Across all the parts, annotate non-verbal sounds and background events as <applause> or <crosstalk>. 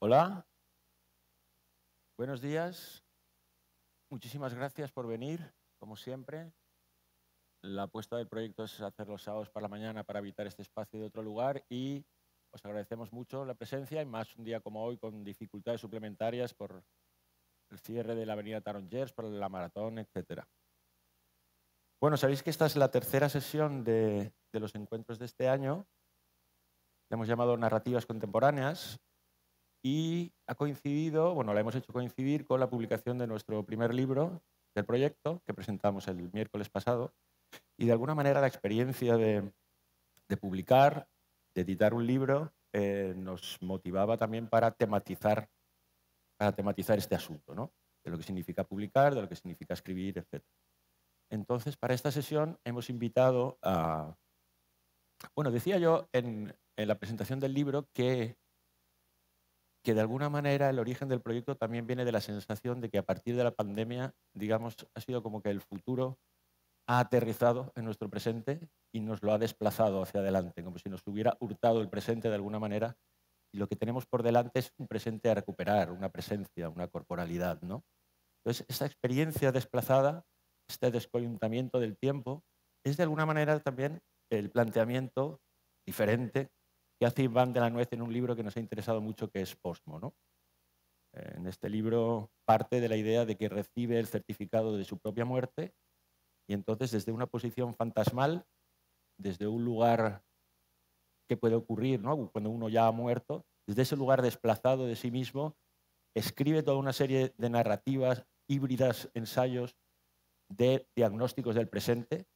Hola. Buenos días. Muchísimas gracias por venir, como siempre. La apuesta del proyecto es hacer los sábados para la mañana para evitar este espacio de otro lugar y os agradecemos mucho la presencia y más un día como hoy con dificultades suplementarias por el cierre de la avenida Tarongers, por la maratón, etc. Bueno, sabéis que esta es la tercera sesión de, de los encuentros de este año. La hemos llamado Narrativas Contemporáneas y ha coincidido, bueno, la hemos hecho coincidir con la publicación de nuestro primer libro del proyecto que presentamos el miércoles pasado y de alguna manera la experiencia de, publicar, de editar un libro, eh, nos motivaba también para tematizar, para tematizar este asunto, ¿no? de lo que significa publicar, de lo que significa escribir, etc. Entonces, para esta sesión hemos invitado a... Bueno, decía yo en la presentación del libro que que de alguna manera el origen del proyecto también viene de la sensación de que a partir de la pandemia, digamos, ha sido como que el futuro ha aterrizado en nuestro presente y nos lo ha desplazado hacia adelante, como si nos hubiera hurtado el presente de alguna manera. Y lo que tenemos por delante es un presente a recuperar, una presencia, una corporalidad, ¿no? Entonces, esa experiencia desplazada, este descoyuntamiento del tiempo, es de alguna manera también el planteamiento diferente que hace Iván de la Nuez en un libro que nos ha interesado mucho, que es Postmo. ¿no? Eh, en este libro parte de la idea de que recibe el certificado de su propia muerte y entonces desde una posición fantasmal, desde un lugar que puede ocurrir cuando uno ya ha muerto, desde ese lugar desplazado de sí mismo, escribe toda una serie de narrativas híbridas, ensayos de diagnósticos del presente.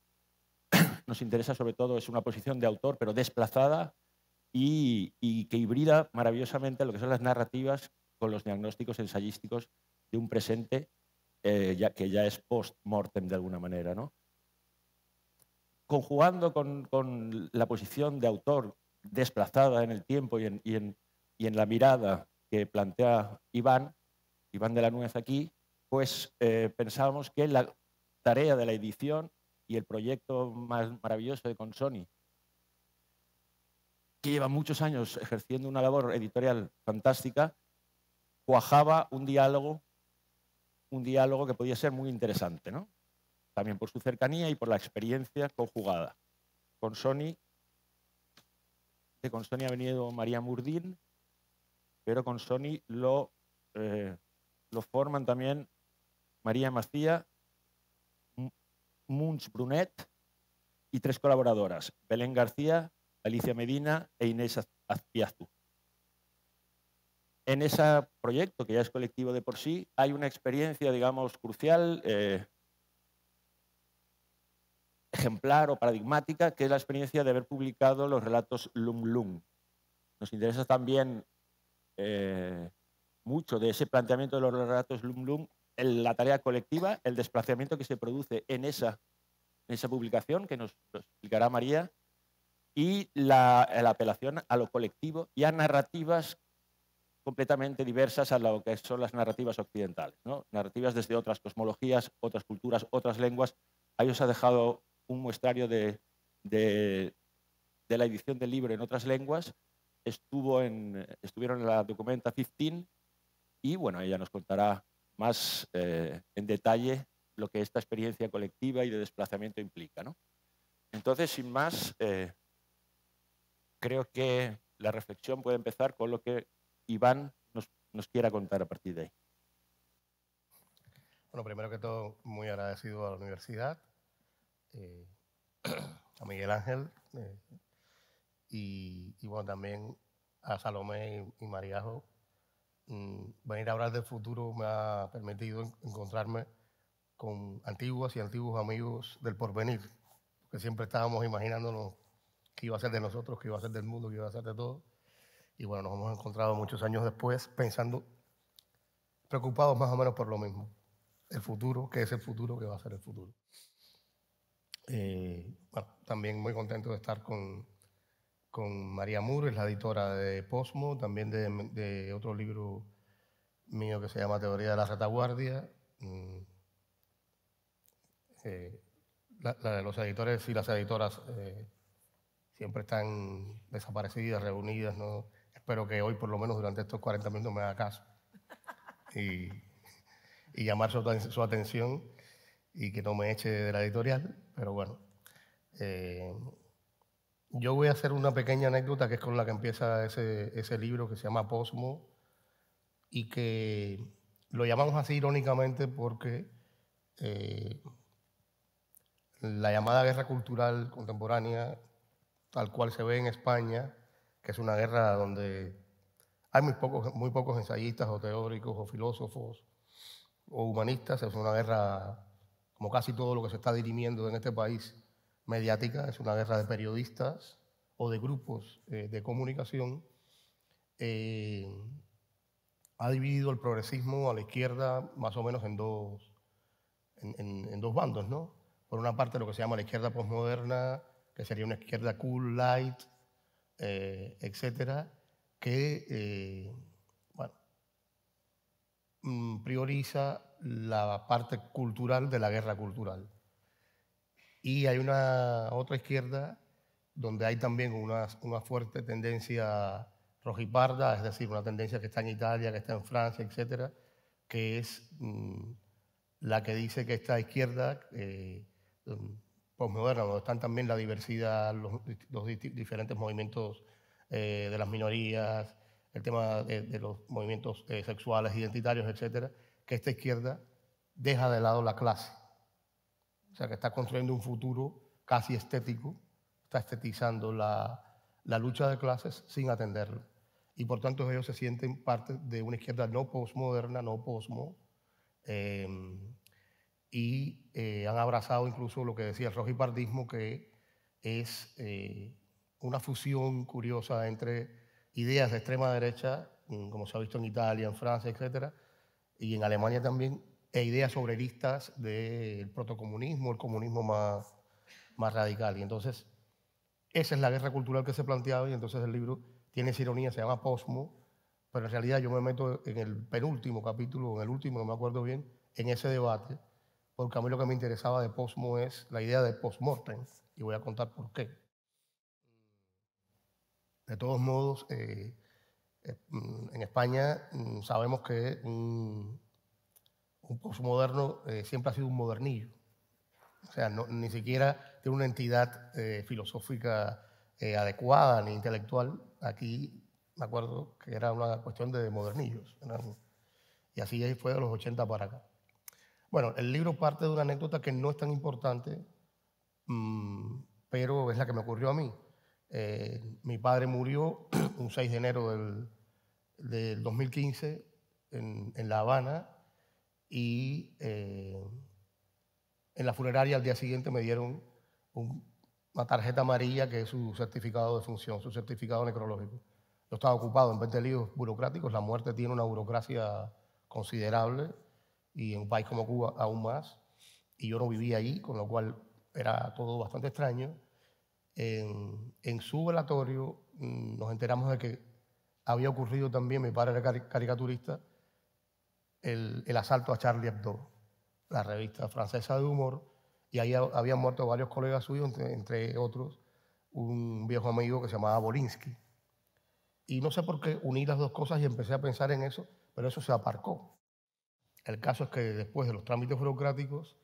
<clears throat> Nos interesa sobre todo, es una posición de autor, pero desplazada y, que hibrida maravillosamente lo que son las narrativas con los diagnósticos ensayísticos de un presente eh, ya, que ya es post-mortem de alguna manera. Conjugando con, la posición de autor desplazada en el tiempo y en, la mirada que plantea Iván, Iván de la Nuez aquí, pues eh, pensábamos que la tarea de la edición y el proyecto más maravilloso de Consoni, que lleva muchos años ejerciendo una labor editorial fantástica, cuajaba un diálogo, un diálogo que podía ser muy interesante, También por su cercanía y por la experiencia conjugada. Con Sony, de con Sony ha venido María Murdín, pero con Sony lo, eh, lo forman también María Macía, Munch Brunet y tres colaboradoras, Belén García, Alicia Medina e Inés Azpiazú. En ese proyecto, que ya es colectivo de por sí, hay una experiencia, digamos, crucial, eh, ejemplar o paradigmática, que es la experiencia de haber publicado los relatos Lum Lum. Nos interesa también eh, mucho de ese planteamiento de los relatos Lum Lum, la tarea colectiva, el desplazamiento que se produce en esa, esa publicación, que nos explicará María, y la, apelación a lo colectivo y a narrativas completamente diversas a lo que son las narrativas occidentales. Narrativas desde otras cosmologías, otras culturas, otras lenguas. Ahí os ha dejado un muestrario de, de, la edición del libro en otras lenguas. Estuvo en, estuvieron en la documenta 15 y bueno, ella nos contará más eh, en detalle lo que esta experiencia colectiva y de desplazamiento implica. Entonces, sin más, eh, creo que la reflexión puede empezar con lo que Iván nos, quiera contar a partir de ahí. Bueno, primero que todo, muy agradecido a la universidad, eh, <clears throat> a Miguel Ángel eh, y, bueno, también a Salomé y, y Mariajo. Mm, venir a hablar del futuro me ha permitido encontrarme con antiguos y antiguos amigos del porvenir, que siempre estábamos imaginándonos qué iba a ser de nosotros, qué iba a ser del mundo, qué iba a ser de todo. Y bueno, nos hemos encontrado muchos años después pensando, preocupados más o menos por lo mismo. El futuro, qué es el futuro, qué va a ser el futuro. Eh, también muy contento de estar con, con María Muro, es la editora de Posmo, también de, de, otro libro mío que se llama Teoría de la Retaguardia. Mm, eh, la, de los editores y las editoras eh, siempre están desaparecidas, reunidas. ¿no? Espero que hoy, por lo menos durante estos 40 minutos, me haga caso y, llamar su, atención y que no me eche de la editorial. Pero bueno, eh, yo voy a hacer una pequeña anécdota que es con la que empieza ese, libro que se llama Posmo y que lo llamamos así irónicamente porque eh, la llamada guerra cultural contemporánea tal cual se ve en España, que es una guerra donde hay muy pocos, muy pocos ensayistas o teóricos o filósofos o humanistas. Es una guerra, como casi todo lo que se está dirimiendo en este país mediática, es una guerra de periodistas o de grupos eh, de comunicación. Eh, ha dividido el progresismo a la izquierda más o menos en dos, dos bandos, ¿no? Por una parte lo que se llama la izquierda postmoderna, sería una izquierda cool, light, eh, etcétera, que eh, mm, prioriza la parte cultural de la guerra cultural. Y hay una otra izquierda donde hay también una, fuerte tendencia rojiparda, es decir, una tendencia que está en Italia, que está en Francia, etcétera, que es mm, la que dice que esta izquierda eh, mm, postmoderna. Pues, donde están también la diversidad, los, los diferentes movimientos eh, de las minorías, el tema de, los movimientos eh, sexuales, identitarios, etcétera, que esta izquierda deja de lado la clase. O sea, que está construyendo un futuro casi estético, está estetizando la, lucha de clases sin atenderla. Y por tanto ellos se sienten parte de una izquierda no postmoderna, no posmo, eh, y eh, han abrazado incluso lo que decía el rojipardismo, que es eh, una fusión curiosa entre ideas de extrema derecha, mm, como se ha visto en Italia, en Francia, etcétera, y en Alemania también, e ideas obreristas del protocomunismo, el comunismo más, más radical. Y entonces, esa es la guerra cultural que se planteaba, y entonces el libro tiene esa ironía, se llama Posmo, pero en realidad yo me meto en el penúltimo capítulo, en el último, no me acuerdo bien, en ese debate porque a mí lo que me interesaba de Posmo es la idea de postmortem, y voy a contar por qué. De todos modos, eh, eh, en España mm, sabemos que un, un postmoderno eh, siempre ha sido un modernillo. O sea, ni siquiera tiene una entidad filosófica adecuada ni intelectual. Aquí me acuerdo que era una cuestión de modernillos. y así fue de los 80 para acá. Bueno, el libro parte de una anécdota que no es tan importante, mm, pero es la que me ocurrió a mí. Eh, mi padre murió <clears throat> un 6 de enero del, 2015 en, La Habana y eh, en la funeraria al día siguiente me dieron una tarjeta amarilla que es su certificado de función, su certificado necrológico. Yo estaba ocupado en 20 líos burocráticos, la muerte tiene una burocracia considerable y en un país como Cuba aún más. Y yo no vivía allí, con lo cual era todo bastante extraño. En, su velatorio mm, nos enteramos de que había ocurrido también, mi padre era caricaturista, el, asalto a Charlie Hebdo, la revista francesa de humor, y ahí habían muerto varios colegas suyos, entre, otros un viejo amigo que se llamaba Bolinsky. Y no sé por qué uní las dos cosas y empecé a pensar en eso, pero eso se aparcó. El caso es que después de los trámites burocráticos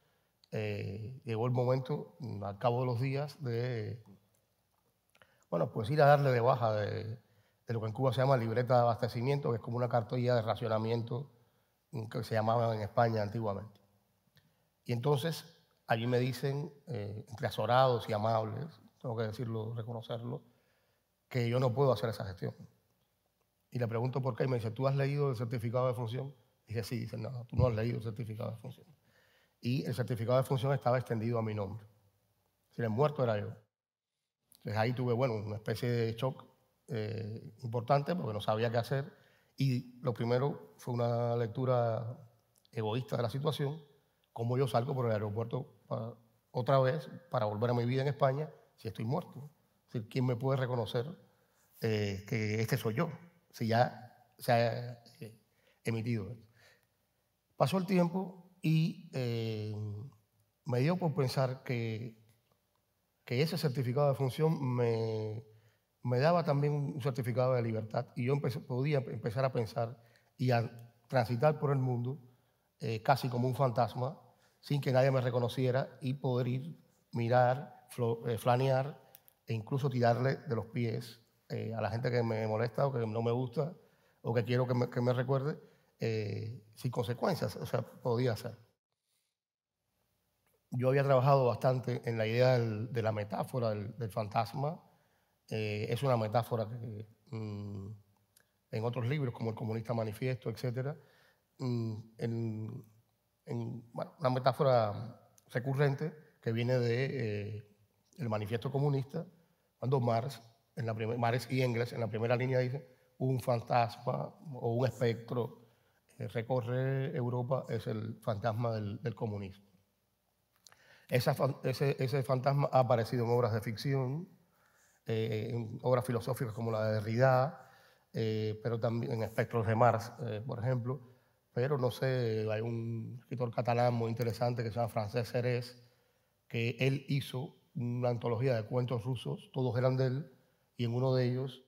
eh, llegó el momento, al cabo de los días, de bueno, pues ir a darle de baja de, lo que en Cuba se llama libreta de abastecimiento, que es como una cartilla de racionamiento mm, que se llamaba en España antiguamente. Y entonces allí me dicen, eh, entre azorados y amables, tengo que decirlo, reconocerlo, que yo no puedo hacer esa gestión. Y le pregunto por qué, y me dice, ¿tú has leído el certificado de función? Dije, sí, no, tú no has leído el certificado de función. Y el certificado de función estaba extendido a mi nombre. Si el muerto era yo. Entonces ahí tuve, bueno, una especie de shock eh, importante porque no sabía qué hacer. Y lo primero fue una lectura egoísta de la situación, cómo yo salgo por el aeropuerto otra vez para volver a mi vida en España si estoy muerto. Es decir, ¿quién me puede reconocer eh, que este soy yo? Si ya se ha eh, emitido esto. Pasó el tiempo y eh, me dio por pensar que, ese certificado de función me, daba también un certificado de libertad y yo podía empezar a pensar y a transitar por el mundo eh, casi como un fantasma, sin que nadie me reconociera y poder ir, mirar, eh, flanear e incluso tirarle de los pies a la gente que me molesta o que no me gusta o que quiero que me recuerde eh, sin consecuencias, o sea, podía ser Yo había trabajado bastante en la idea de la metáfora del, fantasma. Eh, es una metáfora que mm, en otros libros, como El Comunista Manifiesto, etc., mm, en, una metáfora recurrente que viene de eh, el Manifiesto Comunista, cuando Marx, en la Marx y Engels en la primera línea dicen un fantasma o un espectro recorre Europa es el fantasma del, comunismo. Esa, ese, fantasma ha aparecido en obras de ficción, eh, en obras filosóficas como la de Derrida, eh, pero también en Espectros de Marx, eh, por ejemplo. Pero no sé, hay un escritor catalán muy interesante que se llama Francés Cerés, que él hizo una antología de cuentos rusos, todos eran de él, y en uno de ellos,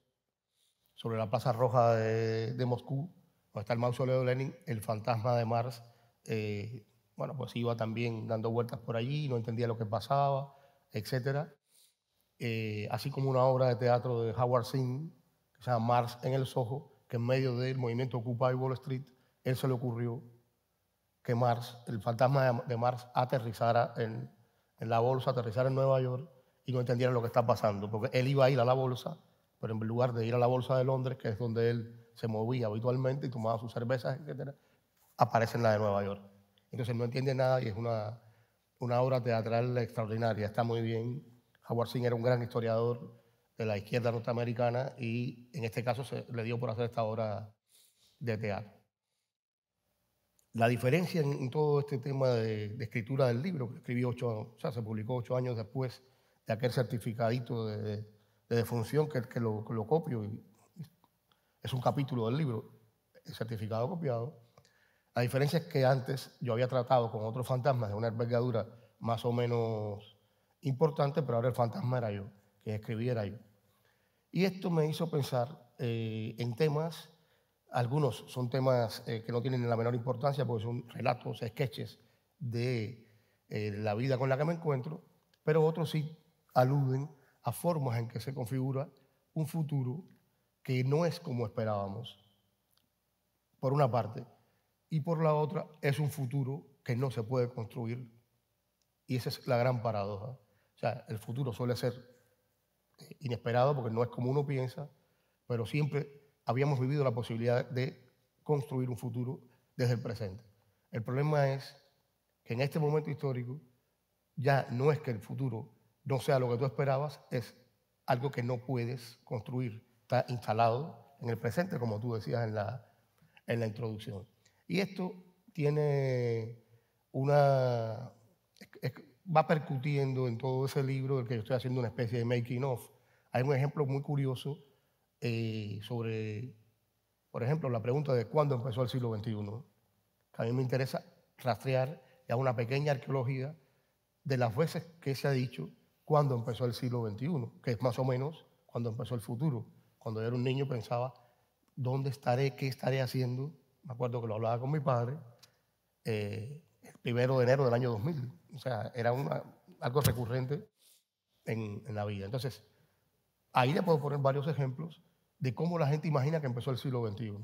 sobre la Plaza Roja de Moscú, donde está el mausoleo de Lenin, el fantasma de Mars, eh, bueno, pues iba también dando vueltas por allí, no entendía lo que pasaba, etc. Eh, así como una obra de teatro de Howard Zinn, que se llama Mars en el Soho, que en medio del movimiento Occupy Wall Street, él se le ocurrió que Mars, el fantasma de Mars aterrizara en, la bolsa, aterrizara en Nueva York y no entendiera lo que está pasando, porque él iba a ir a la bolsa, pero en lugar de ir a la bolsa de Londres, que es donde él se movía habitualmente y tomaba sus cervezas, etc., aparece en la de Nueva York. Entonces no entiende nada y es una, una obra teatral extraordinaria. Está muy bien. Howard Singer era un gran historiador de la izquierda norteamericana y en este caso se le dio por hacer esta obra de teatro. La diferencia en, todo este tema de, escritura del libro, que ocho, se publicó ocho años después de aquel certificadito de, de, defunción que, lo, copio es un capítulo del libro, certificado copiado. La diferencia es que antes yo había tratado con otros fantasmas de una envergadura más o menos importante, pero ahora el fantasma era yo, que escribiera yo. Y esto me hizo pensar eh, en temas, algunos son temas eh, que no tienen la menor importancia porque son relatos, sketches de eh, la vida con la que me encuentro, pero otros sí aluden a formas en que se configura un futuro que no es como esperábamos, por una parte, y por la otra es un futuro que no se puede construir. Y esa es la gran paradoja. O sea, el futuro suele ser eh, inesperado porque no es como uno piensa, pero siempre habíamos vivido la posibilidad de construir un futuro desde el presente. El problema es que en este momento histórico ya no es que el futuro no sea lo que tú esperabas, es algo que no puedes construir está instalado en el presente, como tú decías en la, en la introducción. Y esto tiene una... va percutiendo en todo ese libro del que yo estoy haciendo una especie de making of. Hay un ejemplo muy curioso eh, sobre, por ejemplo, la pregunta de cuándo empezó el siglo XXI, que a mí me interesa rastrear ya una pequeña arqueología de las veces que se ha dicho cuándo empezó el siglo XXI, que es más o menos cuando empezó el futuro cuando yo era un niño pensaba, ¿dónde estaré? ¿Qué estaré haciendo? Me acuerdo que lo hablaba con mi padre eh, el primero de enero del año 2000. O sea, era algo recurrente en, la vida. Entonces, ahí le puedo poner varios ejemplos de cómo la gente imagina que empezó el siglo XXI.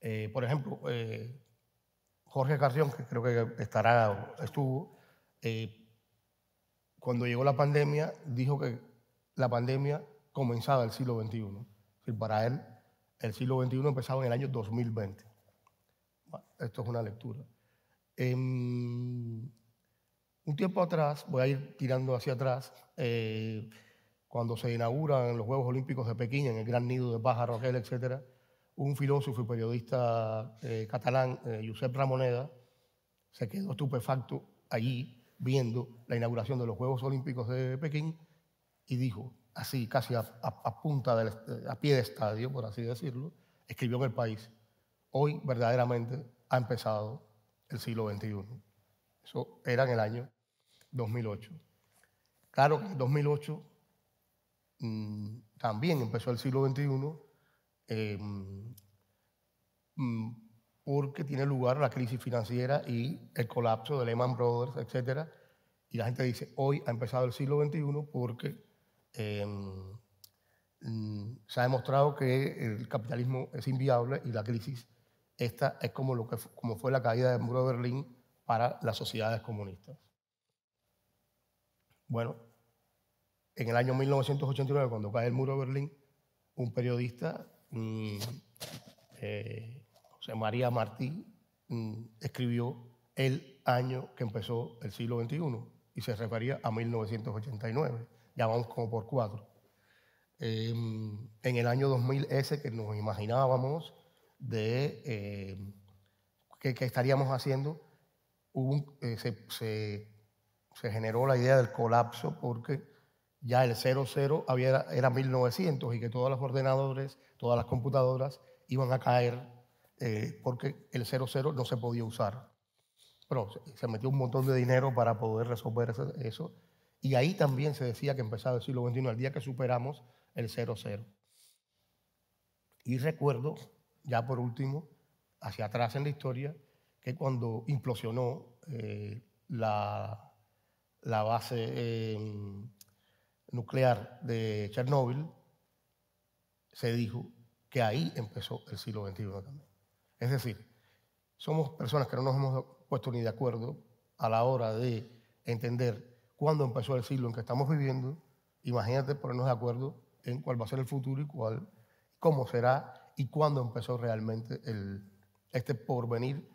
Eh, por ejemplo, eh, Jorge Carrión, que creo que estará, estuvo, cuando llegó la pandemia, dijo que la pandemia comenzaba el siglo XXI. para él, el siglo XXI empezaba en el año 2020. esto es una lectura. Em, un tiempo atrás, voy a ir tirando hacia atrás, eh, cuando se inauguran los Juegos Olímpicos de Pekín, en el gran nido de pájaros, rogel, etc., un filósofo y periodista eh, catalán, eh, Josep Ramoneda, se quedó estupefacto allí viendo la inauguración de los Juegos Olímpicos de Pekín y dijo, así casi a, punta, eh, a pie de estadio, por así decirlo, escribió en el país hoy verdaderamente ha empezado el siglo XXI. Eso era en el año 2008. Claro que en 2008 mm, también empezó el siglo XXI em, mm, porque tiene lugar la crisis financiera y el colapso de Lehman Brothers, etc. Y la gente dice, hoy ha empezado el siglo XXI porque Em, se ha demostrado que el capitalismo es inviable y la crisis, esta es como, lo que, como fue la caída del muro de Berlín para las sociedades comunistas. Bueno, en el año 1989, cuando cae el muro de Berlín, un periodista, mm, eh, José María Martí, mm, escribió el año que empezó el siglo XXI y se refería a 1989 ya vamos como por cuatro. Em, en el año 2000 ese que nos imaginábamos de eh, em, que, estaríamos haciendo, eh, se, generó la idea del colapso porque ya el 00 había, era 1900 y que todos los ordenadores, todas las computadoras iban a caer eh, porque el 00 no se podía usar. Pero se metió un montón de dinero para poder resolver eso y ahí también se decía que empezaba el siglo XXI, al día que superamos el 00. Y recuerdo, ya por último, hacia atrás en la historia, que cuando implosionó eh, la, base eh, nuclear de Chernóbil, se dijo que ahí empezó el siglo XXI también. Es decir, somos personas que no nos hemos puesto ni de acuerdo a la hora de entender cuando empezó el siglo en que estamos viviendo, imagínate ponernos de acuerdo en cuál va a ser el futuro y cuál, cómo será y cuándo empezó realmente este porvenir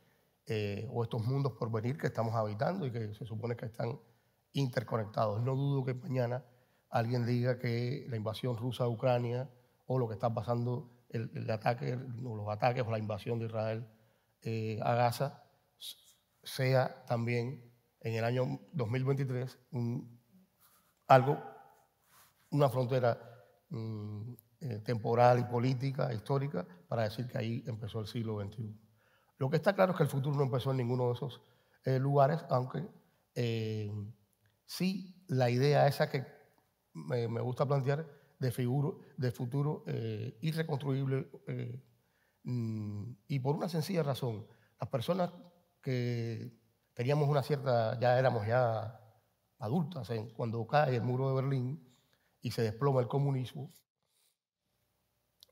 eh, o estos mundos porvenir que estamos habitando y que se supone que están interconectados. No dudo que mañana alguien diga que la invasión rusa a Ucrania o lo que está pasando, el, ataque, los ataques o la invasión de Israel eh, a Gaza, sea también en el año 2023 algo, una frontera mm, eh, temporal y política, histórica, para decir que ahí empezó el siglo XXI. Lo que está claro es que el futuro no empezó en ninguno de esos eh, lugares, aunque eh, sí la idea esa que me, gusta plantear de, de futuro irreconstruible mm, y por una sencilla razón, las personas que teníamos una cierta, ya éramos ya adultas, ¿eh? cuando cae el muro de Berlín y se desploma el comunismo,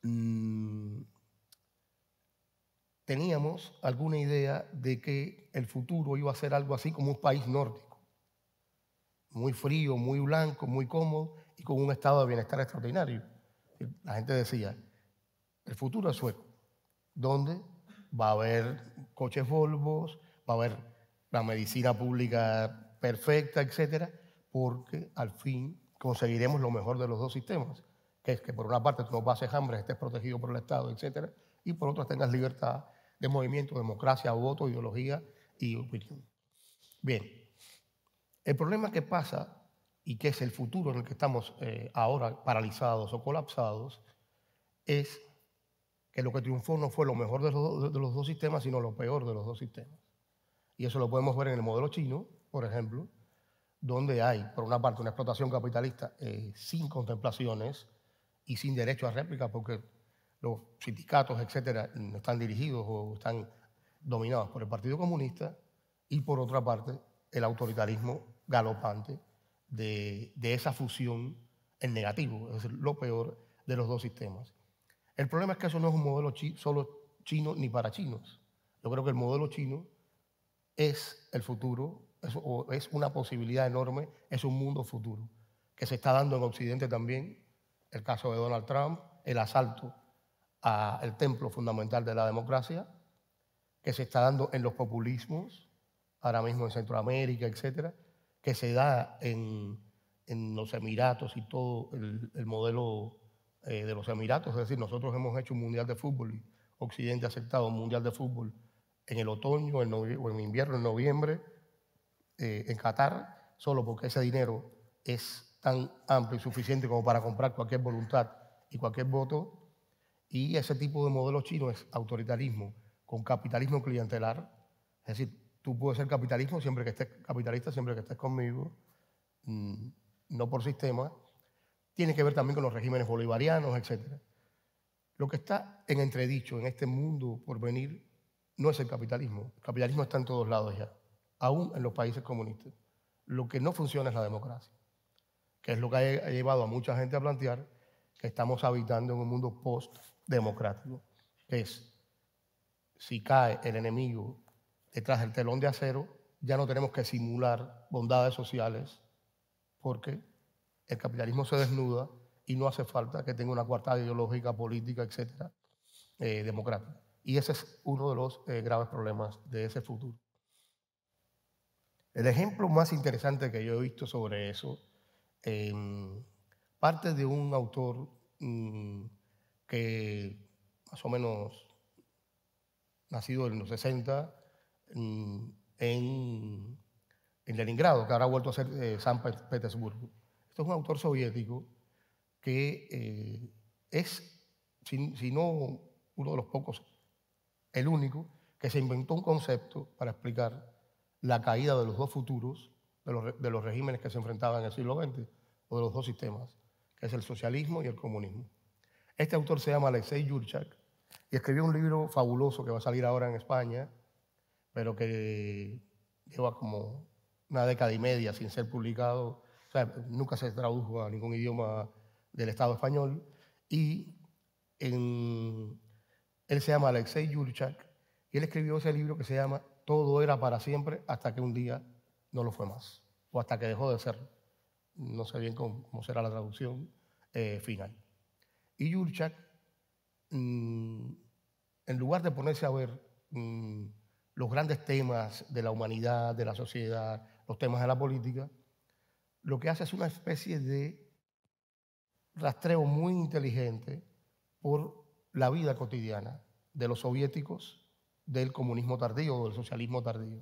mm, teníamos alguna idea de que el futuro iba a ser algo así como un país nórdico, muy frío, muy blanco, muy cómodo y con un estado de bienestar extraordinario. La gente decía, el futuro es sueco, donde va a haber coches Volvos, va a haber la medicina pública perfecta, etcétera, porque al fin conseguiremos lo mejor de los dos sistemas, que es que por una parte tú no pases hambre, estés protegido por el Estado, etcétera, y por otra tengas libertad de movimiento, democracia, voto, ideología y opinión. Bien, el problema que pasa y que es el futuro en el que estamos eh, ahora paralizados o colapsados es que lo que triunfó no fue lo mejor de los dos sistemas, sino lo peor de los dos sistemas. Y eso lo podemos ver en el modelo chino, por ejemplo, donde hay, por una parte, una explotación capitalista eh, sin contemplaciones y sin derecho a réplica, porque los sindicatos, etcétera, no están dirigidos o están dominados por el Partido Comunista, y por otra parte, el autoritarismo galopante de, de esa fusión en negativo, es decir, lo peor de los dos sistemas. El problema es que eso no es un modelo solo chino ni para chinos. Yo creo que el modelo chino es el futuro, es, una posibilidad enorme, es un mundo futuro, que se está dando en Occidente también, el caso de Donald Trump, el asalto al templo fundamental de la democracia, que se está dando en los populismos, ahora mismo en Centroamérica, etcétera, que se da en, los Emiratos y todo el, modelo eh, de los Emiratos. Es decir, nosotros hemos hecho un mundial de fútbol Occidente ha aceptado un mundial de fútbol en el otoño en o en invierno, en noviembre, eh, en Qatar, solo porque ese dinero es tan amplio y suficiente como para comprar cualquier voluntad y cualquier voto. Y ese tipo de modelo chino es autoritarismo con capitalismo clientelar. Es decir, tú puedes ser capitalismo siempre que estés capitalista, siempre que estés conmigo, mm, no por sistema. Tiene que ver también con los regímenes bolivarianos, etc. Lo que está en entredicho en este mundo por venir no es el capitalismo. El capitalismo está en todos lados ya, aún en los países comunistas. Lo que no funciona es la democracia, que es lo que ha llevado a mucha gente a plantear que estamos habitando en un mundo post-democrático, que es, si cae el enemigo detrás del telón de acero, ya no tenemos que simular bondades sociales, porque el capitalismo se desnuda y no hace falta que tenga una cuarta ideológica, política, etcétera, eh, democrática. Y ese es uno de los eh, graves problemas de ese futuro. El ejemplo más interesante que yo he visto sobre eso em, parte de un autor mm, que más o menos nacido en los 60 mm, en, Leningrado, que ahora ha vuelto a ser eh, San Petersburgo. Esto es un autor soviético que eh, es, si, si, no uno de los pocos el único que se inventó un concepto para explicar la caída de los dos futuros, de los, regímenes que se enfrentaban en el siglo XX, o de los dos sistemas, que es el socialismo y el comunismo. Este autor se llama Alexei Yurchak y escribió un libro fabuloso que va a salir ahora en España, pero que lleva como una década y media sin ser publicado, nunca se tradujo a ningún idioma del Estado español, y en él se llama Alexei Yurchak y él escribió ese libro que se llama Todo era para siempre hasta que un día no lo fue más, o hasta que dejó de ser. No sé bien cómo, será la traducción eh, final. Y Yurchak, mm, en lugar de ponerse a ver mm, los grandes temas de la humanidad, de la sociedad, los temas de la política, lo que hace es una especie de rastreo muy inteligente por la vida cotidiana de los soviéticos, del comunismo tardío, del socialismo tardío.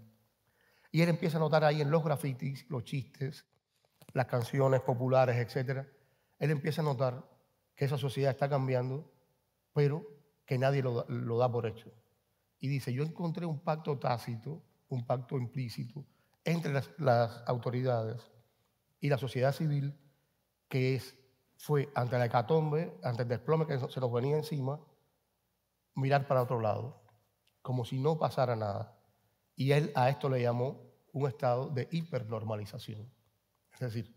Y él empieza a notar ahí en los grafitis, los chistes, las canciones populares, etc. Él empieza a notar que esa sociedad está cambiando, pero que nadie lo da, por hecho. Y dice, yo encontré un pacto tácito, un pacto implícito entre las autoridades y la sociedad civil que es fue ante la hecatombe, ante el desplome que se nos venía encima, mirar para otro lado, como si no pasara nada. Y él a esto le llamó un estado de hipernormalización. Es decir,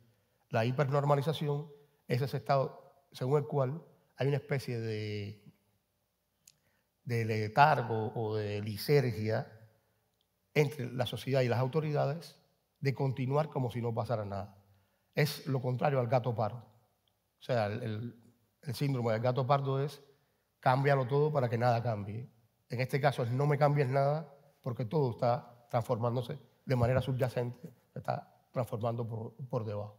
la hipernormalización es ese estado según el cual hay una especie de, de letargo o de lisergia entre la sociedad y las autoridades de continuar como si no pasara nada. Es lo contrario al gato paro. O sea, el, síndrome del gato pardo es cámbialo todo para que nada cambie. En este caso es no me cambies nada porque todo está transformándose de manera subyacente, se está transformando por, por debajo.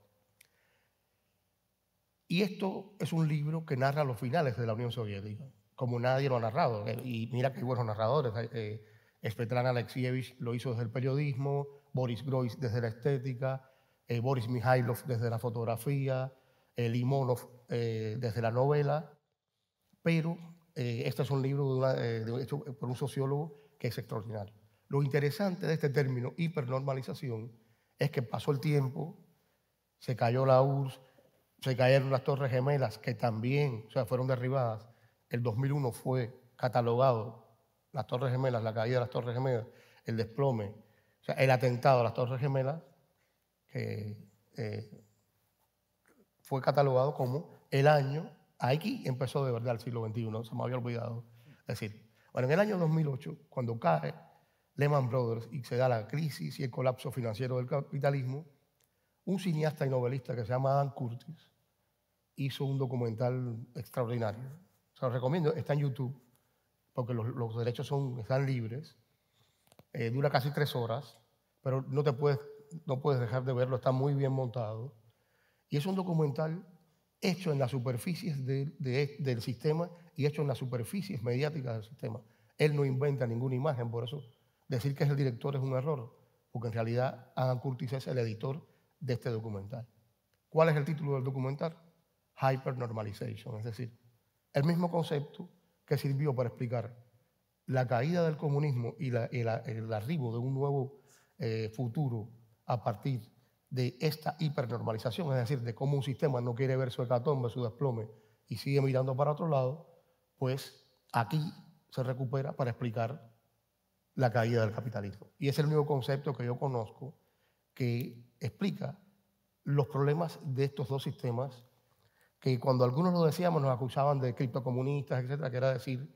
Y esto es un libro que narra los finales de la Unión Soviética, como nadie lo ha narrado. Y mira qué buenos narradores. Eh, eh Svetlana Alexievich lo hizo desde el periodismo, Boris Groys desde la estética, eh, Boris Mikhailov desde la fotografía, eh, desde la novela, pero eh, este es un libro eh, hecho por un sociólogo que es extraordinario. Lo interesante de este término hipernormalización es que pasó el tiempo, se cayó la URSS, se cayeron las Torres Gemelas, que también o sea, fueron derribadas. El 2001 fue catalogado las Torres Gemelas, la caída de las Torres Gemelas, el desplome, o sea, el atentado a las Torres Gemelas, que eh, fue catalogado como el año, aquí empezó de verdad el siglo XXI, se me había olvidado decir. Bueno, en el año 2008, cuando cae Lehman Brothers y se da la crisis y el colapso financiero del capitalismo, un cineasta y novelista que se llama Adam Curtis hizo un documental extraordinario. Se lo recomiendo, está en YouTube, porque los, derechos son, están libres. Eh, dura casi tres horas, pero no, te puedes, no puedes dejar de verlo, está muy bien montado. Y es un documental hecho en las superficies de, del sistema y hecho en las superficies mediáticas del sistema. Él no inventa ninguna imagen, por eso decir que es el director es un error, porque en realidad Adam Curtis es el editor de este documental. ¿Cuál es el título del documental? Hypernormalization, es decir, el mismo concepto que sirvió para explicar la caída del comunismo y el, arribo de un nuevo eh, futuro a partir de esta hipernormalización, es decir, de cómo un sistema no quiere ver su hecatombe, su desplome y sigue mirando para otro lado, pues aquí se recupera para explicar la caída del capitalismo. Y es el único concepto que yo conozco que explica los problemas de estos dos sistemas que cuando algunos lo decíamos nos acusaban de criptocomunistas, etcétera, que era decir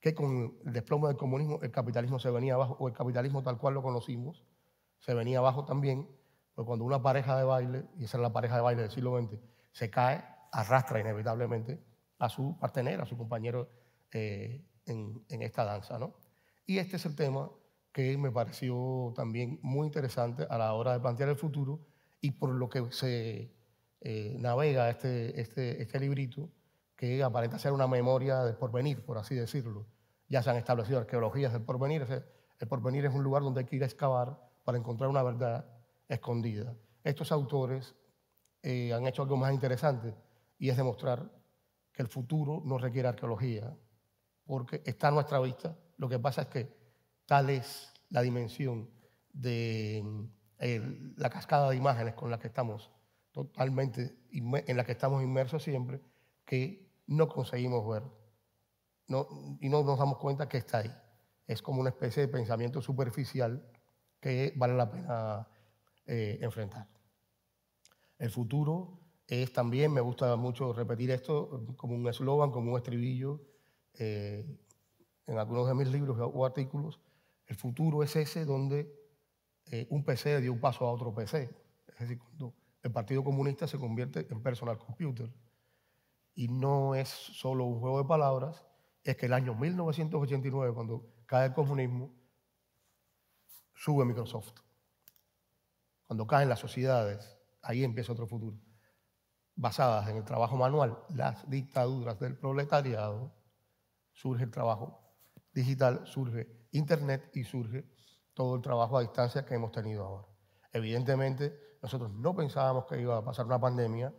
que con el desplome del comunismo el capitalismo se venía abajo, o el capitalismo tal cual lo conocimos, se venía abajo también, pues cuando una pareja de baile, y esa es la pareja de baile del siglo XX, se cae, arrastra inevitablemente a su partener a su compañero eh, en, esta danza. ¿no? Y este es el tema que me pareció también muy interesante a la hora de plantear el futuro y por lo que se eh, navega este, este, este librito, que aparenta ser una memoria del porvenir, por así decirlo. Ya se han establecido arqueologías del porvenir. El porvenir es un lugar donde hay que ir a excavar para encontrar una verdad escondida. Estos autores eh, han hecho algo más interesante y es demostrar que el futuro no requiere arqueología, porque está a nuestra vista. Lo que pasa es que tal es la dimensión de la cascada de imágenes con la que estamos totalmente, en la que estamos inmersos siempre, que no conseguimos ver y no nos damos cuenta que está ahí. Es como una especie de pensamiento superficial que vale la pena eh, enfrentar. El futuro es también, me gusta mucho repetir esto como un eslogan, como un estribillo, eh, en algunos de mis libros o artículos, el futuro es ese donde eh, un PC dio un paso a otro PC. Es decir, cuando el Partido Comunista se convierte en personal computer. Y no es solo un juego de palabras, es que el año 1989, cuando cae el comunismo, sube Microsoft. Cuando caen las sociedades, ahí empieza otro futuro. Basadas en el trabajo manual, las dictaduras del proletariado, surge el trabajo digital, surge Internet y surge todo el trabajo a distancia que hemos tenido ahora. Evidentemente, nosotros no pensábamos que iba a pasar una pandemia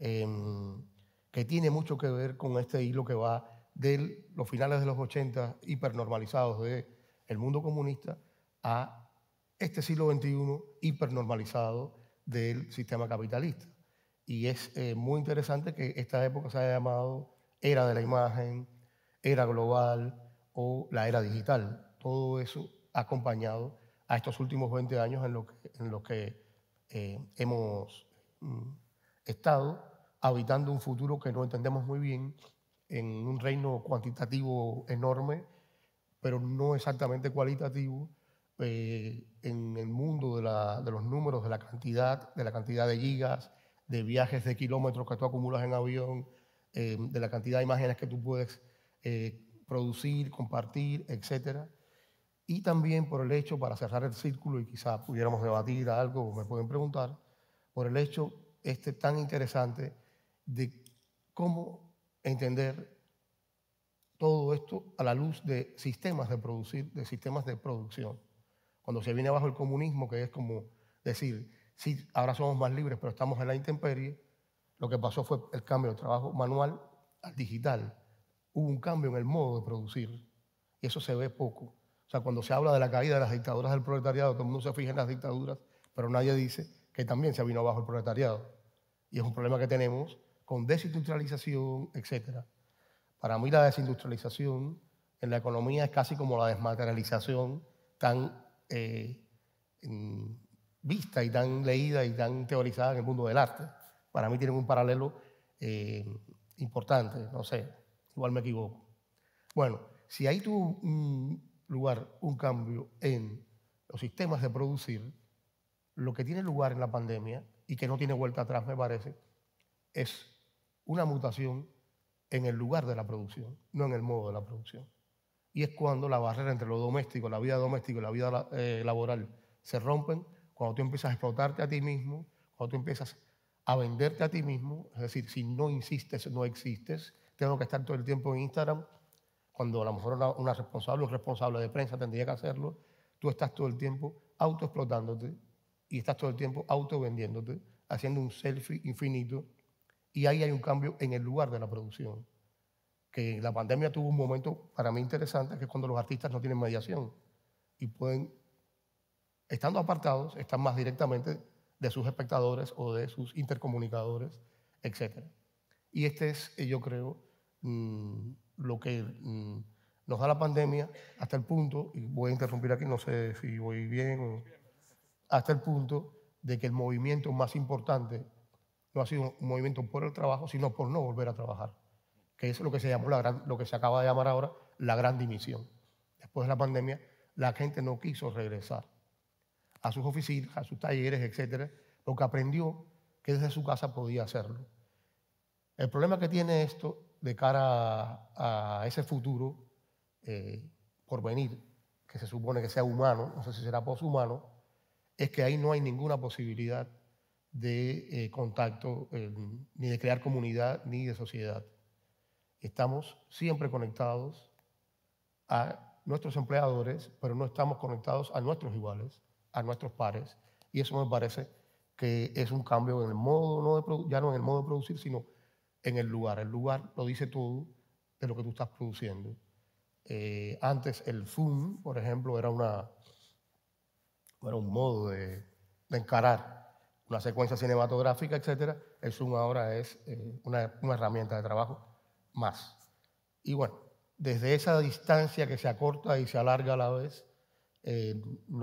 em, que tiene mucho que ver con este hilo que va de los finales de los 80 hipernormalizados del mundo comunista a este siglo XXI hipernormalizado del sistema capitalista. Y es eh, muy interesante que esta época se haya llamado era de la imagen, era global o la era digital. Todo eso acompañado a estos últimos 20 años en los que, en que eh, hemos mm, estado habitando un futuro que no entendemos muy bien, en un reino cuantitativo enorme, pero no exactamente cualitativo, eh, en el mundo de, los números, de la cantidad, de la cantidad de gigas, de viajes de kilómetros que tú acumulas en avión, eh, de la cantidad de imágenes que tú puedes eh, producir, compartir, etc. Y también por el hecho, para cerrar el círculo y quizá pudiéramos debatir algo, me pueden preguntar, por el hecho este tan interesante de cómo entender todo esto a la luz de sistemas de producir, de sistemas de producción cuando se viene bajo el comunismo, que es como decir, sí, ahora somos más libres, pero estamos en la intemperie, lo que pasó fue el cambio del trabajo manual al digital. Hubo un cambio en el modo de producir y eso se ve poco. O sea, cuando se habla de la caída de las dictaduras del proletariado, todo el mundo se fija en las dictaduras, pero nadie dice que también se vino bajo el proletariado. Y es un problema que tenemos con desindustrialización, etc. Para mí la desindustrialización en la economía es casi como la desmaterialización tan eh, vista y tan leída y tan teorizada en el mundo del arte. Para mí tienen un paralelo eh, importante, no sé, igual me equivoco. Bueno, si ahí tuvo lugar un cambio en los sistemas de producir, lo que tiene lugar en la pandemia y que no tiene vuelta atrás, me parece, es una mutación en el lugar de la producción, no en el modo de la producción y es cuando la barrera entre lo doméstico, la vida doméstica y la vida eh, laboral se rompen, cuando tú empiezas a explotarte a ti mismo, cuando tú empiezas a venderte a ti mismo, es decir, si no insistes, no existes, tengo que estar todo el tiempo en Instagram, cuando a lo mejor una, responsable, un responsable de prensa tendría que hacerlo, tú estás todo el tiempo autoexplotándote y estás todo el tiempo auto autovendiéndote, haciendo un selfie infinito, y ahí hay un cambio en el lugar de la producción que la pandemia tuvo un momento para mí interesante, que es cuando los artistas no tienen mediación y pueden, estando apartados, están más directamente de sus espectadores o de sus intercomunicadores, etc. Y este es, eh, yo creo, mm, lo que mm, nos da la pandemia hasta el punto, y voy a interrumpir aquí, no sé si voy bien, hasta el punto de que el movimiento más importante no ha sido un movimiento por el trabajo, sino por no volver a trabajar que es lo que se llamó lo que se acaba de llamar ahora la gran dimisión. Después de la pandemia, la gente no quiso regresar a sus oficinas, a sus talleres, etcétera, porque aprendió que desde su casa podía hacerlo. El problema que tiene esto de cara a, ese futuro eh, por venir, que se supone que sea humano, no sé si será poshumano, es que ahí no hay ninguna posibilidad de eh, contacto, eh, ni de crear comunidad, ni de sociedad. Estamos siempre conectados a nuestros empleadores, pero no estamos conectados a nuestros iguales, a nuestros pares. Y eso me parece que es un cambio en el modo, no de, ya no en el modo de producir, sino en el lugar. El lugar lo dice todo de lo que tú estás produciendo. Eh, antes el Zoom, por ejemplo, era, una, era un modo de, encarar una secuencia cinematográfica, etc. El Zoom ahora es eh, una, una herramienta de trabajo más. Y bueno, desde esa distancia que se acorta y se alarga a la vez, eh,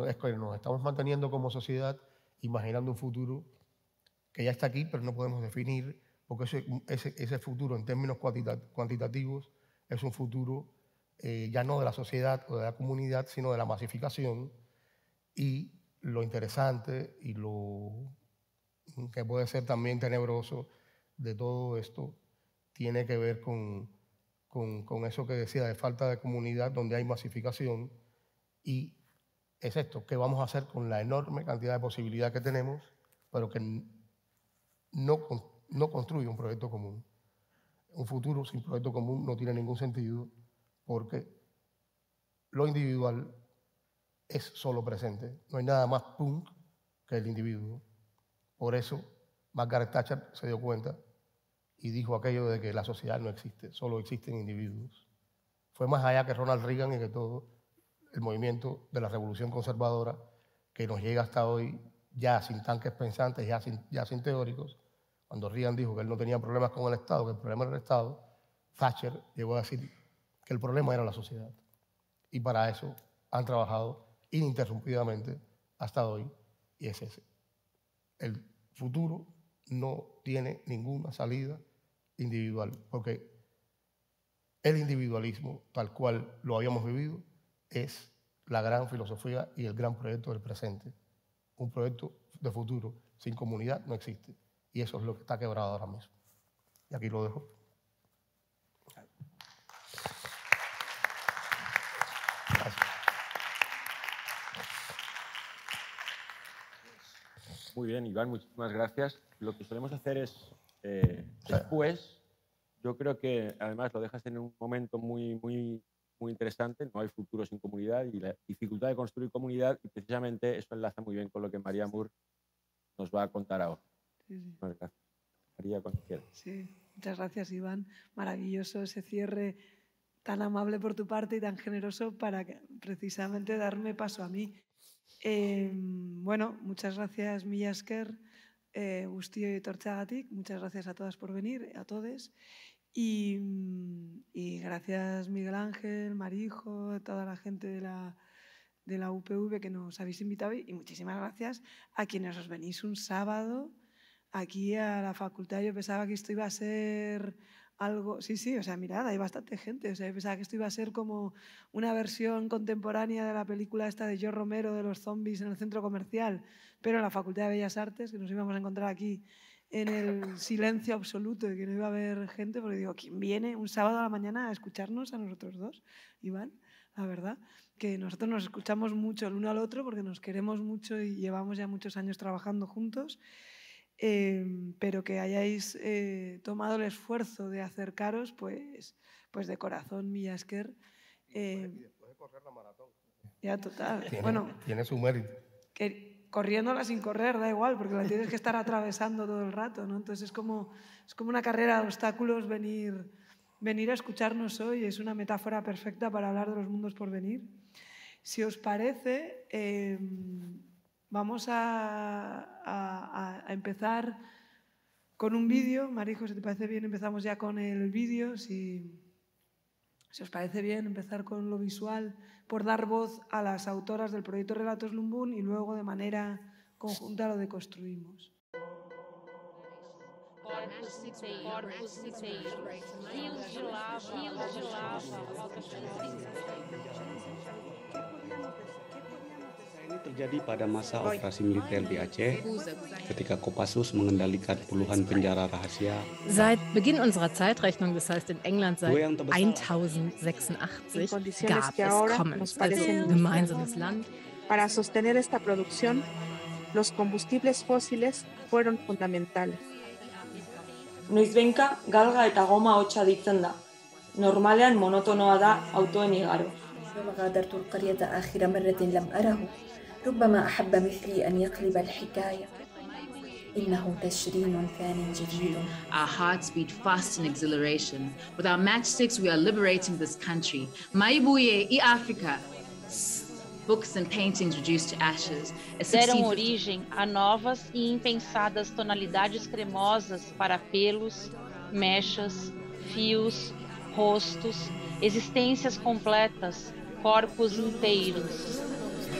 es que nos estamos manteniendo como sociedad imaginando un futuro que ya está aquí, pero no podemos definir, porque ese, futuro en términos cuantitativos es un futuro eh, ya no de la sociedad o de la comunidad, sino de la masificación. Y lo interesante y lo que puede ser también tenebroso de todo esto tiene que ver con, con, con, eso que decía de falta de comunidad donde hay masificación. Y es esto, ¿qué vamos a hacer con la enorme cantidad de posibilidad que tenemos, pero que no, no construye un proyecto común? Un futuro sin proyecto común no tiene ningún sentido porque lo individual es solo presente. No hay nada más punk que el individuo. Por eso Margaret Thatcher se dio cuenta y dijo aquello de que la sociedad no existe, solo existen individuos. Fue más allá que Ronald Reagan y que todo el movimiento de la revolución conservadora que nos llega hasta hoy ya sin tanques pensantes, ya sin, ya sin teóricos. Cuando Reagan dijo que él no tenía problemas con el Estado, que el problema era el Estado, Thatcher llegó a decir que el problema era la sociedad. Y para eso han trabajado ininterrumpidamente hasta hoy y es ese. El futuro no tiene ninguna salida individual, porque el individualismo, tal cual lo habíamos vivido, es la gran filosofía y el gran proyecto del presente. Un proyecto de futuro sin comunidad no existe. Y eso es lo que está quebrado ahora mismo. Y aquí lo dejo. Muy bien, Iván, muchísimas gracias. Lo que solemos hacer es eh, después, yo creo que además lo dejas en un momento muy, muy, muy interesante, no hay futuro sin comunidad y la dificultad de construir comunidad, y precisamente eso enlaza muy bien con lo que María Moore nos va a contar ahora. María, cuando quieras. Sí, muchas gracias, Iván. Maravilloso ese cierre tan amable por tu parte y tan generoso para precisamente darme paso a mí. Em, bueno, muchas gracias, Millasker eh, y Torchagatic. Muchas gracias a todas por venir, a todos. Mm, y, gracias Miguel Ángel, Marijo, toda la gente de la, de la UPV que nos habéis invitado y muchísimas gracias a quienes os venís un sábado aquí a la facultad. Yo pensaba que esto iba a ser algo. Sí, sí, o sea, mirad, hay bastante gente. O sea, pensaba que esto iba a ser como una versión contemporánea de la película esta de Joe Romero de los zombies en el centro comercial, pero en la Facultad de Bellas Artes, que nos íbamos a encontrar aquí en el <laughs> silencio absoluto y que no iba a haber gente, porque digo, ¿quién viene un sábado a la mañana a escucharnos a nosotros dos, Iván? La verdad, que nosotros nos escuchamos mucho el uno al otro porque nos queremos mucho y llevamos ya muchos años trabajando juntos. Em, pero que hayáis eh, tomado el esfuerzo de acercaros, pues, pues de corazón, mi Asker. Em, la Ya, total. <laughs> bueno, tiene su mérito. corriéndola sin correr, da igual, porque la tienes que estar atravesando todo el rato, ¿no? Entonces es como, es como una carrera de obstáculos venir, venir a escucharnos hoy, es una metáfora perfecta para hablar de los mundos por venir. Si os parece, eh, Vamos a, empezar con un vídeo. Marijo, si te parece bien, empezamos ya con el vídeo. Si, si os parece bien, empezar con lo visual, por dar voz a las autoras del proyecto Relatos Lumbún y luego de manera conjunta lo deconstruimos. Ini terjadi pada masa operasi militer di Aceh ketika Kopassus mengendalikan puluhan penjara rahasia. Seit Beginn unserer Zeitrechnung, das heißt in England seit 1086, gab es Commons, also gemeinsames Land. Para sostener esta producción, los combustibles fósiles fueron fundamentales. Noizbenka galga eta goma hotsa ditzen da. Normalean monotonoa da autoen igaro. ما غادرت القرية آخر مرة لم أره ربما أحب مثلي أن يقلب الحكاية إنه تشرين ثان جديد Our hearts beat fast in exhilaration. With our matchsticks, we are liberating this country. Maibuye e África Books and paintings reduced to ashes. Deram origem a novas e impensadas tonalidades cremosas para pelos, mechas, fios, rostos, existências completas, corpos inteiros.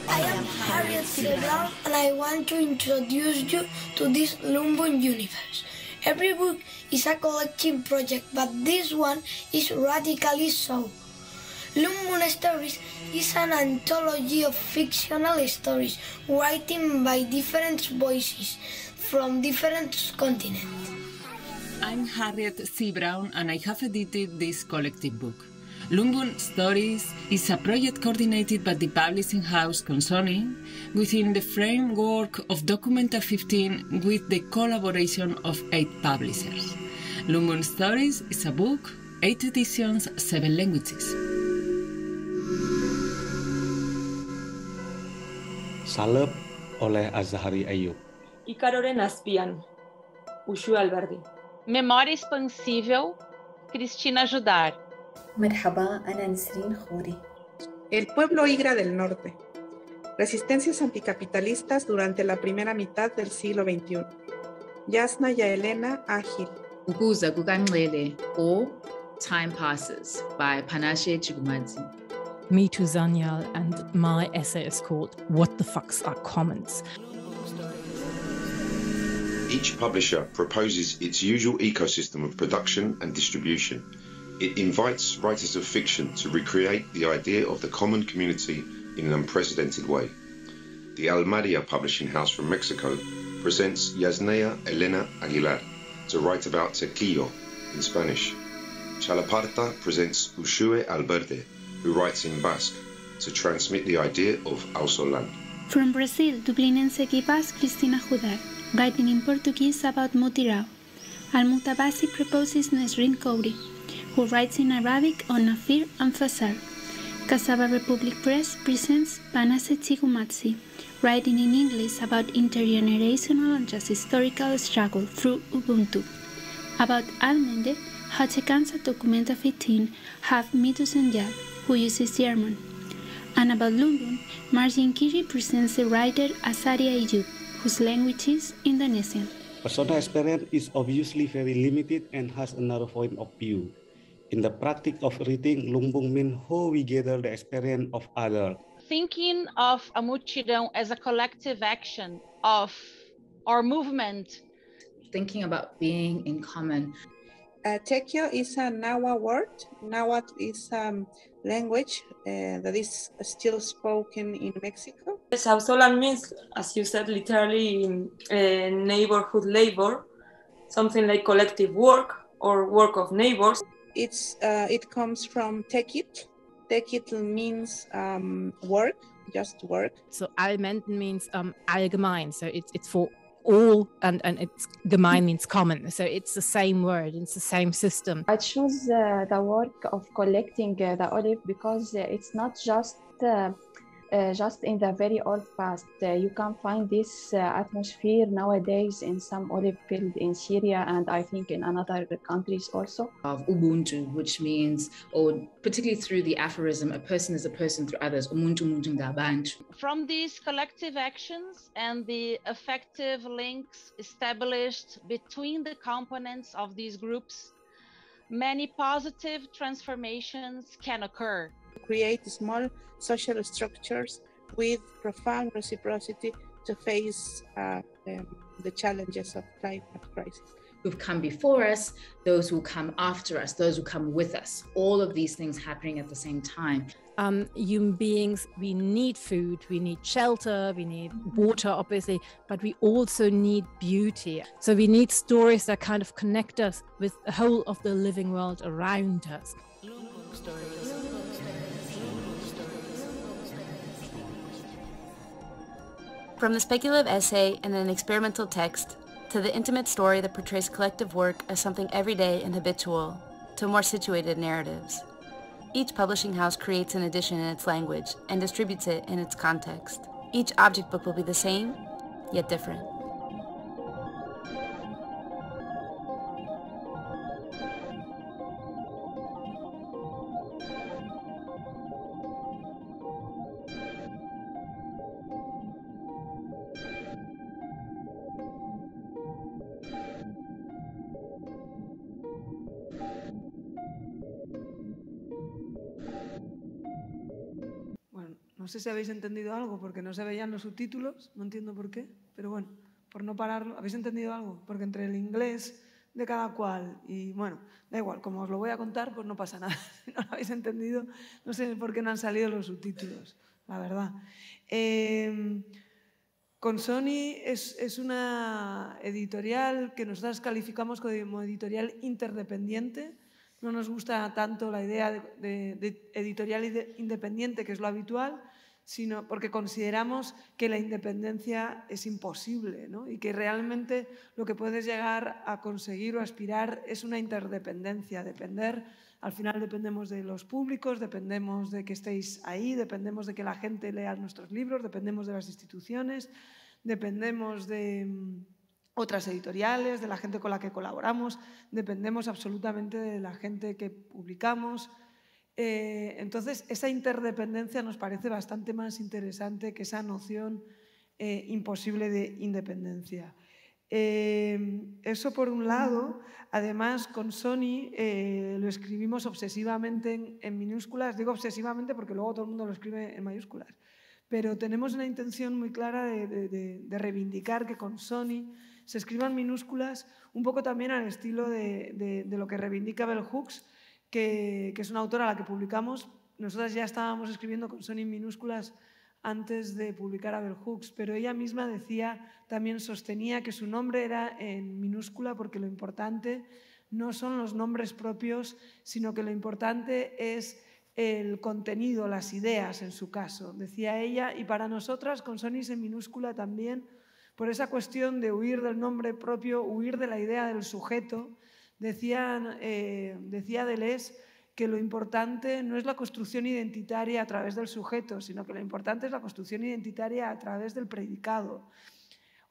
I am Harriet Brown, and I want to introduce you to this Lumbun universe. Every book is a collective project, but this one is radically so. Lumbun Stories is an anthology of fictional stories written by different voices from different continents. I'm Harriet C. Brown and I have edited this collective book. Lungun Stories is a project coordinated by the publishing house Consoni within the framework of Documenta 15 with the collaboration of eight publishers. Lungun Stories is a book, eight editions, seven languages. Salep oleh Azhari Ayub. Icaroren Aspian, Ushu Alberdi. Memória Expansível, Cristina Judar. El pueblo Igra del Norte. Resistencias anticapitalistas durante la primera mitad del siglo XXI. Yasna Elena Ágil. Uguza Kukanglele o Time Passes by Panache Chigumadzi. Me too, Zanyal, and my essay is called What the Fucks Are comments? Each publisher proposes its usual ecosystem of production and distribution it invites writers of fiction to recreate the idea of the common community in an unprecedented way. The Almadia publishing house from Mexico presents Yasnea Elena Aguilar to write about Tequillo in Spanish. Chalaparta presents Ushue Alberde, who writes in Basque, to transmit the idea of Ausolan. From Brazil, Dublinense equipas Cristina Judar, writing in Portuguese about Mutirao. Al-Mutabasi proposes Nesrin Kouri, who writes in Arabic on Nafir and Fasar. Cassava Republic Press presents Panase Tigumatsi, writing in English about intergenerational and just historical struggle through Ubuntu. About Almende, Hachekansa Documenta 15 have Mitus Senja, who uses German. And about Lumbun, Margin Kiri presents the writer Asaria Ayub, whose language is Indonesian. Persona experience is obviously very limited and has a narrow point of view. In the practice of reading Lumbung Minho, we gather the experience of others. Thinking of a mutirão as a collective action of our movement. Thinking about being in common. Uh, Tekyo is a Nawa word. Nawa is a um, language uh, that is still spoken in Mexico. Sausolan means, as you said, literally in, uh, neighborhood labor, something like collective work or work of neighbors it's uh, it comes from tekit. Tekit means um, work, just work. So allmenden means um, allgemein. So it's it's for all and and it's gemein means common so it's the same word it's the same system i choose uh, the work of collecting uh, the olive because uh, it's not just uh, uh, just in the very old past. Uh, you can find this uh, atmosphere nowadays in some olive field in Syria and I think in another countries also. Of Ubuntu, which means, or particularly through the aphorism, a person is a person through others. From these collective actions and the effective links established between the components of these groups, many positive transformations can occur create small social structures with profound reciprocity to face uh, um, the challenges of climate crisis. Who've come before us, those who come after us, those who come with us, all of these things happening at the same time. Um, human beings, we need food, we need shelter, we need water, obviously, but we also need beauty. So we need stories that kind of connect us with the whole of the living world around us. Story. From the speculative essay and an experimental text, to the intimate story that portrays collective work as something everyday and habitual, to more situated narratives. Each publishing house creates an edition in its language and distributes it in its context. Each object book will be the same, yet different. No sé si habéis entendido algo, porque no se veían los subtítulos, no entiendo por qué, pero bueno, por no pararlo, ¿habéis entendido algo? Porque entre el inglés de cada cual y bueno, da igual, como os lo voy a contar, pues no pasa nada. <laughs> no lo habéis entendido, no sé por qué no han salido los subtítulos, la verdad. Em, con Sony es, una editorial que nosotras calificamos como editorial interdependiente. No nos gusta tanto la idea de editorial independiente, que es lo habitual, sino porque consideramos que la independencia es imposible y que realmente lo que puedes llegar a conseguir o aspirar es una interdependencia, depender. Al final dependemos de los públicos, dependemos de que estéis ahí, dependemos de que la gente lea nuestros libros, dependemos de las instituciones, dependemos de mm, otras editoriales, de la gente con la que colaboramos, dependemos absolutamente de la gente que publicamos, eh, entonces, esa interdependencia nos parece bastante más interesante que esa noción eh, imposible de independencia. Eh, eso por un lado, además con Sony lo escribimos obsesivamente en, minúsculas, digo obsesivamente porque luego todo el mundo lo escribe en mayúsculas, pero tenemos una intención muy clara de, de reivindicar que con Sony se escriban minúsculas un poco también al estilo de, lo que reivindica Bell Hooks, que, es una autora a la que publicamos. Nosotras ya estábamos escribiendo con Sony minúsculas antes de publicar Bell Hooks, pero ella misma decía, también sostenía que su nombre era en minúscula porque lo importante no son los nombres propios, sino que lo importante es el contenido, las ideas en su caso, decía ella, y para nosotras con Sonis en minúscula también, por esa cuestión de huir del nombre propio, huir de la idea del sujeto, Decían, eh, decía Deleuze que lo importante no es la construcción identitaria a través del sujeto, sino que lo importante es la construcción identitaria a través del predicado.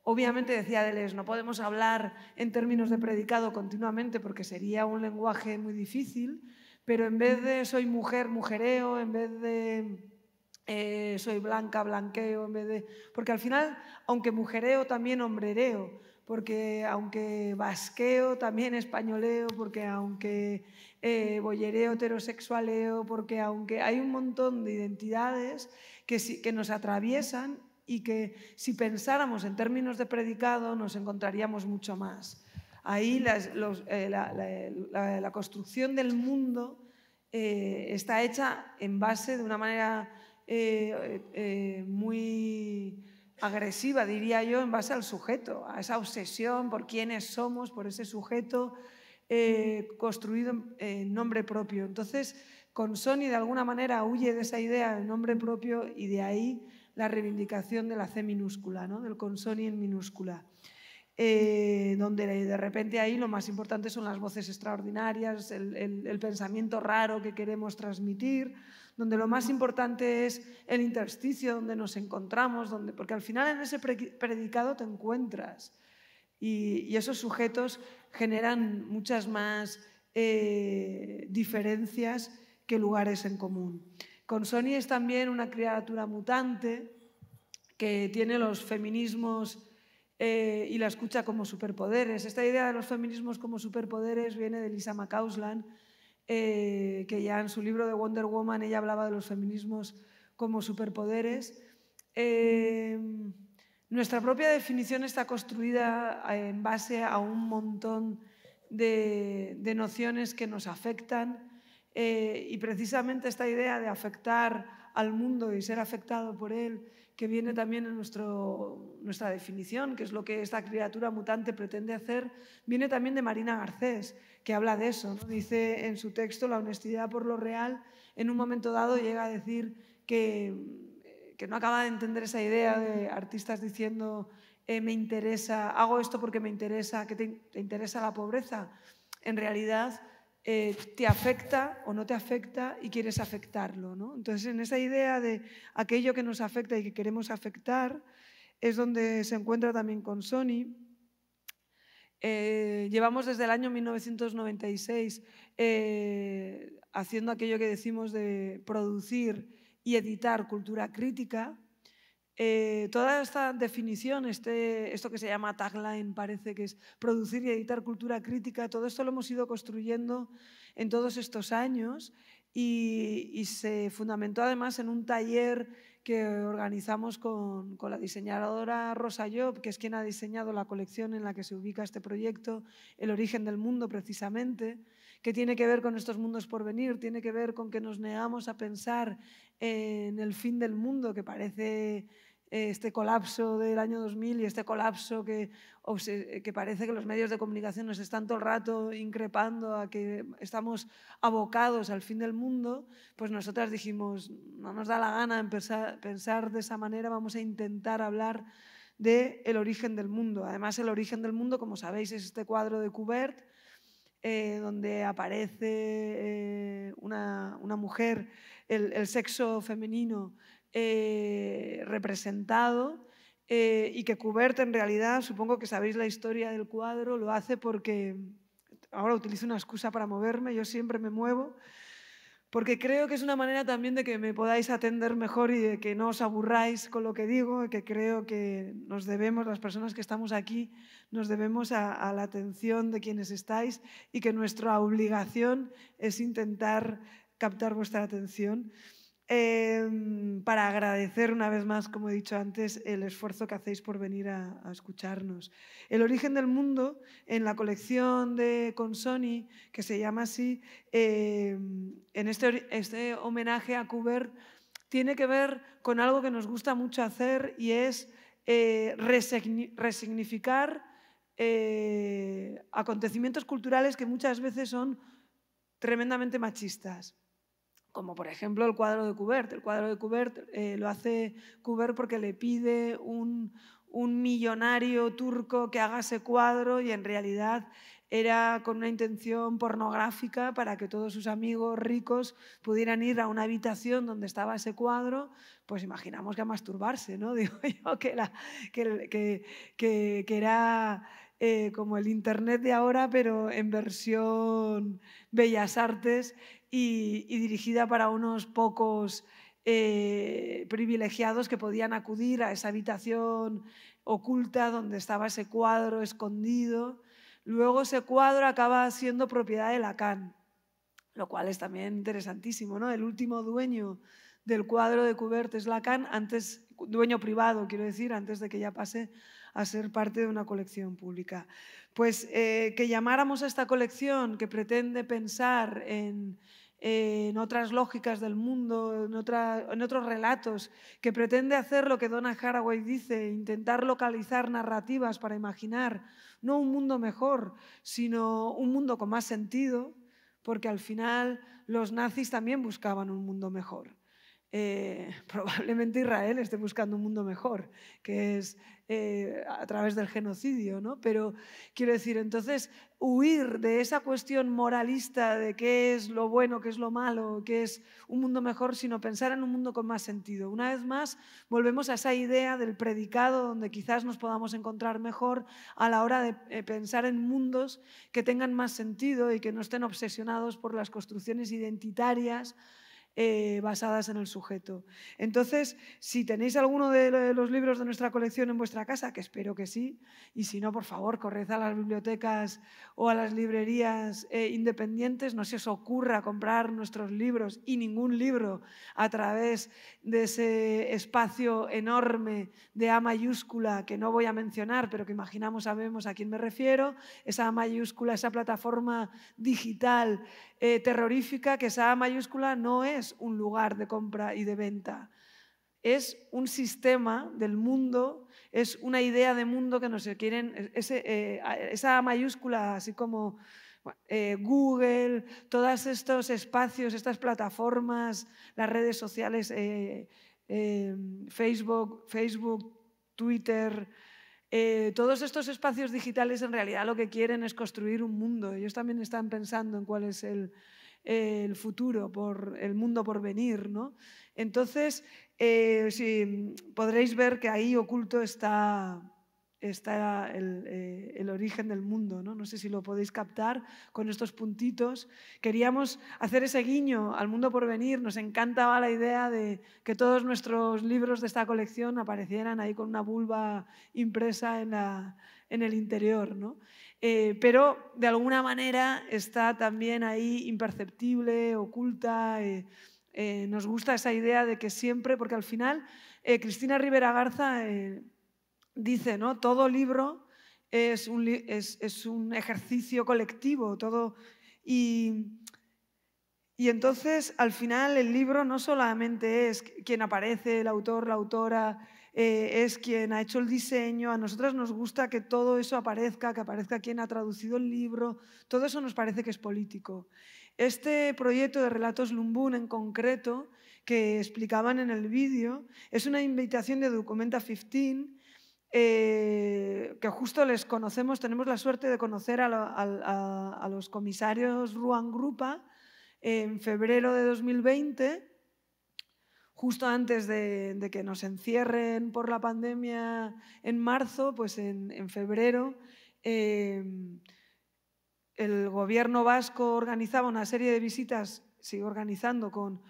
Obviamente, decía Deleuze, no podemos hablar en términos de predicado continuamente porque sería un lenguaje muy difícil, pero en vez de soy mujer, mujereo, en vez de eh, soy blanca, blanqueo, en vez de... Porque al final, aunque mujereo, también hombrereo porque aunque vasqueo también españoleo, porque aunque eh, heterosexualeo, porque aunque hay un montón de identidades que, nos atraviesan y que si pensáramos en términos de predicado nos encontraríamos mucho más. Ahí eh, la, construcción del mundo eh, está hecha en base de una manera eh, muy agresiva, diría yo, en base al sujeto, a esa obsesión por quiénes somos, por ese sujeto eh, construido en nombre propio. Entonces, con Sony de alguna manera huye de esa idea del nombre propio y de ahí la reivindicación de la C minúscula, ¿no? del consoni en minúscula, eh, donde de repente ahí lo más importante son las voces extraordinarias, el pensamiento raro que queremos transmitir, donde lo más importante es el intersticio, donde nos encontramos, donde, porque al final en ese predicado te encuentras. Y, esos sujetos generan muchas más eh, diferencias que lugares en común. Con Sony es también una criatura mutante que tiene los feminismos eh, y la escucha como superpoderes. Esta idea de los feminismos como superpoderes viene de Lisa McCausland, eh, que ya en su libro de Wonder Woman ella hablaba de los feminismos como superpoderes. Eh, nuestra propia definición está construida eh, en base a un montón de, nociones que nos afectan y precisamente esta idea de afectar al mundo y ser afectado por él, que viene también en nuestra definición, que es lo que esta criatura mutante pretende hacer, viene también de Marina Garcés que habla de eso. Dice en su texto, la honestidad por lo real, en un momento dado llega a decir que, no acaba de entender esa idea de artistas diciendo eh, me interesa, hago esto porque me interesa, que te, interesa la pobreza. En realidad eh, te afecta o no te afecta y quieres afectarlo. Entonces, en esa idea de aquello que nos afecta y que queremos afectar, es donde se encuentra también con Sony eh, llevamos desde el año 1996 eh, haciendo aquello que decimos de producir y editar cultura crítica. Eh, toda esta definición, este, esto que se llama tagline, parece que es producir y editar cultura crítica, todo esto lo hemos ido construyendo en todos estos años y se fundamentó además en un taller que organizamos con, la diseñadora Rosa Job, que es quien ha diseñado la colección en la que se ubica este proyecto, El origen del mundo precisamente, que tiene que ver con estos mundos por venir, tiene que ver con que nos negamos a pensar en el fin del mundo, que parece este colapso del año 2000 y este colapso que, que parece que los medios de comunicación nos están todo el rato increpando a que estamos abocados al fin del mundo, pues nosotras dijimos, no nos da la gana empezar, pensar de esa manera, vamos a intentar hablar del el origen del mundo. Además, el origen del mundo, como sabéis, es este cuadro de Coubert, eh, donde aparece eh, una, una, mujer, el, sexo femenino eh, representado eh, y que cubierta en realidad, supongo que sabéis la historia del cuadro, lo hace porque ahora utilizo una excusa para moverme, yo siempre me muevo, porque creo que es una manera también de que me podáis atender mejor y de que no os aburráis con lo que digo, que creo que nos debemos, las personas que estamos aquí, nos debemos a la atención de quienes estáis y que nuestra obligación es intentar captar vuestra atención. Em, para agradecer una vez más, como he dicho antes, el esfuerzo que hacéis por venir a, escucharnos. El origen del mundo, en la colección de Consoni, que se llama así, em, en este, este, homenaje a Kubert, tiene que ver con algo que nos gusta mucho hacer y es eh, resignificar eh, acontecimientos culturales que muchas veces son tremendamente machistas como por ejemplo el cuadro de cubert El cuadro de cubert eh, lo hace cubert porque le pide un, un millonario turco que haga ese cuadro y en realidad era con una intención pornográfica para que todos sus amigos ricos pudieran ir a una habitación donde estaba ese cuadro, pues imaginamos que a masturbarse, ¿no? <laughs> Digo yo que, la, era eh, como el Internet de ahora, pero en versión Bellas Artes, y, dirigida para unos pocos eh, privilegiados que podían acudir a esa habitación oculta donde estaba ese cuadro escondido. Luego ese cuadro acaba siendo propiedad de Lacan, lo cual es también interesantísimo. ¿no? El último dueño del cuadro de Cubert es Lacan, antes, dueño privado, quiero decir, antes de que ya pase a ser parte de una colección pública. Pues eh, que llamáramos a esta colección que pretende pensar en, eh, en otras lógicas del mundo, en, en, otros relatos, que pretende hacer lo que Donna Haraway dice, intentar localizar narrativas para imaginar no un mundo mejor, sino un mundo con más sentido, porque al final los nazis también buscaban un mundo mejor. Eh, <laughs> probablemente Israel esté buscando un mundo mejor, que es eh, a través del genocidio, ¿no? Pero quiero decir, entonces, huir de esa cuestión moralista de qué es lo bueno, qué es lo malo, qué es un mundo mejor, sino pensar en un mundo con más sentido. Una vez más, volvemos a esa idea del predicado donde quizás nos podamos encontrar mejor a la hora de eh, pensar en mundos que tengan más sentido y que no estén obsesionados por las construcciones identitarias eh, basadas en el sujeto. Entonces, si tenéis alguno de los libros de nuestra colección en vuestra casa, que espero que sí, y si no, por favor, corred a las bibliotecas o a las librerías eh, independientes, no se os ocurra comprar nuestros libros y ningún libro a través de ese espacio enorme de A mayúscula que no voy a mencionar, pero que imaginamos sabemos a quién me refiero, esa A mayúscula, esa plataforma digital eh, terrorífica que esa mayúscula no es un lugar de compra y de venta. Es un sistema del mundo, es una idea de mundo que nos quieren, eh, esa mayúscula, así como eh, Google, todos estos espacios, estas plataformas, las redes sociales, Facebook, Facebook, Twitter, eh, todos estos espacios digitales en realidad lo que quieren es construir un mundo. Ellos también están pensando en cuál es el, futuro, por, el mundo por venir. Entonces, eh, podréis ver que ahí oculto está está eh, el, origen del mundo. ¿no? sé si lo podéis captar con estos puntitos. Queríamos hacer ese guiño al mundo por venir. Nos encantaba la idea de que todos nuestros libros de esta colección aparecieran ahí con una vulva impresa en, la, en el interior. ¿no? Eh, pero de alguna manera está también ahí imperceptible, oculta. Eh, nos gusta esa idea de que siempre, porque al final Cristina Rivera Garza dice, ¿no? Todo libro es un, ejercicio colectivo, todo. Y, entonces, al final, el libro no solamente es quien aparece, el autor, la autora, eh, es quien ha hecho el diseño. A nosotras nos gusta que todo eso aparezca, que aparezca quien ha traducido el libro. Todo eso nos parece que es político. Este proyecto de Relatos Lumbun en concreto, que explicaban en el vídeo, es una invitación de Documenta 15 eh, que justo les conocemos, tenemos la suerte de conocer a, los comisarios Ruan Grupa en febrero de 2020, justo antes de, que nos encierren por la pandemia en marzo, pues en, febrero. Em, el gobierno vasco organizaba una serie de visitas, sigue organizando con,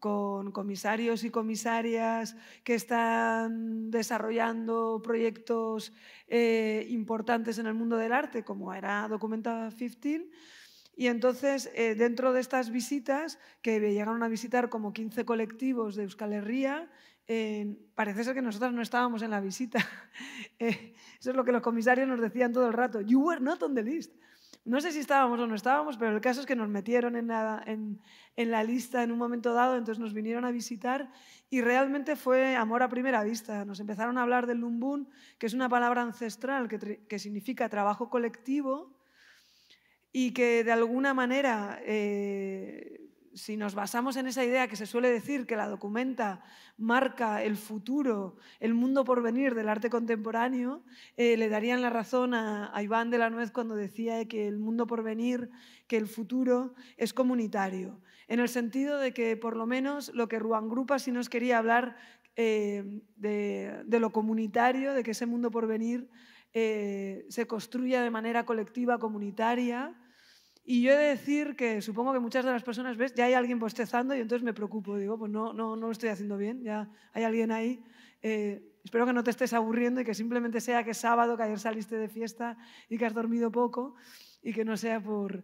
con comisarios y comisarias que están desarrollando proyectos eh, importantes en el mundo del arte, como era Documenta 15. Y entonces, eh, dentro de estas visitas, que llegaron a visitar como 15 colectivos de Euskal Herria, parece ser que nosotras no estábamos en la visita. <laughs> Eh, eso es lo que los comisarios nos decían todo el rato. You were not on the list. No sé si estábamos o no estábamos, pero el caso es que nos metieron en la, lista en un momento dado, entonces nos vinieron a visitar y realmente fue amor a primera vista. Nos empezaron a hablar del lumbun, que es una palabra ancestral que, significa trabajo colectivo y que de alguna manera eh, si nos basamos en esa idea que se suele decir que la documenta marca el futuro, el mundo por venir del arte contemporáneo, eh, le darían la razón a, Iván de la Nuez cuando decía que el mundo por venir, que el futuro es comunitario, en el sentido de que por lo menos lo que Ruan Grupa sí si nos quería hablar eh, de, lo comunitario, de que ese mundo por venir eh, se construya de manera colectiva, comunitaria, y yo he de decir que supongo que muchas de las personas, ves, ya hay alguien bostezando y entonces me preocupo, digo, pues no, no, no lo estoy haciendo bien, ya hay alguien ahí. Eh, espero que no te estés aburriendo y que simplemente sea que es sábado, que ayer saliste de fiesta y que has dormido poco y que no sea por,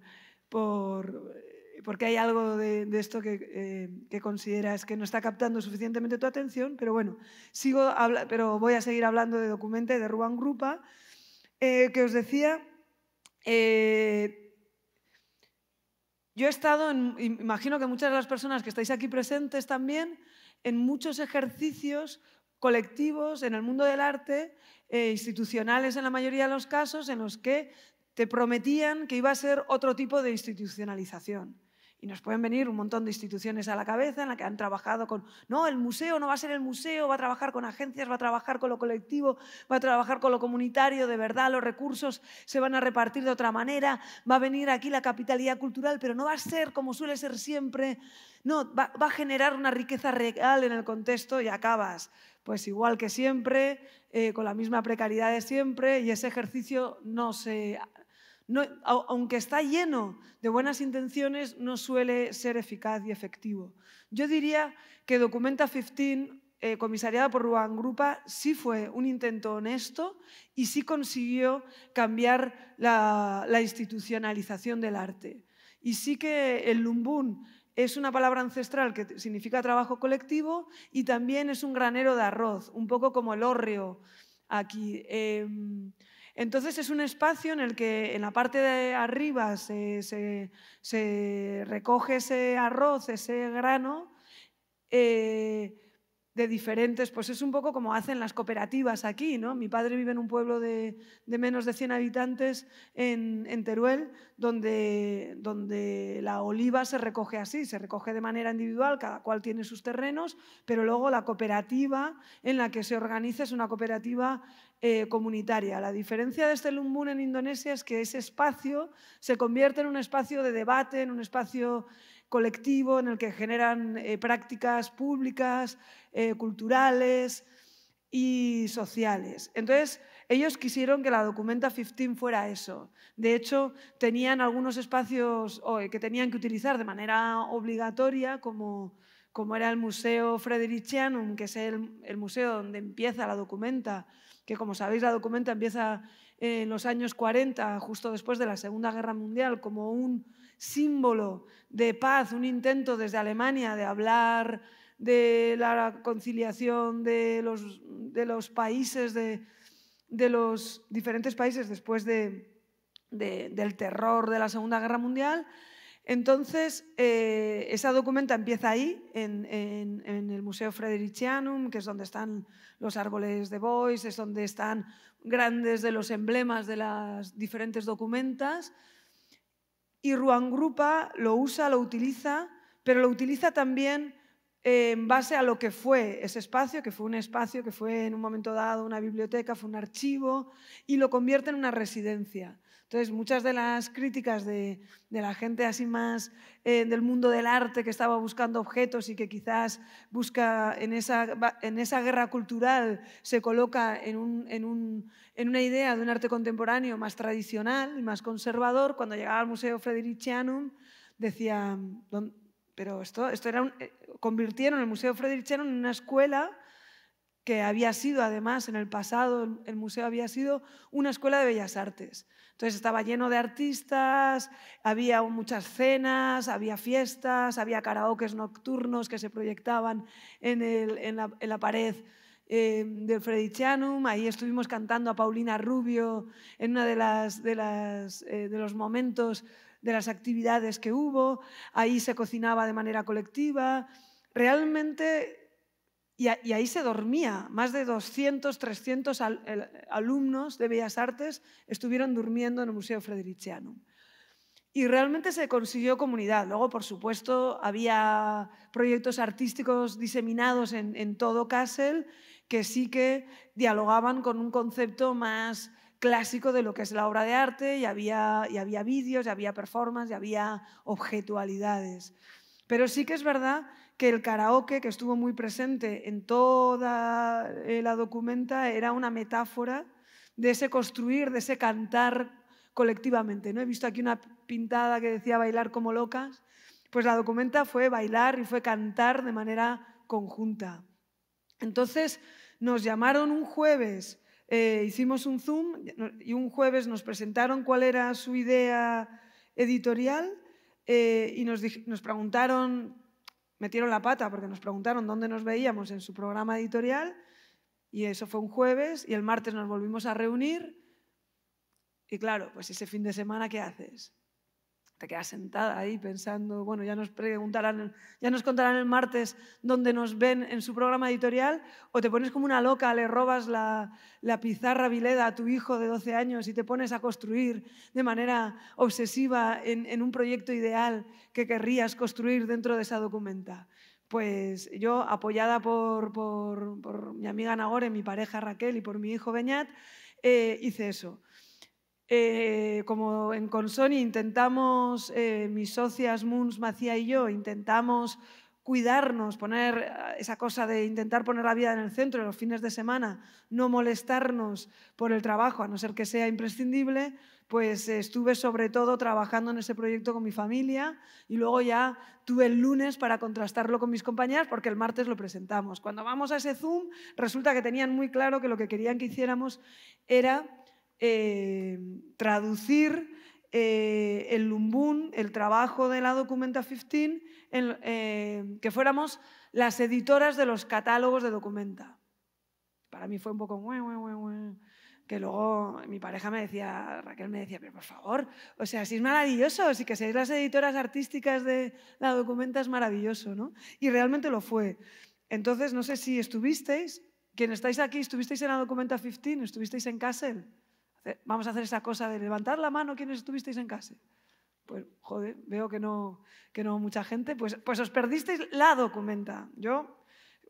por eh, porque hay algo de, esto que, eh, que, consideras que no está captando suficientemente tu atención, pero bueno, sigo pero voy a seguir hablando de documento de Ruan Grupa, que os decía... Yo he estado, en, imagino que muchas de las personas que estáis aquí presentes también, en muchos ejercicios colectivos en el mundo del arte, eh, institucionales en la mayoría de los casos, en los que te prometían que iba a ser otro tipo de institucionalización. Y nos pueden venir un montón de instituciones a la cabeza en la que han trabajado con, no, el museo no va a ser el museo, va a trabajar con agencias, va a trabajar con lo colectivo, va a trabajar con lo comunitario, de verdad, los recursos se van a repartir de otra manera, va a venir aquí la capitalidad cultural, pero no va a ser como suele ser siempre, no, va, a generar una riqueza real en el contexto y acabas, pues igual que siempre, eh, con la misma precariedad de siempre, y ese ejercicio no se, aunque está lleno de buenas intenciones, no suele ser eficaz y efectivo. Yo diría que Documenta 15, eh, comisariada por Juan Grupa, sí fue un intento honesto y sí consiguió cambiar la, institucionalización del arte. Y sí que el lumbún es una palabra ancestral que significa trabajo colectivo y también es un granero de arroz, un poco como el hórreo aquí. Eh, entonces es un espacio en el que en la parte de arriba se, recoge ese arroz, ese grano, eh, de diferentes, pues es un poco como hacen las cooperativas aquí, ¿no? Mi padre vive en un pueblo de, menos de 100 habitantes en, Teruel, donde, donde la oliva se recoge así, se recoge de manera individual, cada cual tiene sus terrenos, pero luego la cooperativa en la que se organiza es una cooperativa eh, comunitaria. La diferencia de este Lumbun en Indonesia es que ese espacio se convierte en un espacio de debate, en un espacio colectivo en el que generan eh, prácticas públicas, eh, culturales y sociales. Entonces, ellos quisieron que la Documenta 15 fuera eso. De hecho, tenían algunos espacios que tenían que utilizar de manera obligatoria, como, como era el Museo Frederichianum, que es el, el museo donde empieza la Documenta que como sabéis la documenta empieza en los años 40, justo después de la Segunda Guerra Mundial, como un símbolo de paz, un intento desde Alemania de hablar de la conciliación de los, países, de, los diferentes países después del terror de la Segunda Guerra Mundial entonces, eh, esa documenta empieza ahí, en, el Museo Fredericianum, que es donde están los árboles de Bois, es donde están grandes de los emblemas de las diferentes documentas. Y Ruangrupa Grupa lo usa, lo utiliza, pero lo utiliza también eh, en base a lo que fue ese espacio, que fue un espacio que fue en un momento dado una biblioteca, fue un archivo, y lo convierte en una residencia. Entonces, muchas de las críticas de, la gente así más eh, del mundo del arte que estaba buscando objetos y que quizás busca en esa, guerra cultural, se coloca en, una idea de un arte contemporáneo más tradicional y más conservador, cuando llegaba al Museo Fredericianum decía, pero esto, esto era eh, convirtieron el Museo Fredericianum en una escuela que había sido además en el pasado, el museo había sido una escuela de bellas artes. Entonces estaba lleno de artistas, había muchas cenas, había fiestas, había karaokes nocturnos que se proyectaban en, la, pared eh, del Fredicianum. Ahí estuvimos cantando a Paulina Rubio en uno de, las, eh, de los momentos de las actividades que hubo. Ahí se cocinaba de manera colectiva. Realmente y, ahí se dormía. Más de 200, 300 alumnos de Bellas Artes estuvieron durmiendo en el Museo Fredericiano. Y realmente se consiguió comunidad. Luego, por supuesto, había proyectos artísticos diseminados en, todo Kassel que sí que dialogaban con un concepto más clásico de lo que es la obra de arte y había, y había vídeos, y había performance, y había objetualidades. Pero sí que es verdad que el karaoke, que estuvo muy presente en toda eh, la documenta, era una metáfora de ese construir, de ese cantar colectivamente. ¿no? He visto aquí una pintada que decía bailar como locas. Pues la documenta fue bailar y fue cantar de manera conjunta. Entonces nos llamaron un jueves, eh, hicimos un Zoom y un jueves nos presentaron cuál era su idea editorial eh, y nos preguntaron metieron la pata porque nos preguntaron dónde nos veíamos en su programa editorial y eso fue un jueves y el martes nos volvimos a reunir y claro, pues ese fin de semana, ¿qué haces? te quedas sentada ahí pensando, bueno, ya nos preguntarán, ya nos contarán el martes dónde nos ven en su programa editorial, o te pones como una loca, le robas la, la pizarra vileda a tu hijo de 12 años y te pones a construir de manera obsesiva en, en un proyecto ideal que querrías construir dentro de esa documenta. Pues yo, apoyada por, por, por mi amiga Nagore, mi pareja Raquel y por mi hijo Beñat, eh, hice eso eh, como en Consoni intentamos, eh, mis socias moons Macía y yo, intentamos cuidarnos, poner ah, esa cosa de intentar poner la vida en el centro los fines de semana, no molestarnos por el trabajo, a no ser que sea imprescindible, pues estuve sobre todo trabajando en ese proyecto con mi familia y luego ya tuve el lunes para contrastarlo con mis compañeras porque el martes lo presentamos. Cuando vamos a ese Zoom resulta que tenían muy claro que lo que querían que hiciéramos era eh, traducir eh, el Lumbun, el trabajo de la Documenta 15, en, eh, que fuéramos las editoras de los catálogos de Documenta. Para mí fue un poco... que luego mi pareja me decía, Raquel me decía, pero por favor, o sea, si es maravilloso, si que seáis las editoras artísticas de la documenta es maravilloso, ¿no? Y realmente lo fue. Entonces, no sé si estuvisteis, quien estáis aquí, estuvisteis en la documenta 15, estuvisteis en Kassel. Vamos a hacer esa cosa de levantar la mano quienes estuvisteis en casa. Pues, joder, veo que no, que no mucha gente. Pues, pues os perdisteis la documenta. Yo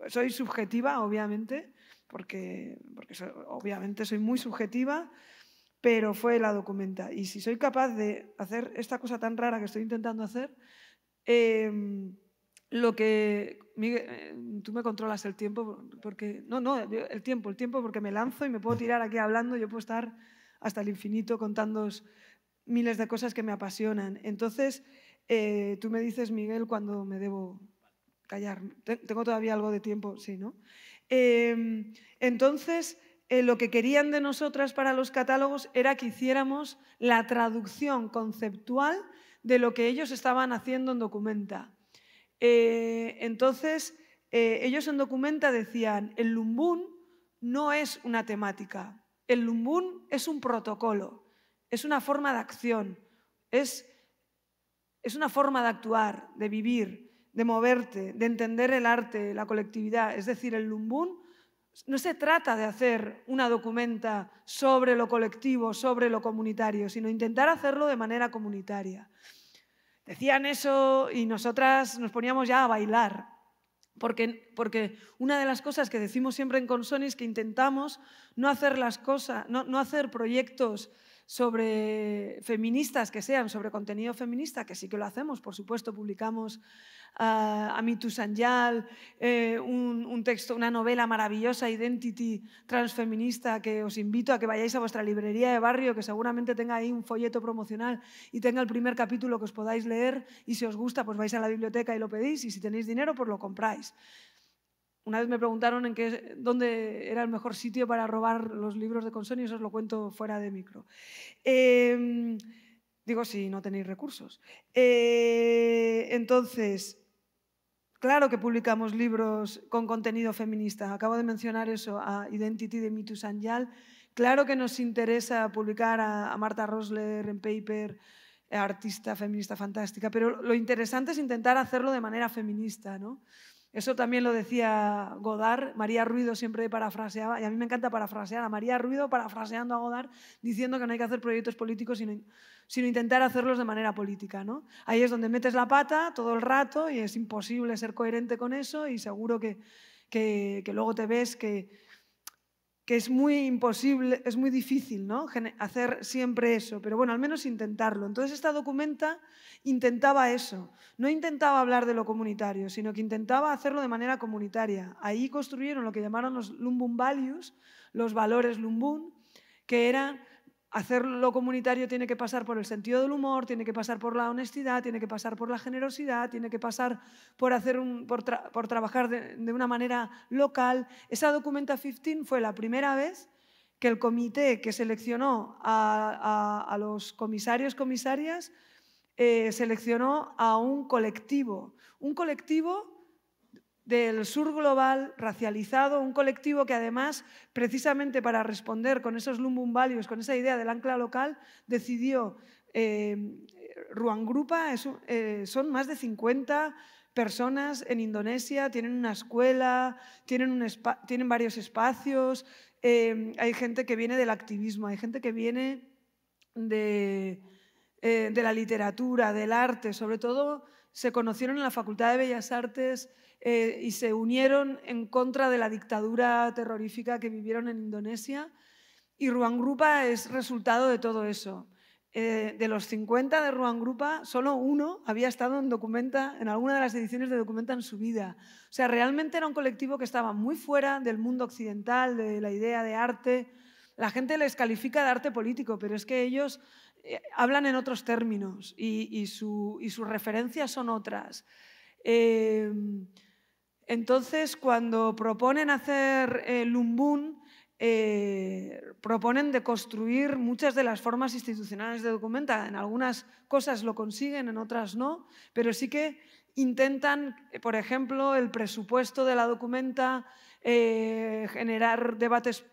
soy subjetiva, obviamente, porque, porque obviamente soy muy subjetiva, pero fue la documenta. Y si soy capaz de hacer esta cosa tan rara que estoy intentando hacer, em, lo que eh, tú me controlas el tiempo porque no no el tiempo el tiempo porque me lanzo y me puedo tirar aquí hablando yo puedo estar hasta el infinito contando miles de cosas que me apasionan. Entonces, eh, tú me dices, Miguel, cuando me debo callar. Tengo todavía algo de tiempo, sí, ¿no? Em, entonces, eh, lo que querían de nosotras para los catálogos era que hiciéramos la traducción conceptual de lo que ellos estaban haciendo en Documenta. Eh, entonces, ellos en Documenta decían, el lumbún no es una temática, el Lumbun es un protocolo, es una forma de acción, es, es una forma de actuar, de vivir, de moverte, de entender el arte, la colectividad. Es decir, el Lumbun no se trata de hacer una documenta sobre lo colectivo, sobre lo comunitario, sino intentar hacerlo de manera comunitaria. Decían eso y nosotras nos poníamos ya a bailar porque, una de las cosas que decimos siempre en Consoni es que intentamos no hacer las cosas, no hacer proyectos sobre feministas que sean, sobre contenido feminista, que sí que lo hacemos, por supuesto, publicamos ah, a Mitu Amitu Sanyal, eh, texto, una novela maravillosa, Identity transfeminista, que os invito a que vayáis a vuestra librería de barrio, que seguramente tenga ahí un folleto promocional y tenga el primer capítulo que os podáis leer y si os gusta, pues vais a la biblioteca y lo pedís y si tenéis dinero, pues lo compráis. Una vez me preguntaron en qué, dónde era el mejor sitio para robar los libros de Consonio, eso os lo cuento fuera de micro. Em, digo, si no tenéis recursos. Eh, entonces, claro que publicamos libros con contenido feminista. Acabo de mencionar eso, a Identity de Mitu Sanyal. Claro que nos interesa publicar a, a Marta Rosler en Paper, artista feminista fantástica, pero lo interesante es intentar hacerlo de manera feminista, ¿no? Eso también lo decía Godard, María Ruido siempre parafraseaba, y a mí me encanta parafrasear a María Ruido parafraseando a Godard diciendo que no hay que hacer proyectos políticos sino, intentar hacerlos de manera política. ¿no? Ahí es donde metes la pata todo el rato y es imposible ser coherente con eso y seguro que, que luego te ves que, que es muy imposible, es muy difícil ¿no? hacer siempre eso, pero bueno, al menos intentarlo. Entonces esta documenta intentaba eso, no intentaba hablar de lo comunitario, sino que intentaba hacerlo de manera comunitaria. Ahí construyeron lo que llamaron los Lumbun Values, los valores Lumbun, que eran hacer lo comunitario tiene que pasar por el sentido del humor, tiene que pasar por la honestidad, tiene que pasar por la generosidad, tiene que pasar por, hacer un, por, trabajar de, una manera local. Esa Documenta 15 fue la primera vez que el comité que seleccionó a, los comisarios, comisarias, eh, seleccionó a un colectivo. Un colectivo del sur global racializado, un colectivo que además, precisamente para responder con esos Lumbum con esa idea del ancla local, decidió, eh, Ruangrupa, eh, son más de 50 personas en Indonesia, tienen una escuela, tienen, varios espacios, eh, hay gente que viene del activismo, hay gente que viene de, de la literatura, del arte, sobre todo se conocieron en la Facultad de Bellas Artes eh, y se unieron en contra de la dictadura terrorífica que vivieron en Indonesia. Y Ruangrupa es resultado de todo eso. Eh, de los 50 de Ruangrupa, solo uno había estado en Documenta, en alguna de las ediciones de Documenta en su vida. O sea, realmente era un colectivo que estaba muy fuera del mundo occidental, de la idea de arte. La gente les califica de arte político, pero es que ellos eh, hablan en otros términos y, y, su, y, sus referencias son otras. Eh, entonces, cuando proponen hacer el eh, Lumbun, eh, proponen deconstruir construir muchas de las formas institucionales de documenta. En algunas cosas lo consiguen, en otras no, pero sí que intentan, por ejemplo, el presupuesto de la documenta, eh, generar debates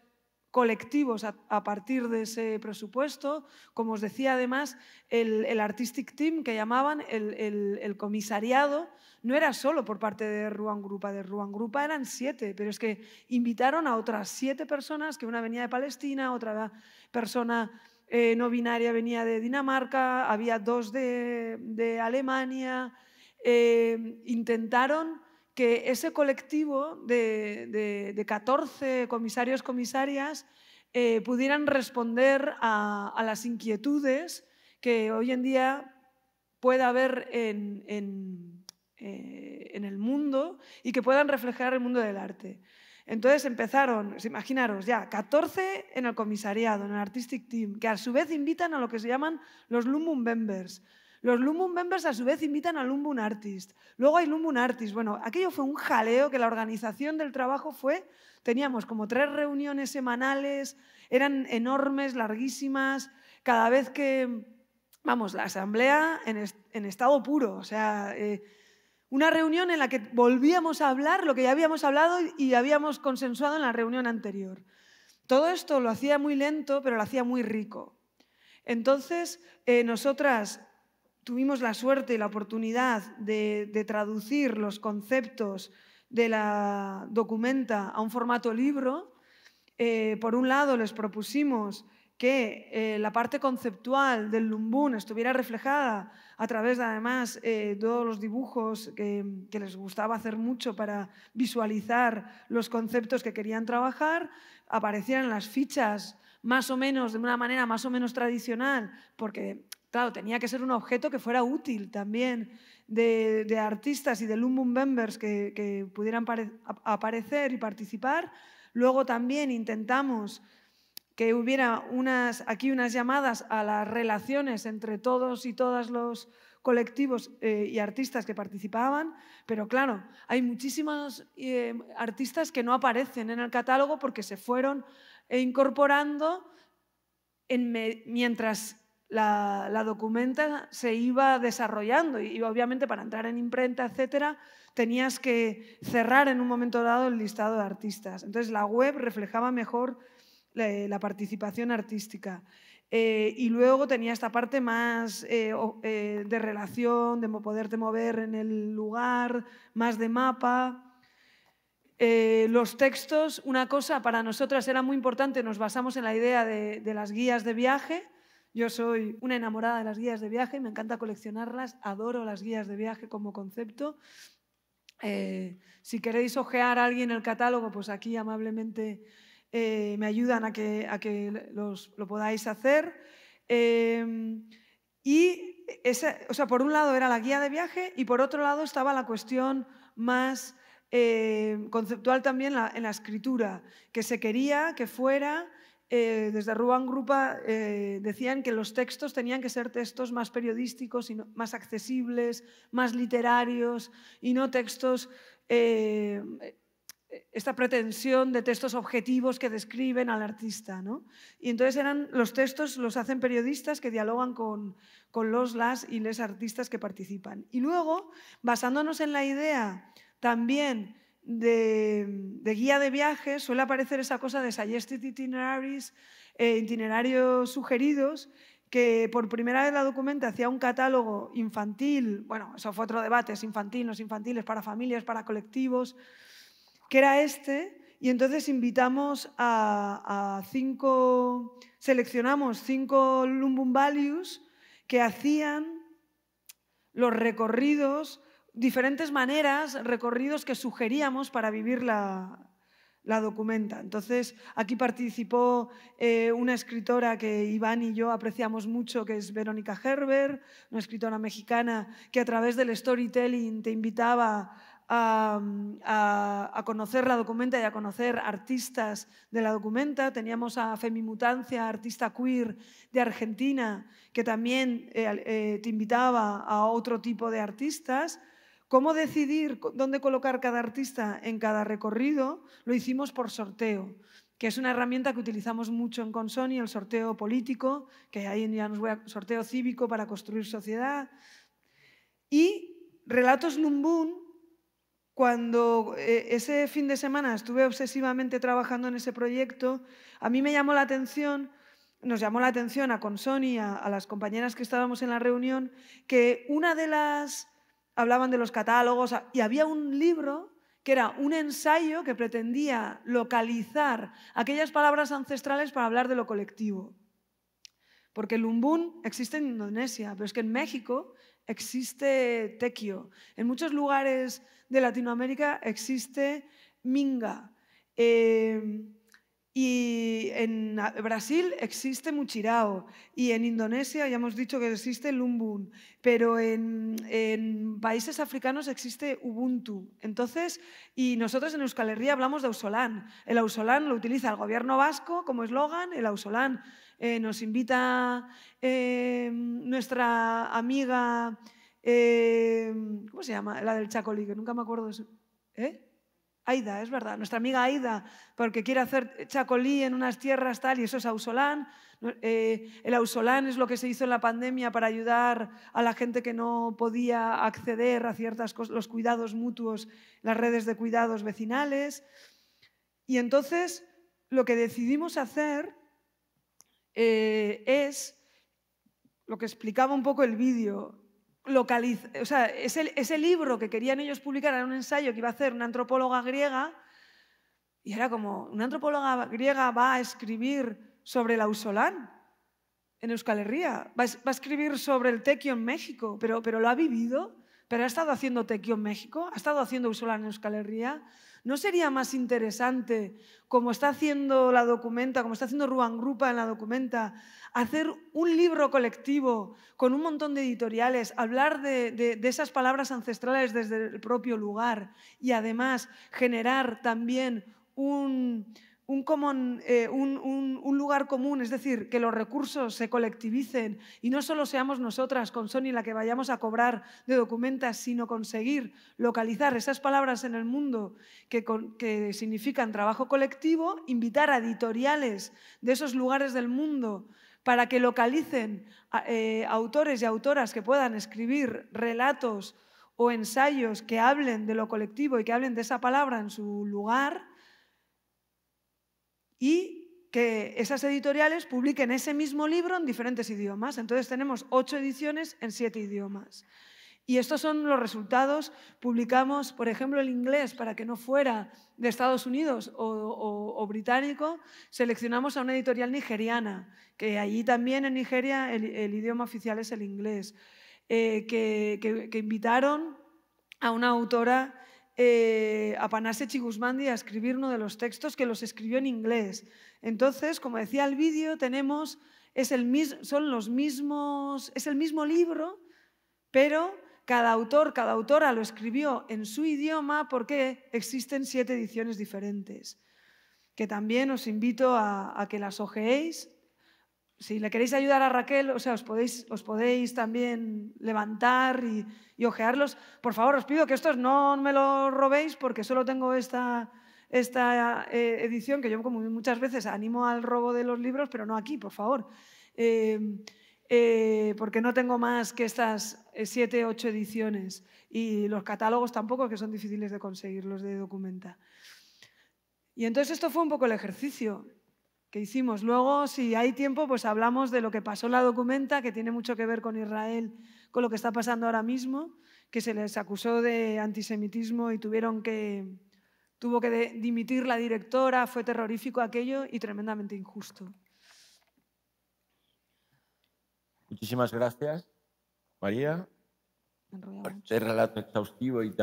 colectivos a, partir de ese presupuesto. Como os decía, además, el, Artistic Team que llamaban, el, comisariado, no era solo por parte de Ruan Grupa, de Ruan Grupa eran siete, pero es que invitaron a otras siete personas, que una venía de Palestina, otra persona eh, no binaria venía de Dinamarca, había dos de, Alemania. Eh, intentaron que ese colectivo de, 14 comisarios, comisarias, eh, pudieran responder a, las inquietudes que hoy en día pueda haber eh, en, el mundo y que puedan reflejar el mundo del arte. Entonces empezaron, imaginaros ya, 14 en el comisariado, en el Artistic Team, que a su vez invitan a lo que se llaman los LUMUM Members, los Lumum Members a su vez invitan a Lumum Artist. Luego hay Lumum Artist. Bueno, aquello fue un jaleo que la organización del trabajo fue, teníamos como tres reuniones semanales, eran enormes, larguísimas, cada vez que, vamos, la asamblea en, estado puro, o sea... Eh, una reunión en la que volvíamos a hablar lo que ya habíamos hablado y habíamos consensuado en la reunión anterior. Todo esto lo hacía muy lento, pero lo hacía muy rico. Entonces, eh, nosotras tuvimos la suerte y la oportunidad de, traducir los conceptos de la documenta a un formato libro. Eh, por un lado, les propusimos que eh, la parte conceptual del Lumbun estuviera reflejada a través de, además, eh, todos los dibujos que, que, les gustaba hacer mucho para visualizar los conceptos que querían trabajar, aparecieran las fichas más o menos, de una manera más o menos tradicional, porque Claro, tenía que ser un objeto que fuera útil también de, artistas y de Lumbum Members que, pudieran aparecer y participar. Luego también intentamos que hubiera unas, aquí unas llamadas a las relaciones entre todos y todas los colectivos eh, y artistas que participaban, pero claro, hay muchísimos eh, artistas que no aparecen en el catálogo porque se fueron eh, incorporando mientras la, documenta se iba desarrollando y, obviamente para entrar en imprenta, etcétera, tenías que cerrar en un momento dado el listado de artistas. Entonces la web reflejaba mejor eh, la, participación artística. Eh, y luego tenía esta parte más eh, de relación, de poderte mover en el lugar, más de mapa. los textos, una cosa para nosotras era muy importante, nos basamos en la idea de, las guías de viaje, yo soy una enamorada de las guías de viaje, me encanta coleccionarlas, adoro las guías de viaje como concepto. Eh, si queréis ojear a alguien el catálogo, pues aquí amablemente eh, me ayudan a que, lo podáis hacer. Em, y, o sea, por un lado era la guía de viaje y por otro lado estaba la cuestión más eh, conceptual también en la escritura, que se quería que fuera eh, desde Ruban Grupa eh, decían que los textos tenían que ser textos más periodísticos, y más accesibles, más literarios y no textos, eh, esta pretensión de textos objetivos que describen al artista. Y entonces eran los textos los hacen periodistas que dialogan con, con los, las y les artistas que participan. Y luego, basándonos en la idea también de, guía de viajes suele aparecer esa cosa de suggested itineraries, eh, itinerarios sugeridos, que por primera vez la documenta hacía un catálogo infantil, bueno, eso fue otro debate, es infantil, no infantiles para familias, para colectivos, que era este, y entonces invitamos a, a cinco, seleccionamos cinco Lumbum Values que hacían los recorridos diferentes maneras, recorridos que sugeríamos para vivir la, la documenta. Entonces, aquí participó eh, una escritora que Iván y yo apreciamos mucho, que es Verónica Gerber, una escritora mexicana que a través del storytelling te invitaba a, a, conocer la documenta y a conocer artistas de la documenta. Teníamos a Femimutancia, artista queer de Argentina, que también eh, eh, te invitaba a otro tipo de artistas. Cómo decidir dónde colocar cada artista en cada recorrido lo hicimos por sorteo, que es una herramienta que utilizamos mucho en Consoni, el sorteo político, que ahí ya nos voy a sorteo cívico para construir sociedad. Y Relatos Lumbun, cuando eh, ese fin de semana estuve obsesivamente trabajando en ese proyecto, a mí me llamó la atención nos llamó la atención a Consoni, a, a las compañeras que estábamos en la reunión, que una de las hablaban de los catálogos y había un libro que era un ensayo que pretendía localizar aquellas palabras ancestrales para hablar de lo colectivo. Porque el existe en Indonesia, pero es que en México existe tequio, en muchos lugares de Latinoamérica existe minga. Eh, y en ah, Brasil existe Muchirao y en Indonesia ya hemos dicho que existe Lumbun, pero en, países africanos existe Ubuntu. Entonces, y nosotros en Euskal Herria hablamos de Ausolán. El Ausolán lo utiliza el gobierno vasco como eslogan, el Ausolán. Eh, nos invita eh, nuestra amiga, eh, ¿cómo se llama? La del Chacolí, que nunca me acuerdo de ¿Eh? Aida, es verdad, nuestra amiga Aida, porque quiere hacer chacolí en unas tierras tal, y eso es ausolán. Eh, el ausolán es lo que se hizo en la pandemia para ayudar a la gente que no podía acceder a ciertas los cuidados mutuos, las redes de cuidados vecinales. Y entonces lo que decidimos hacer eh, es lo que explicaba un poco el vídeo, localiz o sea, ese, libro que querían ellos publicar era un ensayo que iba a hacer una antropóloga griega y era como, una antropóloga griega va a escribir sobre la ausolán en Euskal Herria, va a, va a escribir sobre el tequio en México, pero, pero lo ha vivido pero ha estado haciendo Tequio en México, ha estado haciendo Ursula en Euskal Herria. ¿No sería más interesante, como está haciendo la documenta, como está haciendo Ruan Grupa en la documenta, hacer un libro colectivo con un montón de editoriales, hablar de esas palabras ancestrales desde el propio lugar y además generar también un, eh, un, lugar común, es decir, que los recursos se colectivicen y no solo seamos nosotras con Sony la que vayamos a cobrar de documentas, sino conseguir localizar esas palabras en el mundo que, significan trabajo colectivo, invitar a editoriales de esos lugares del mundo para que localicen eh, autores y autoras que puedan escribir relatos o ensayos que hablen de lo colectivo y que hablen de esa palabra en su lugar y que esas editoriales publiquen ese mismo libro en diferentes idiomas. Entonces tenemos ocho ediciones en siete idiomas. Y estos son los resultados. Publicamos, por ejemplo, el inglés para que no fuera de Estados Unidos o, británico. Seleccionamos a una editorial nigeriana, que allí también en Nigeria el, idioma oficial es el inglés, eh, que invitaron a una autora eh, a Panasechi Guzmandi a escribir uno de los textos que los escribió en inglés. Entonces, como decía el vídeo, tenemos, es el, son los mismos, es el mismo libro, pero cada autor, cada autora lo escribió en su idioma porque existen siete ediciones diferentes, que también os invito a, a que las ojeéis si le queréis ayudar a Raquel, o sea, os podéis, os podéis también levantar y, ojearlos. Por favor, os pido que estos no me los robéis porque solo tengo esta, esta eh, edición, que yo como muchas veces animo al robo de los libros, pero no aquí, por favor. Eh, eh, porque no tengo más que estas siete, ocho ediciones y los catálogos tampoco, que son difíciles de conseguir, los de documenta. Y entonces esto fue un poco el ejercicio que hicimos. Luego, si hay tiempo, pues hablamos de lo que pasó en la documenta, que tiene mucho que ver con Israel, con lo que está pasando ahora mismo, que se les acusó de antisemitismo y tuvieron que, tuvo que dimitir la directora, fue terrorífico aquello y tremendamente injusto. Muchísimas gracias, María, por este relato exhaustivo y,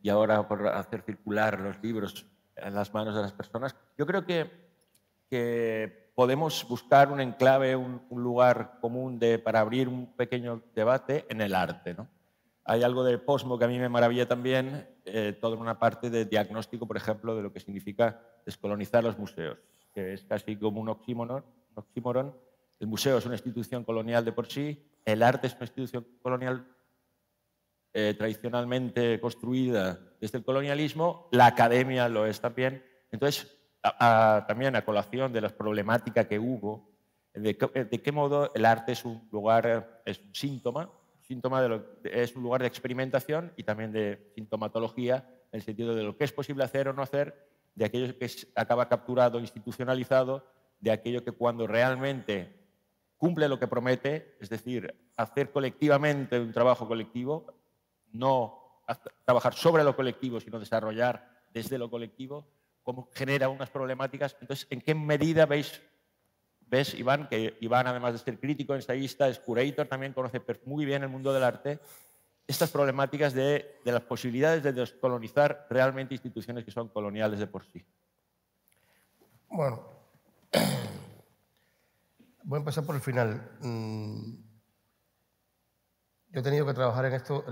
y ahora por hacer circular los libros en las manos de las personas. Yo creo que que podemos buscar un enclave, un, lugar común de, para abrir un pequeño debate en el arte. ¿no? Hay algo de posmo que a mí me maravilla también, eh, toda una parte de diagnóstico, por ejemplo, de lo que significa descolonizar los museos, que es casi como un oxímoron. oxímoron. El museo es una institución colonial de por sí, el arte es una institución colonial eh, tradicionalmente construida desde el colonialismo, la academia lo es también. Entonces, también a colación de las problemáticas que hubo, de, qué modo el arte es un lugar, es un síntoma, síntoma de lo, es un lugar de experimentación y también de sintomatología, en el sentido de lo que es posible hacer o no hacer, de aquello que acaba capturado, institucionalizado, de aquello que cuando realmente cumple lo que promete, es decir, hacer colectivamente un trabajo colectivo, no trabajar sobre lo colectivo, sino desarrollar desde lo colectivo, cómo genera unas problemáticas. Entonces, ¿en qué medida veis, ves, Iván, que Iván, además de ser crítico, ensayista, es curator, también conoce muy bien el mundo del arte, estas problemáticas de, de las posibilidades de descolonizar realmente instituciones que son coloniales de por sí? Bueno, <clears throat> voy a empezar por el final. Mm, yo he tenido que trabajar en esto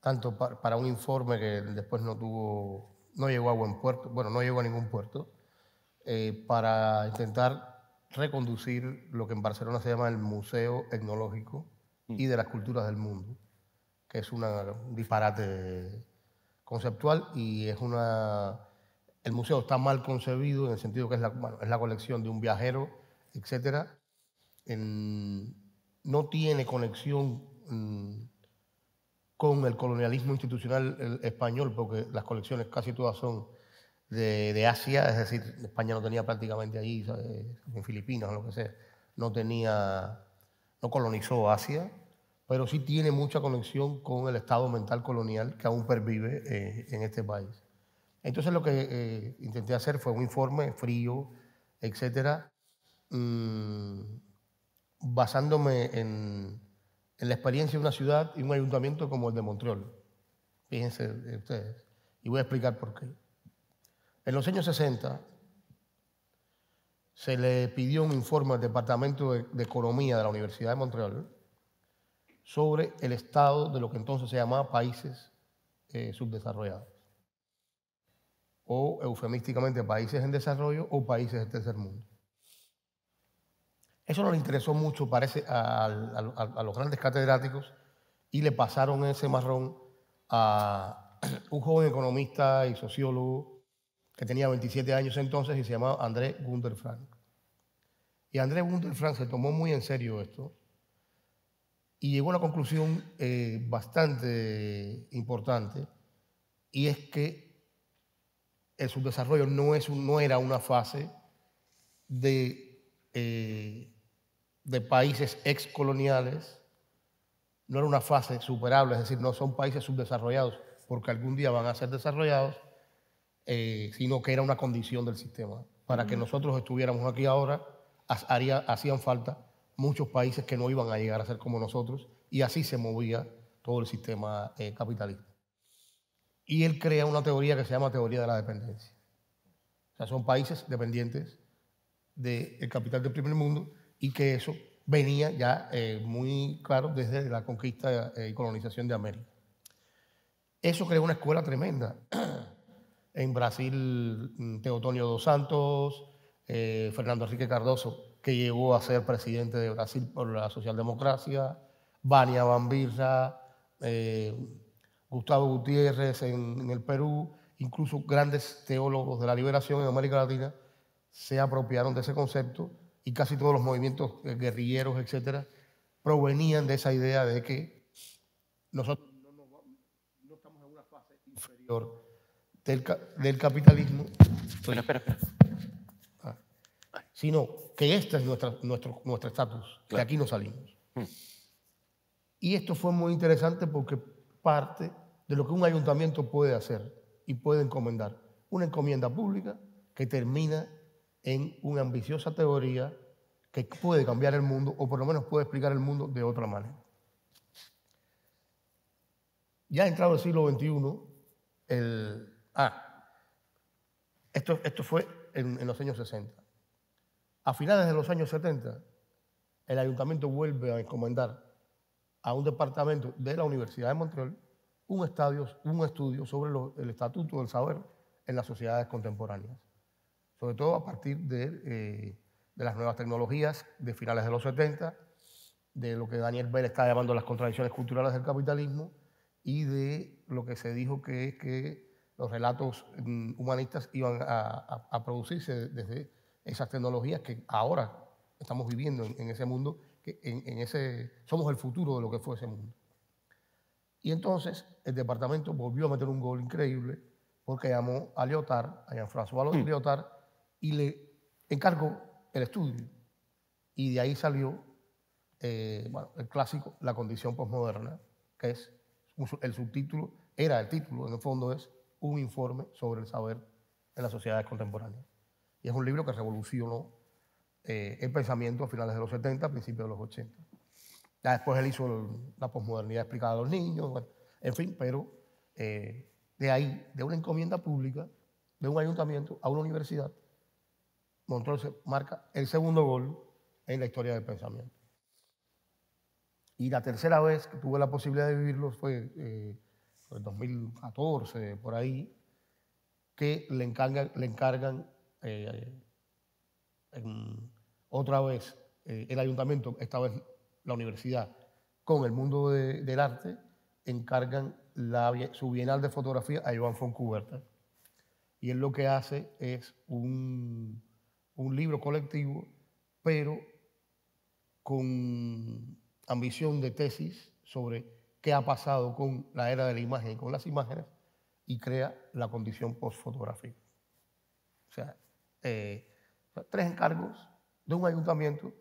tanto para un informe que después no tuvo no llegó a buen puerto, bueno, no llegó a ningún puerto, eh, para intentar reconducir lo que en Barcelona se llama el Museo Etnológico y de las Culturas del Mundo, que es una, un disparate conceptual y es una... El museo está mal concebido en el sentido que es la, colección de un viajero, etc. no tiene conexión mm, con el colonialismo institucional español, porque las colecciones casi todas son de, Asia, es decir, España no tenía prácticamente ahí, en eh, Filipinas o lo que sea, no tenía, no colonizó Asia, pero sí tiene mucha conexión con el estado mental colonial que aún pervive eh, en este país. Entonces lo que eh, intenté hacer fue un informe frío, etcétera, mm, basándome en en la experiencia de una ciudad y un ayuntamiento como el de Montreal. Fíjense ustedes. Y voy a explicar por qué. En los años 60 se le pidió un informe al Departamento de, Economía de la Universidad de Montreal sobre el estado de lo que entonces se llamaba países eh, subdesarrollados, o eufemísticamente países en desarrollo o países del tercer mundo. Eso no le interesó mucho, parece, a, los grandes catedráticos y le pasaron ese marrón a <clears throat> un joven economista y sociólogo que tenía 27 años entonces y se llamaba André Gunder Frank. Y André Gunder Frank se tomó muy en serio esto y llegó a una conclusión eh, bastante importante y es que el subdesarrollo no, es no era una fase de eh, de países excoloniales no era una fase superable, es decir, no son países subdesarrollados porque algún día van a ser desarrollados, eh, sino que era una condición del sistema. Para que nosotros estuviéramos aquí ahora, hacían falta muchos países que no iban a llegar a ser como nosotros y así se movía todo el sistema eh, capitalista. Y él crea una teoría que se llama teoría de la dependencia. O sea, son países dependientes del capital del primer mundo y que eso venía ya eh, muy claro desde la conquista eh, y colonización de América. Eso creó una escuela tremenda. <clears throat> en Brasil, mm, Teotonio dos Santos, eh, Fernando Enrique Cardoso, que llegó a ser presidente de Brasil por la socialdemocracia, Vania Bambirra, Gustavo Gutiérrez en el Perú, incluso grandes teólogos de la liberación en América Latina se apropiaron de ese concepto y casi todos los movimientos guerrilleros, etcétera, provenían de esa idea de que nosotros no, estamos en una fase inferior del, capitalismo. Ah. sino que este es nuestra, nuestro nuestro estatus, que aquí no salimos. Hmm. Y esto fue muy interesante porque parte de lo que un ayuntamiento puede hacer y puede encomendar. Una encomienda pública que termina en una ambiciosa teoría que puede cambiar el mundo o por lo menos puede explicar el mundo de otra manera. Ya ha entrado el siglo XXI, ah, esto, esto fue en, los años 60. A finales de los años 70, el ayuntamiento vuelve a encomendar a un departamento de la Universidad de Montreal un, estudio sobre el estatuto del saber en las sociedades contemporáneas sobre todo a partir eh, de, las nuevas tecnologías de finales de los 70, de lo que Daniel Bell está llamando las contradicciones culturales del capitalismo y de lo que se dijo que es que los relatos mm, humanistas iban a, producirse desde esas tecnologías que ahora estamos viviendo en, ese mundo, que en, ese, somos el futuro de lo que fue ese mundo. Y entonces el departamento volvió a meter un gol increíble porque llamó a Lyotard, a Jean-François mm. Lyotard, y le encargo el estudio. Y de ahí salió eh, el clásico La condición posmoderna, que es el subtítulo, era el título, en el fondo es un informe sobre el saber en las sociedades contemporáneas. Y es un libro que revolucionó eh, el pensamiento a finales de los 70, principios de los 80. Ya después él hizo la posmodernidad explicada a los niños, en fin, pero eh, de ahí, de una encomienda pública, de un ayuntamiento a una universidad, Montrose marca el segundo gol en la historia del pensamiento. Y la tercera vez que tuve la posibilidad de vivirlo fue eh, en 2014, por ahí, que le encargan, le encargan eh, otra vez eh, el ayuntamiento, esta vez la universidad, con el mundo del arte, encargan la, su bienal de fotografía a Joan kuberta Y él lo que hace es un, un libro colectivo, pero con ambición de tesis sobre qué ha pasado con la era de la imagen con las imágenes y crea la condición postfotográfica. O sea, eh, tres encargos de un ayuntamiento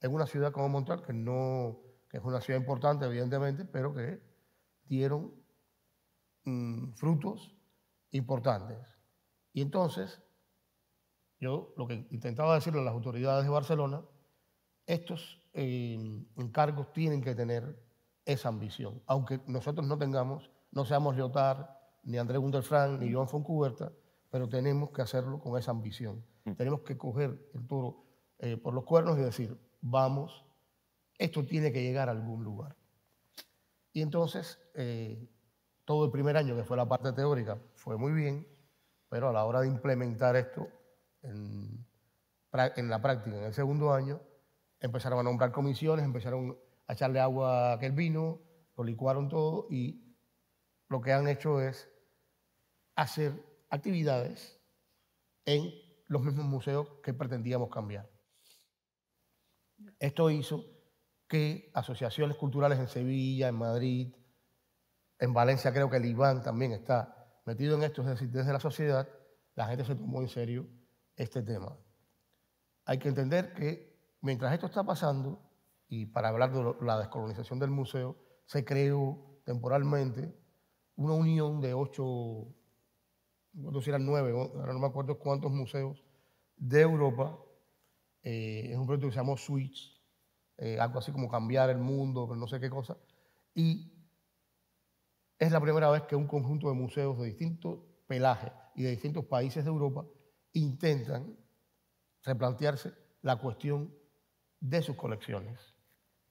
en una ciudad como Montreal, que, no, es una ciudad importante, evidentemente, pero que dieron mm, frutos importantes. Y entonces, yo lo que intentaba decirle a las autoridades de Barcelona, estos eh, encargos tienen que tener esa ambición. Aunque nosotros no tengamos, no seamos Lyotard, ni André Gundelfran, ni Joan Foncuberta, pero tenemos que hacerlo con esa ambición. Mm. Tenemos que coger el toro eh, por los cuernos y decir, vamos, esto tiene que llegar a algún lugar. Y entonces, eh, todo el primer año, que fue la parte teórica, fue muy bien, pero a la hora de implementar esto en, la práctica, en el segundo año, empezaron a nombrar comisiones, empezaron a echarle agua a aquel vino, lo licuaron todo y lo que han hecho es hacer actividades en los mismos museos que pretendíamos cambiar. Esto hizo que asociaciones culturales en Sevilla, en Madrid, en Valencia creo que el iván también está metido en esto, es decir, desde la sociedad la gente se tomó en serio este tema. Hay que entender que mientras esto está pasando, y para hablar de la descolonización del museo, se creó temporalmente una unión de ocho, no sé si eran nueve, ahora no me acuerdo cuántos museos de Europa. Eh, es un proyecto que se llamó Switch, eh, algo así como cambiar el mundo, pero no sé qué cosa. Y es la primera vez que un conjunto de museos de distintos pelajes y de distintos países de Europa intentan replantearse la cuestión de sus colecciones,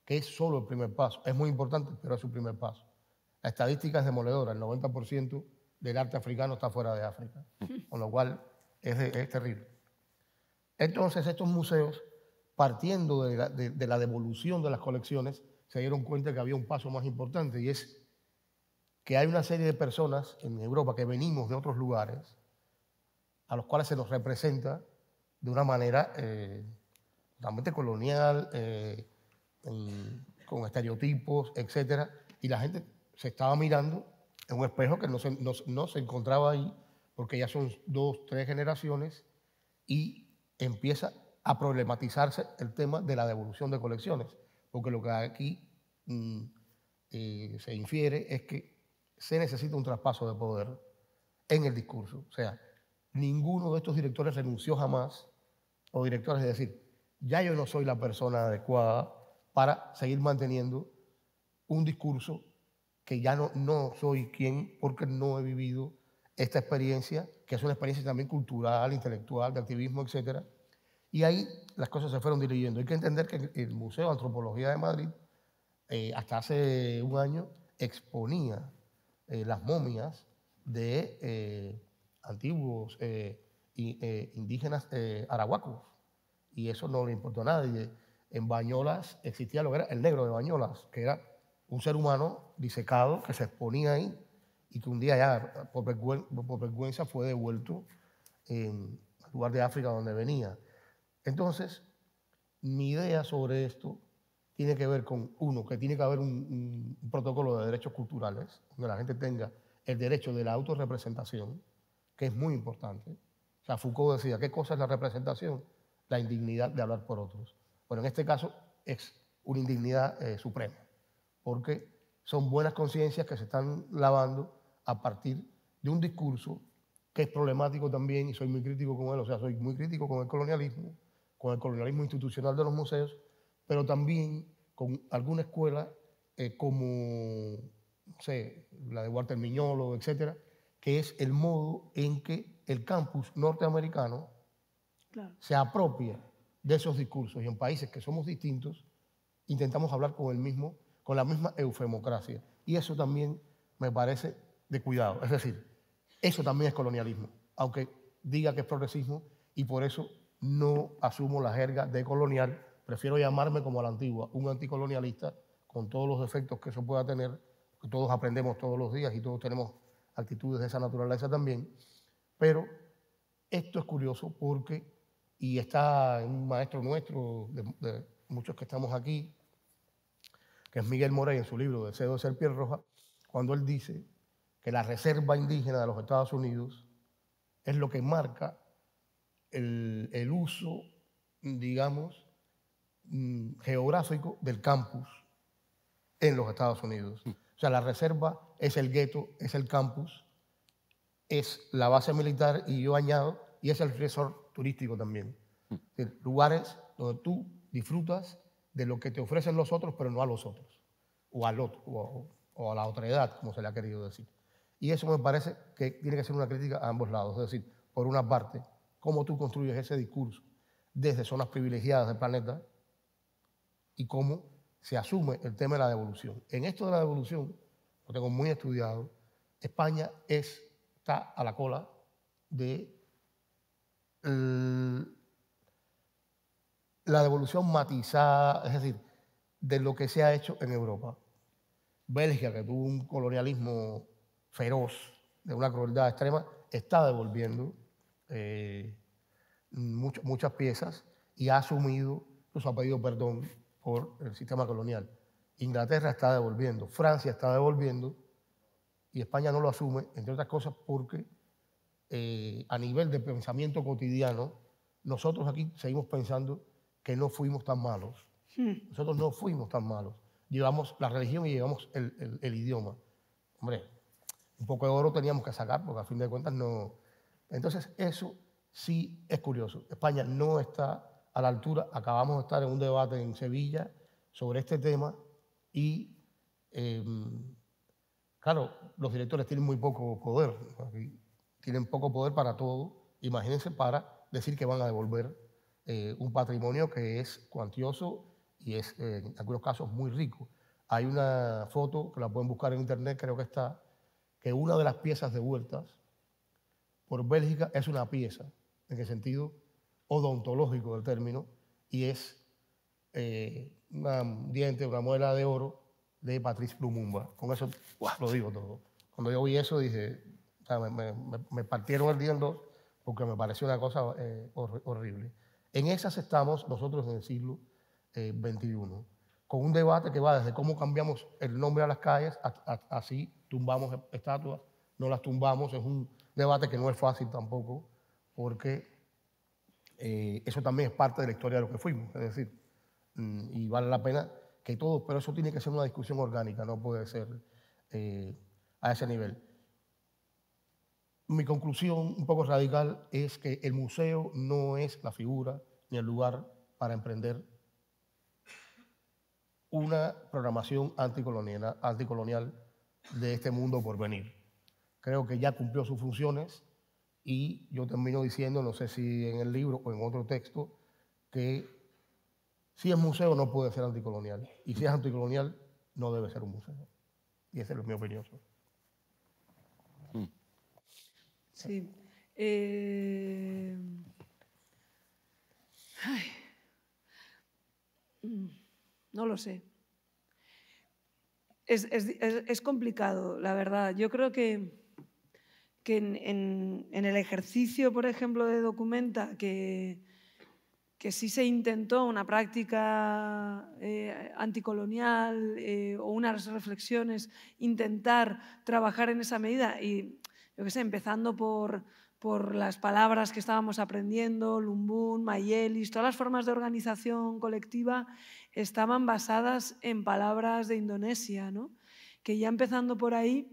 que es solo el primer paso. Es muy importante, pero es su primer paso. La estadística es demoledora, el 90% del arte africano está fuera de África, <laughs> con lo cual es, terrible. Entonces estos museos, partiendo de la, de la devolución de las colecciones, se dieron cuenta que había un paso más importante y es que hay una serie de personas en Europa que venimos de otros lugares a los cuales se los representa de una manera eh, totalmente colonial, eh, con estereotipos, etc. Y la gente se estaba mirando en un espejo que no se, encontraba ahí, porque ya son dos, tres generaciones, y empieza a problematizarse el tema de la devolución de colecciones, porque lo que aquí mm, eh, se infiere es que se necesita un traspaso de poder en el discurso. O sea, ninguno de estos directores renunció jamás, o directores, es decir, ya yo no soy la persona adecuada para seguir manteniendo un discurso que ya no, no soy quien porque no he vivido esta experiencia, que es una experiencia también cultural, intelectual, de activismo, etc. Y ahí las cosas se fueron diluyendo. Hay que entender que el Museo de Antropología de Madrid, eh, hasta hace un año, exponía eh, las momias de... Eh, antiguos eh, eh, indígenas eh, arahuacos. Y eso no le importó a nadie. En Bañolas existía lo que era el negro de Bañolas, que era un ser humano disecado que se exponía ahí y que un día ya por, vergüenza, fue devuelto al lugar de África donde venía. Entonces, mi idea sobre esto tiene que ver con, uno, que tiene que haber un, un, protocolo de derechos culturales, donde la gente tenga el derecho de la autorrepresentación, que es muy importante. O sea, Foucault decía, ¿qué cosa es la representación? La indignidad de hablar por otros. Bueno, en este caso es una indignidad eh, suprema, porque son buenas conciencias que se están lavando a partir de un discurso que es problemático también, y soy muy crítico con él, o sea, soy muy crítico con el colonialismo, con el colonialismo institucional de los museos, pero también con alguna escuela eh, como, no sé, la de Walter Miñolo, etcétera, que es el modo en que el campus norteamericano se apropia de esos discursos. Y en países que somos distintos, intentamos hablar con el mismo, con la misma eufemocracia. Y eso también me parece de cuidado. Es decir, eso también es colonialismo, aunque diga que es progresismo y por eso no asumo la jerga de colonial. Prefiero llamarme como a la antigua, un anticolonialista, con todos los efectos que eso pueda tener, que todos aprendemos todos los días y todos tenemos actitudes de esa naturaleza también. Pero esto es curioso porque, y está un maestro nuestro, de, muchos que estamos aquí, que es Miguel Morey en su libro Deseo de ser piel roja, cuando él dice que la reserva indígena de los Estados Unidos es lo que marca el, el uso, digamos, mm, geográfico del campus en los Estados Unidos. O sea, la reserva es el gueto, es el campus, es la base militar y yo añado, y es el resort turístico también. Mm. lugares donde tú disfrutas de lo que te ofrecen los otros, pero no a los otros, o, o a la otra edad, como se le ha querido decir. Y eso me parece que tiene que ser una crítica a ambos lados. Es decir, por una parte, cómo tú construyes ese discurso desde zonas privilegiadas del planeta y cómo se asume el tema de la devolución. En esto de la devolución, lo tengo muy estudiado, España está a la cola de eh, la devolución matizada, es decir, de lo que se ha hecho en Europa. Bélgica, que tuvo un colonialismo feroz, de una crueldad extrema, está devolviendo eh, muchas piezas y ha asumido, incluso ha pedido perdón por el sistema colonial. Inglaterra está devolviendo, Francia está devolviendo y España no lo asume, entre otras cosas porque eh, a nivel de pensamiento cotidiano, nosotros aquí seguimos pensando que no fuimos tan malos. Hmm. Nosotros no fuimos tan malos. Llevamos la religión y llevamos el, el, idioma. Hombre, un poco de oro teníamos que sacar porque a fin de cuentas no... Entonces eso sí es curioso. España no está a la altura. Acabamos de estar en un debate en Sevilla sobre este tema y, em, claro, los directores tienen muy poco poder, tienen poco poder para todo. Imagínense para decir que van a devolver eh, un patrimonio que es cuantioso y es, en algunos casos, muy rico. Hay una foto que la pueden buscar en internet, creo que está, que una de las piezas devueltas por Bélgica es una pieza, en el sentido odontológico del término, y es eh, una, un diente, una muela de oro de Patrice Plumumba. Con eso lo digo todo. Cuando yo vi eso dije, me, me, me, partieron el día porque me pareció una cosa eh, horrible. En esas estamos nosotros en el siglo eh, XXI, con un debate que va desde cómo cambiamos el nombre a las calles, así tumbamos estatuas, no las tumbamos, es un debate que no es fácil tampoco, porque eh, eso también es parte de la historia de lo que fuimos, es decir, mm, y vale la pena que todo, pero eso tiene que ser una discusión orgánica, no puede ser eh, a ese nivel. Mi conclusión un poco radical es que el museo no es la figura ni el lugar para emprender una programación anticolonial de este mundo por venir. Creo que ya cumplió sus funciones y yo termino diciendo, no sé si en el libro o en otro texto, que si es museo no puede ser anticolonial. Y si es anticolonial, no debe ser un museo. Y esa es mi opinión. Sí. Eh, mm, no lo sé. es complicado, la verdad. Yo creo que que en, el ejercicio, por ejemplo, de documenta, que, que sí se intentó una práctica eh, anticolonial eh, o unas reflexiones, intentar trabajar en esa medida. Y yo qué sé, empezando por, por las palabras que estábamos aprendiendo, Lumbun, Mayelis, todas las formas de organización colectiva estaban basadas en palabras de Indonesia, ¿no? que ya empezando por ahí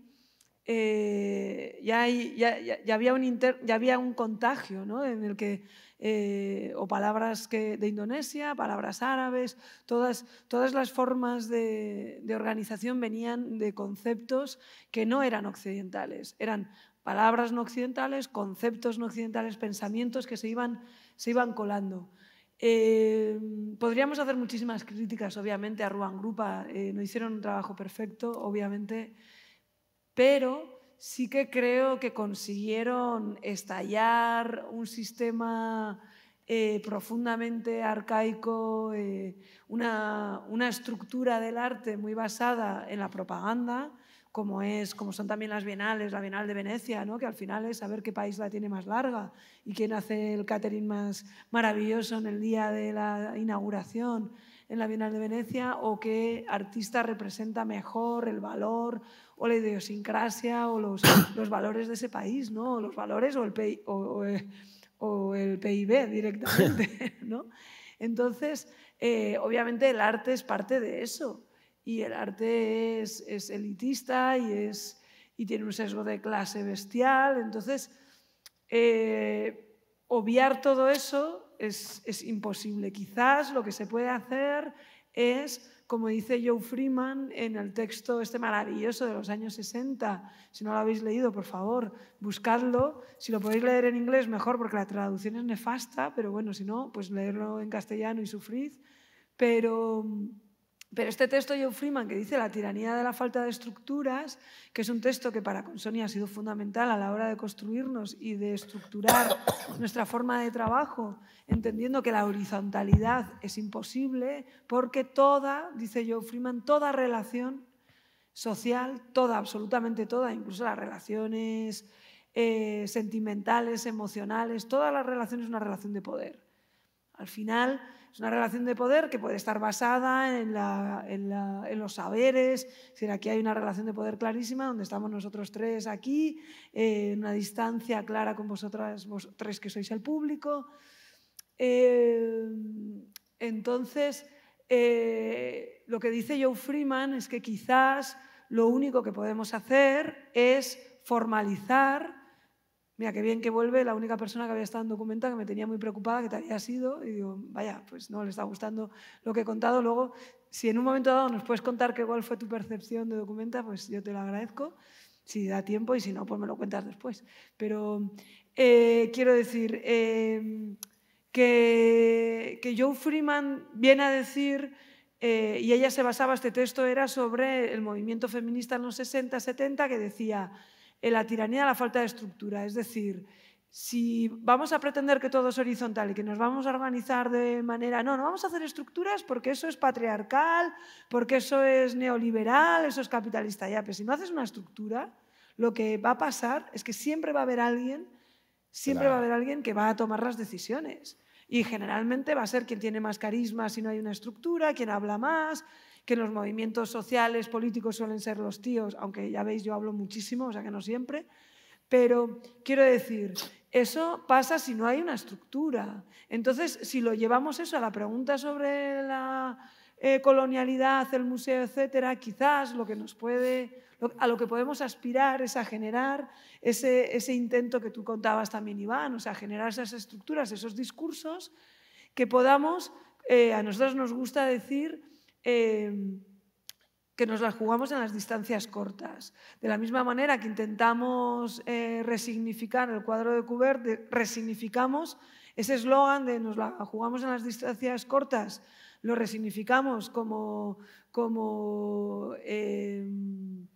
eh, ya, ya, había un ya había un contagio, ¿no? En el que, eh, o palabras que, de Indonesia, palabras árabes, todas, todas las formas de, organización venían de conceptos que no eran occidentales, eran palabras no occidentales, conceptos no occidentales, pensamientos que se iban, se iban colando. Eh, podríamos hacer muchísimas críticas, obviamente, a Ruan Grupa, no hicieron un trabajo perfecto, obviamente pero sí que creo que consiguieron estallar un sistema eh, profundamente arcaico, eh, una, estructura del arte muy basada en la propaganda, como, es, como son también las bienales, la Bienal de Venecia, ¿no? que al final es saber qué país la tiene más larga y quién hace el catering más maravilloso en el día de la inauguración en la Bienal de Venecia o qué artista representa mejor el valor o la idiosincrasia o los, <coughs> los valores de ese país, ¿no? O los valores o el, eh, o, el PIB directamente, <laughs> ¿no? Entonces, eh, obviamente el arte es parte de eso y el arte es, elitista y, es, y tiene un sesgo de clase bestial, entonces eh, obviar todo eso es, es imposible. Quizás lo que se puede hacer es como dice Joe Freeman en el texto este maravilloso de los años 60. Si no lo habéis leído, por favor, buscadlo. Si lo podéis leer en inglés, mejor, porque la traducción es nefasta, pero bueno, si no, pues leerlo en castellano y sufrid. Pero pero este texto de Joe Freeman que dice la tiranía de la falta de estructuras, que es un texto que para sonia ha sido fundamental a la hora de construirnos y de estructurar <coughs> nuestra forma de trabajo, entendiendo que la horizontalidad es imposible porque toda, dice Joe Freeman, toda relación social, toda, absolutamente toda, incluso las relaciones eh, sentimentales, emocionales, toda la relación es una relación de poder. Al final es una relación de poder que puede estar basada en, los saberes. Es aquí hay una relación de poder clarísima donde estamos nosotros tres aquí, en eh, una distancia clara con vosotras, vos tres que sois el público. Eh, entonces, eh, lo que dice Joe Freeman es que quizás lo único que podemos hacer es formalizar mira, qué bien que vuelve la única persona que había estado en documenta, que me tenía muy preocupada, que te había sido, y digo, vaya, pues no, le está gustando lo que he contado. Luego, si en un momento dado nos puedes contar qué cuál fue tu percepción de documenta, pues yo te lo agradezco, si da tiempo, y si no, pues me lo cuentas después. Pero eh, quiero decir em, que, que Joe Freeman viene a decir... Eh, y ella se basaba, este texto era sobre el movimiento feminista en los 60-70, que decía, en la tiranía de la falta de estructura. Es decir, si vamos a pretender que todo es horizontal y que nos vamos a organizar de manera, no, no vamos a hacer estructuras porque eso es patriarcal, porque eso es neoliberal, eso es capitalista. Ya, pero si no haces una estructura, lo que va a pasar es que siempre va a haber alguien, siempre va a haber alguien que va a tomar las decisiones. Y generalmente va a ser quien tiene más carisma si no hay una estructura, quien habla más, que los movimientos sociales, políticos suelen ser los tíos, aunque ya veis yo hablo muchísimo, o sea que no siempre, pero quiero decir, eso pasa si no hay una estructura. Entonces, si lo llevamos eso a la pregunta sobre la eh, colonialidad, el museo, etcétera, quizás lo que nos puede, a lo que podemos aspirar es a generar ese, intento que tú contabas también, Iván, o sea, generar esas estructuras, esos discursos que podamos, eh, a nosotros nos gusta decir, Em, que nos la jugamos en las distancias cortas. De la misma manera que intentamos eh, resignificar el cuadro de Coubert, resignificamos ese eslogan de nos la jugamos en las distancias cortas, lo resignificamos como, como, em,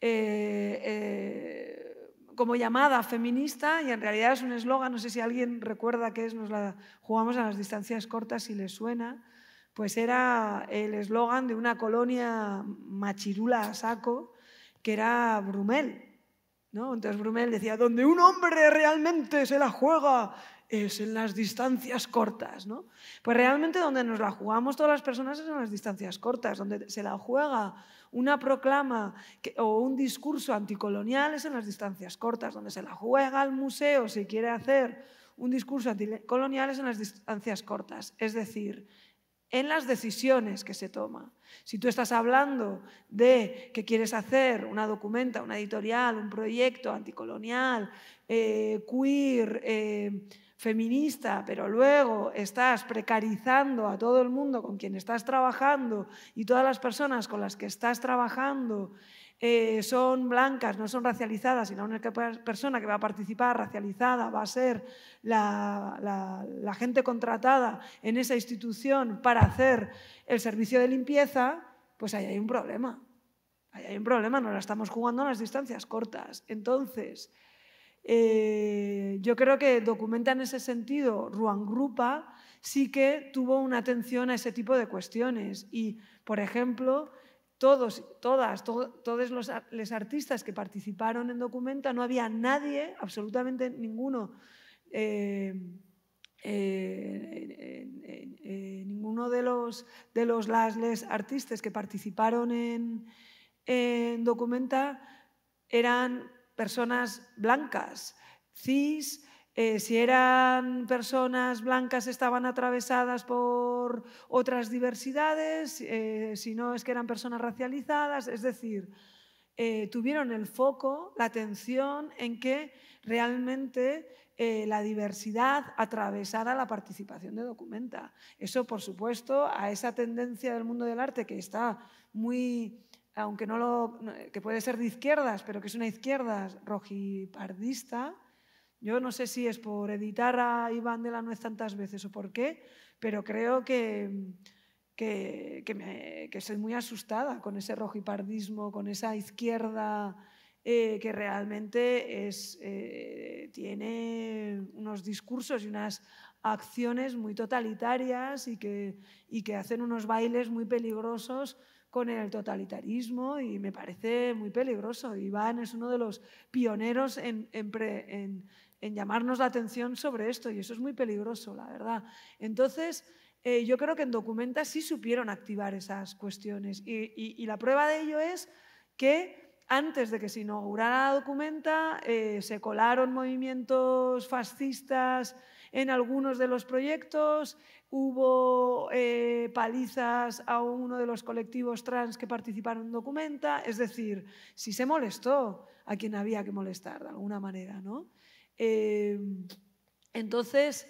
eh, eh, como llamada feminista y en realidad es un eslogan, no sé si alguien recuerda que es nos la jugamos en las distancias cortas si le suena pues era el eslogan de una colonia machirula a saco que era Brumel. ¿no? Entonces Brumel decía, donde un hombre realmente se la juega es en las distancias cortas, ¿no? Pues realmente donde nos la jugamos todas las personas es en las distancias cortas, donde se la juega una proclama o un discurso anticolonial es en las distancias cortas, donde se la juega el museo si quiere hacer un discurso anticolonial es en las distancias cortas, es decir, en las decisiones que se toman. Si tú estás hablando de que quieres hacer una documenta, una editorial, un proyecto anticolonial, eh, queer, eh, feminista, pero luego estás precarizando a todo el mundo con quien estás trabajando y todas las personas con las que estás trabajando eh, son blancas, no son racializadas, y la única persona que va a participar racializada va a ser la, gente contratada en esa institución para hacer el servicio de limpieza, pues ahí hay un problema. Ahí hay un problema, no la estamos jugando a las distancias cortas. Entonces, eh, yo creo que documenta en ese sentido Ruan Grupa sí que tuvo una atención a ese tipo de cuestiones. Y, por ejemplo, todos, todas, todos los, artistas que participaron en Documenta, no había nadie, absolutamente ninguno, eh, eh, eh, ninguno de los, de los artistas que participaron en Documenta eran personas blancas, cis, eh, si eran personas blancas estaban atravesadas por otras diversidades, eh, si no es que eran personas racializadas, es decir, eh, tuvieron el foco, la atención en que realmente la diversidad atravesara la participación de Documenta. Eso, por supuesto, a esa tendencia del mundo del arte que está muy aunque no lo, que puede ser de izquierdas, pero que es una izquierda rojipardista, yo no sé si es por editar a Iván de la Nuez tantas veces o por qué, pero creo que, que, que, soy muy asustada con ese rojipardismo, con esa izquierda eh, que realmente es, eh, tiene unos discursos y unas acciones muy totalitarias y que, y que hacen unos bailes muy peligrosos con el totalitarismo y me parece muy peligroso. Iván es uno de los pioneros en, en llamarnos la atención sobre esto y eso es muy peligroso, la verdad. Entonces, eh, yo creo que en Documenta sí supieron activar esas cuestiones y, la prueba de ello es que antes de que se inaugurara Documenta, eh, se colaron movimientos fascistas en algunos de los proyectos, hubo eh, palizas a uno de los colectivos trans que participaron en Documenta, es decir, si se molestó a quien había que molestar de alguna manera, ¿no? Eh, entonces,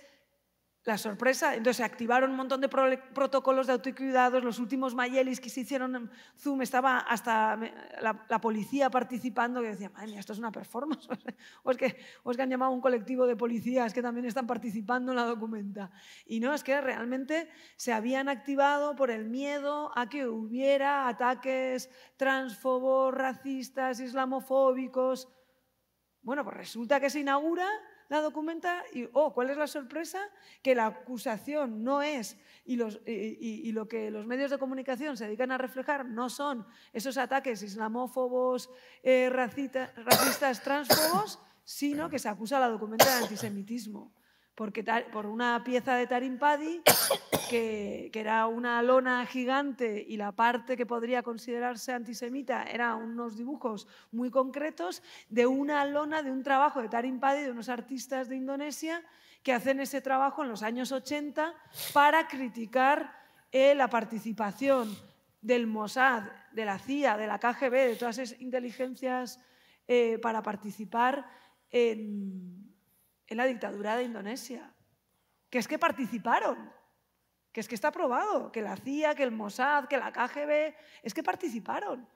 la sorpresa, entonces se activaron un montón de protocolos de autocuidados, los últimos Mayelis que se hicieron en Zoom, estaba hasta la, policía participando, que decía, madre mía, esto es una performance, <laughs> o que, o es que han llamado a un colectivo de policías que también están participando en la documenta. Y no, es que realmente se habían activado por el miedo a que hubiera ataques transfobos, racistas, islamofóbicos, bueno, pues resulta que se inaugura la documenta y, oh, ¿cuál es la sorpresa? Que la acusación no es, y, lo que los medios de comunicación se dedican a reflejar no son esos ataques islamófobos, eh, racistas, transfobos, sino que se acusa a la documenta de antisemitismo por una pieza de Tarimpadi, <coughs> que, que, era una lona gigante y la parte que podría considerarse antisemita eran unos dibujos muy concretos de una lona de un trabajo de Tarimpadi, de unos artistas de Indonesia, que hacen ese trabajo en los años 80 para criticar eh, la participación del Mossad, de la CIA, de la KGB, de todas esas inteligencias eh, para participar en en la dictadura de Indonesia. Que es que participaron, que es que está probado, que la CIA, que el Mossad, que la KGB, es que participaron.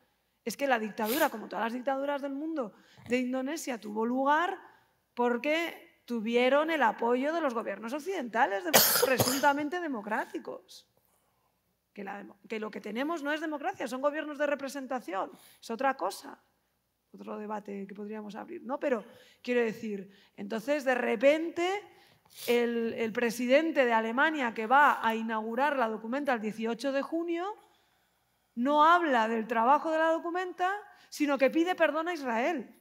Es que la dictadura, como todas las dictaduras del mundo, de Indonesia tuvo lugar porque tuvieron el apoyo de los gobiernos occidentales presuntamente democráticos. que lo que tenemos no es democracia, son gobiernos de representación, es otra cosa otro debate que podríamos abrir, ¿no? Pero quiero decir, entonces de repente el, presidente de Alemania que va a inaugurar la documenta el 18 de junio no habla del trabajo de la documenta, sino que pide perdón a Israel.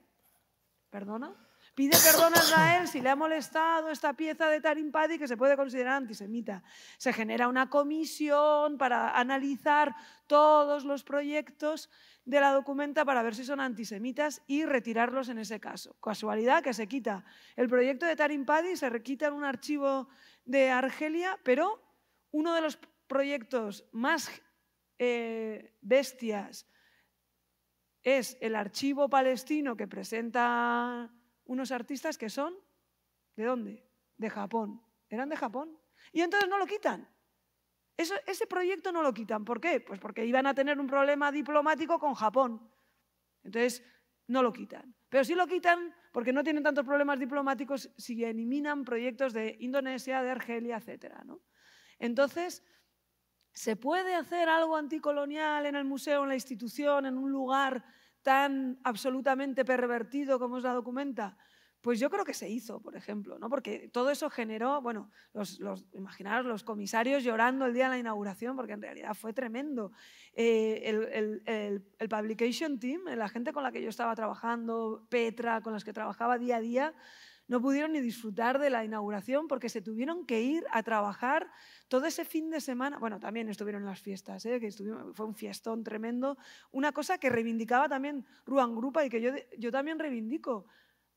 ¿Perdona? Pide perdón a <laughs> Israel si le ha molestado esta pieza de Tarim que se puede considerar antisemita. Se genera una comisión para analizar todos los proyectos de la documenta para ver si son antisemitas y retirarlos en ese caso. Casualidad que se quita el proyecto de Tarim se requita en un archivo de Argelia, pero uno de los proyectos más eh, bestias es el archivo palestino que presenta unos artistas que son, ¿de dónde? De Japón. Eran de Japón. Y entonces no lo quitan. ese proyecto no lo quitan. ¿Por qué? Pues porque iban a tener un problema diplomático con Japón. Entonces no lo quitan. Pero sí lo quitan porque no tienen tantos problemas diplomáticos si eliminan proyectos de Indonesia, de Argelia, etc. Entonces, ¿se puede hacer algo anticolonial en el museo, en la institución, en un lugar tan absolutamente pervertido como es la documenta? Pues yo creo que se hizo, por ejemplo, ¿no? porque todo eso generó, bueno, los, los, imaginaros los comisarios llorando el día de la inauguración, porque en realidad fue tremendo. Eh, el, el, publication team, la gente con la que yo estaba trabajando, Petra, con las que trabajaba día a día, no pudieron ni disfrutar de la inauguración porque se tuvieron que ir a trabajar todo ese fin de semana. Bueno, también estuvieron las fiestas, ¿eh? que fue un fiestón tremendo. Una cosa que reivindicaba también Ruan Grupa y que yo, yo también reivindico.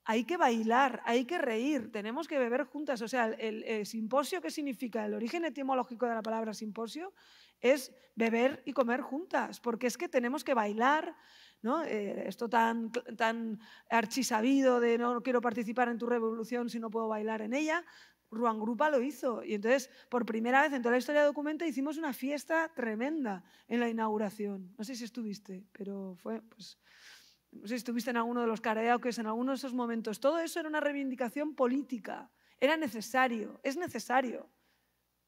Hay que bailar, hay que reír, tenemos que beber juntas. O sea, el simposio, ¿qué significa? El origen etimológico de la palabra simposio es beber y comer juntas, porque es que tenemos que bailar, eh, esto tan, tan archisabido de no quiero participar en tu revolución si no puedo bailar en ella, Ruan Grupa lo hizo. Y entonces, por primera vez en toda la historia de Documenta, hicimos una fiesta tremenda en la inauguración. No sé si estuviste, pero fue, pues, no sé si estuviste en alguno de los karaokes, en alguno de esos momentos. Todo eso era una reivindicación política. Era necesario, es necesario.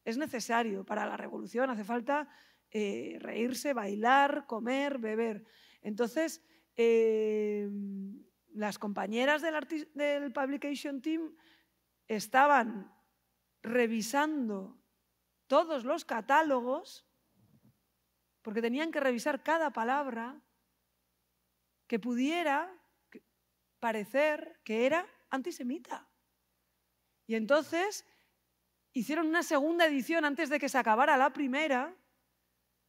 Es necesario para la revolución. Hace falta eh, reírse, bailar, comer, beber. Entonces, em, las compañeras del, del Publication Team estaban revisando todos los catálogos, porque tenían que revisar cada palabra que pudiera parecer que era antisemita. Y entonces hicieron una segunda edición antes de que se acabara la primera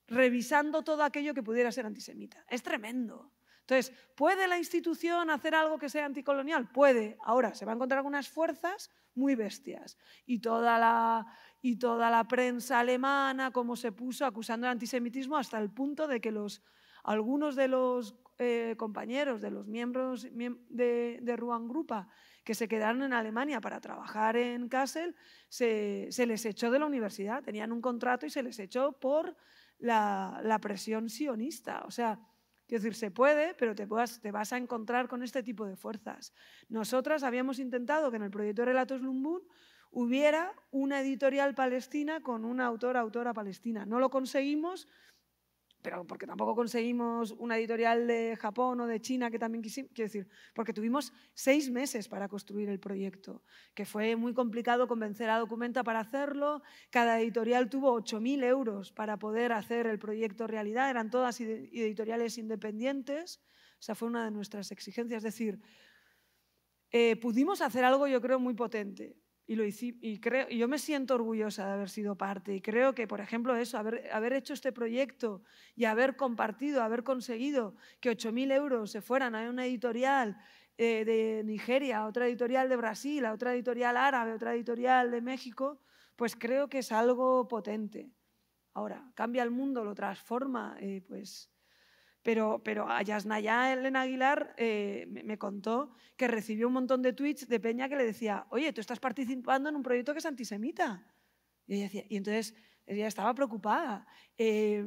revisando todo aquello que pudiera ser antisemita. Es tremendo. Entonces, ¿puede la institución hacer algo que sea anticolonial? Puede. Ahora, se va a encontrar algunas fuerzas muy bestias. Y toda la, y toda la prensa alemana, como se puso acusando el antisemitismo, hasta el punto de que los, algunos de los eh, compañeros, de los miembros de, de Ruan Grupa, que se quedaron en Alemania para trabajar en Kassel, se les echó de la universidad. Tenían un contrato y se les echó por la, presión sionista. O sea, Quiero decir, se puede, pero te, te, vas a encontrar con este tipo de fuerzas. Nosotras habíamos intentado que en el proyecto Relatos Lumbun hubiera una editorial palestina con una autora, autora palestina. No lo conseguimos pero porque tampoco conseguimos una editorial de Japón o de China que también quisimos, decir, porque tuvimos seis meses para construir el proyecto, que fue muy complicado convencer a Documenta para hacerlo, cada editorial tuvo 8.000 euros para poder hacer el proyecto realidad, eran todas editoriales independientes, o esa fue una de nuestras exigencias, es decir, eh, pudimos hacer algo yo creo muy potente, y, lo y, creo, yo me siento orgullosa de haber sido parte y creo que, por ejemplo, eso, haber, hecho este proyecto y haber compartido, haber conseguido que 8.000 euros se fueran a una editorial eh, de Nigeria, a otra editorial de Brasil, a otra editorial árabe, a otra editorial de México, pues creo que es algo potente. Ahora, cambia el mundo, lo transforma, eh, pues pero, pero a Yasnaya Elena Aguilar eh, me, contó que recibió un montón de tweets de Peña que le decía, oye, tú estás participando en un proyecto que es antisemita. Y, entonces ella estaba preocupada. Eh,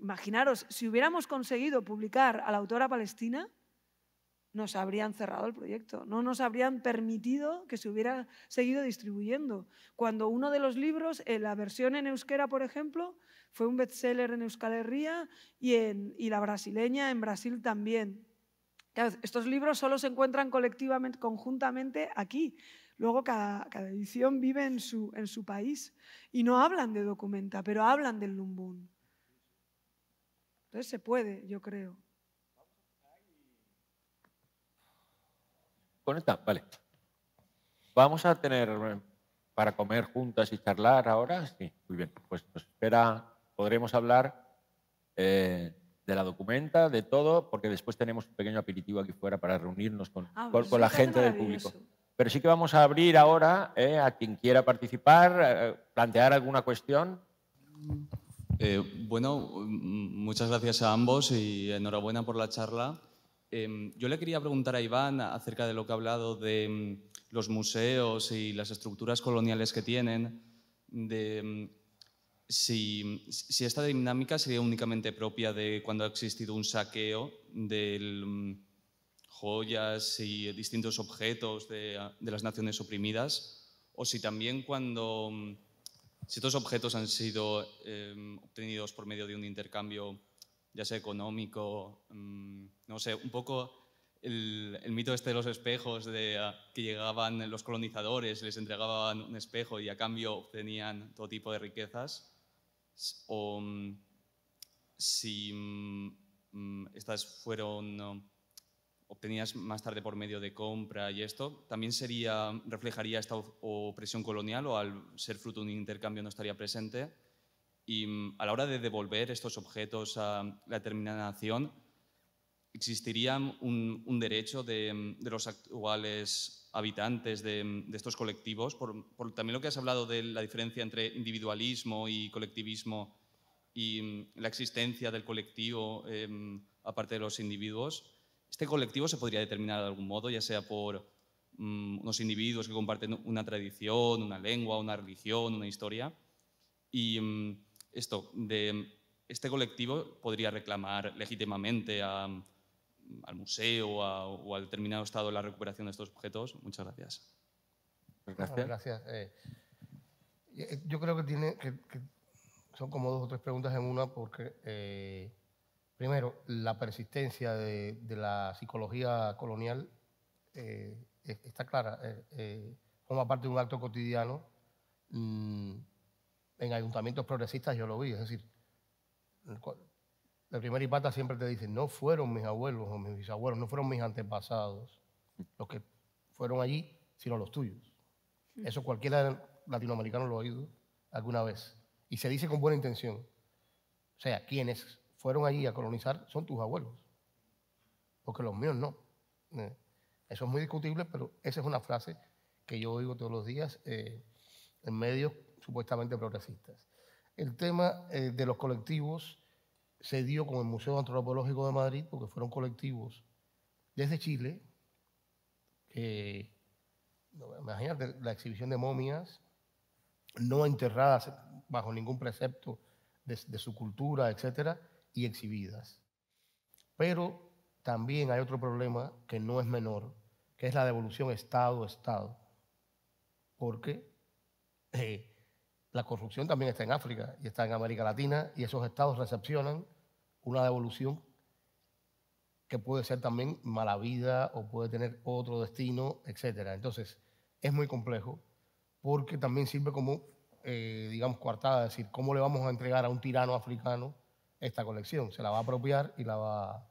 imaginaros, si hubiéramos conseguido publicar a la autora palestina, nos habrían cerrado el proyecto, no nos habrían permitido que se hubiera seguido distribuyendo. Cuando uno de los libros, eh, la versión en euskera, por ejemplo, fue un bestseller en Euskal Herria y, en, y la brasileña en Brasil también. estos libros solo se encuentran colectivamente, conjuntamente aquí. Luego cada, edición vive en su, en su, país y no hablan de documenta, pero hablan del Lumbun. Entonces se puede, yo creo. Conecta, vale. Vamos a tener eh, para comer juntas y charlar ahora. Sí, muy bien. Pues nos espera podremos hablar eh, de la documenta, de todo, porque después tenemos un pequeño aperitivo aquí fuera para reunirnos con, ah, con, pues la gente del público. Pero sí que vamos a abrir ahora eh, a quien quiera participar, eh, plantear alguna cuestión. bueno, mm, muchas gracias a ambos y enhorabuena por la charla. Em, yo le quería preguntar a Iván acerca de lo que ha hablado de mm, los museos y las estructuras coloniales que tienen, de mm, si, esta dinámica sería únicamente propia de cuando ha existido un saqueo de mm, joyas y distintos objetos ah, de, las naciones oprimidas, o si también cuando mm, si estos objetos han sido em, obtenidos por medio de un intercambio, ya sea económico, mm, no sé, un poco el, mito este de los espejos, de ah, que llegaban los colonizadores, les entregaban un espejo y a cambio obtenían todo tipo de riquezas o mm, si mm, mm, estas fueron obtenidas más tarde por medio de compra y esto, también sería, reflejaría esta opresión colonial o al ser fruto de un intercambio no estaría presente. Y a la hora de devolver estos objetos a la determinada nación, existiría un, derecho de, de, los actuales habitantes de, estos colectivos, por, también lo que has hablado de la diferencia entre individualismo y colectivismo y mm, la existencia del colectivo em, aparte de los individuos. ¿Este colectivo se podría determinar de algún modo, ya sea por mm, unos individuos que comparten una tradición, una lengua, una religión, una historia? Y mm, esto, de, este colectivo podría reclamar legítimamente a al museo o al determinado estado de la recuperación de estos objetos. Muchas gracias. Gracias. Eh, eh, yo creo que, tiene, que, son como dos o tres preguntas en una porque, eh, primero, la persistencia de, la psicología colonial está clara. forma parte de un acto cotidiano. Mm, en ayuntamientos progresistas yo lo vi, es decir, de primera y pata siempre te dicen, no fueron mis abuelos o mis bisabuelos, no fueron mis antepasados los que fueron allí, sino los tuyos. Mm. Eso cualquiera latinoamericano lo ha oído alguna vez. Y se dice con buena intención. O sea, quienes fueron allí a colonizar son tus abuelos, porque los míos no. Eh, eso es muy discutible, pero esa es una frase que yo oigo todos los días eh, en medios supuestamente progresistas. El tema eh, de los colectivos se dio con el Museo Antropológico de Madrid, porque fueron colectivos desde Chile, que, imagínate, la exhibición de momias no enterradas bajo ningún precepto de, su cultura, etcétera, y exhibidas. Pero también hay otro problema que no es menor, que es la devolución Estado-Estado, porque eh, la corrupción también está en África y está en América Latina y esos estados recepcionan una devolución que puede ser también mala vida o puede tener otro destino, etc. Entonces, es muy complejo porque también sirve como, eh, digamos, cuartada. es decir, ¿cómo le vamos a entregar a un tirano africano esta colección? Se la va a apropiar y la va,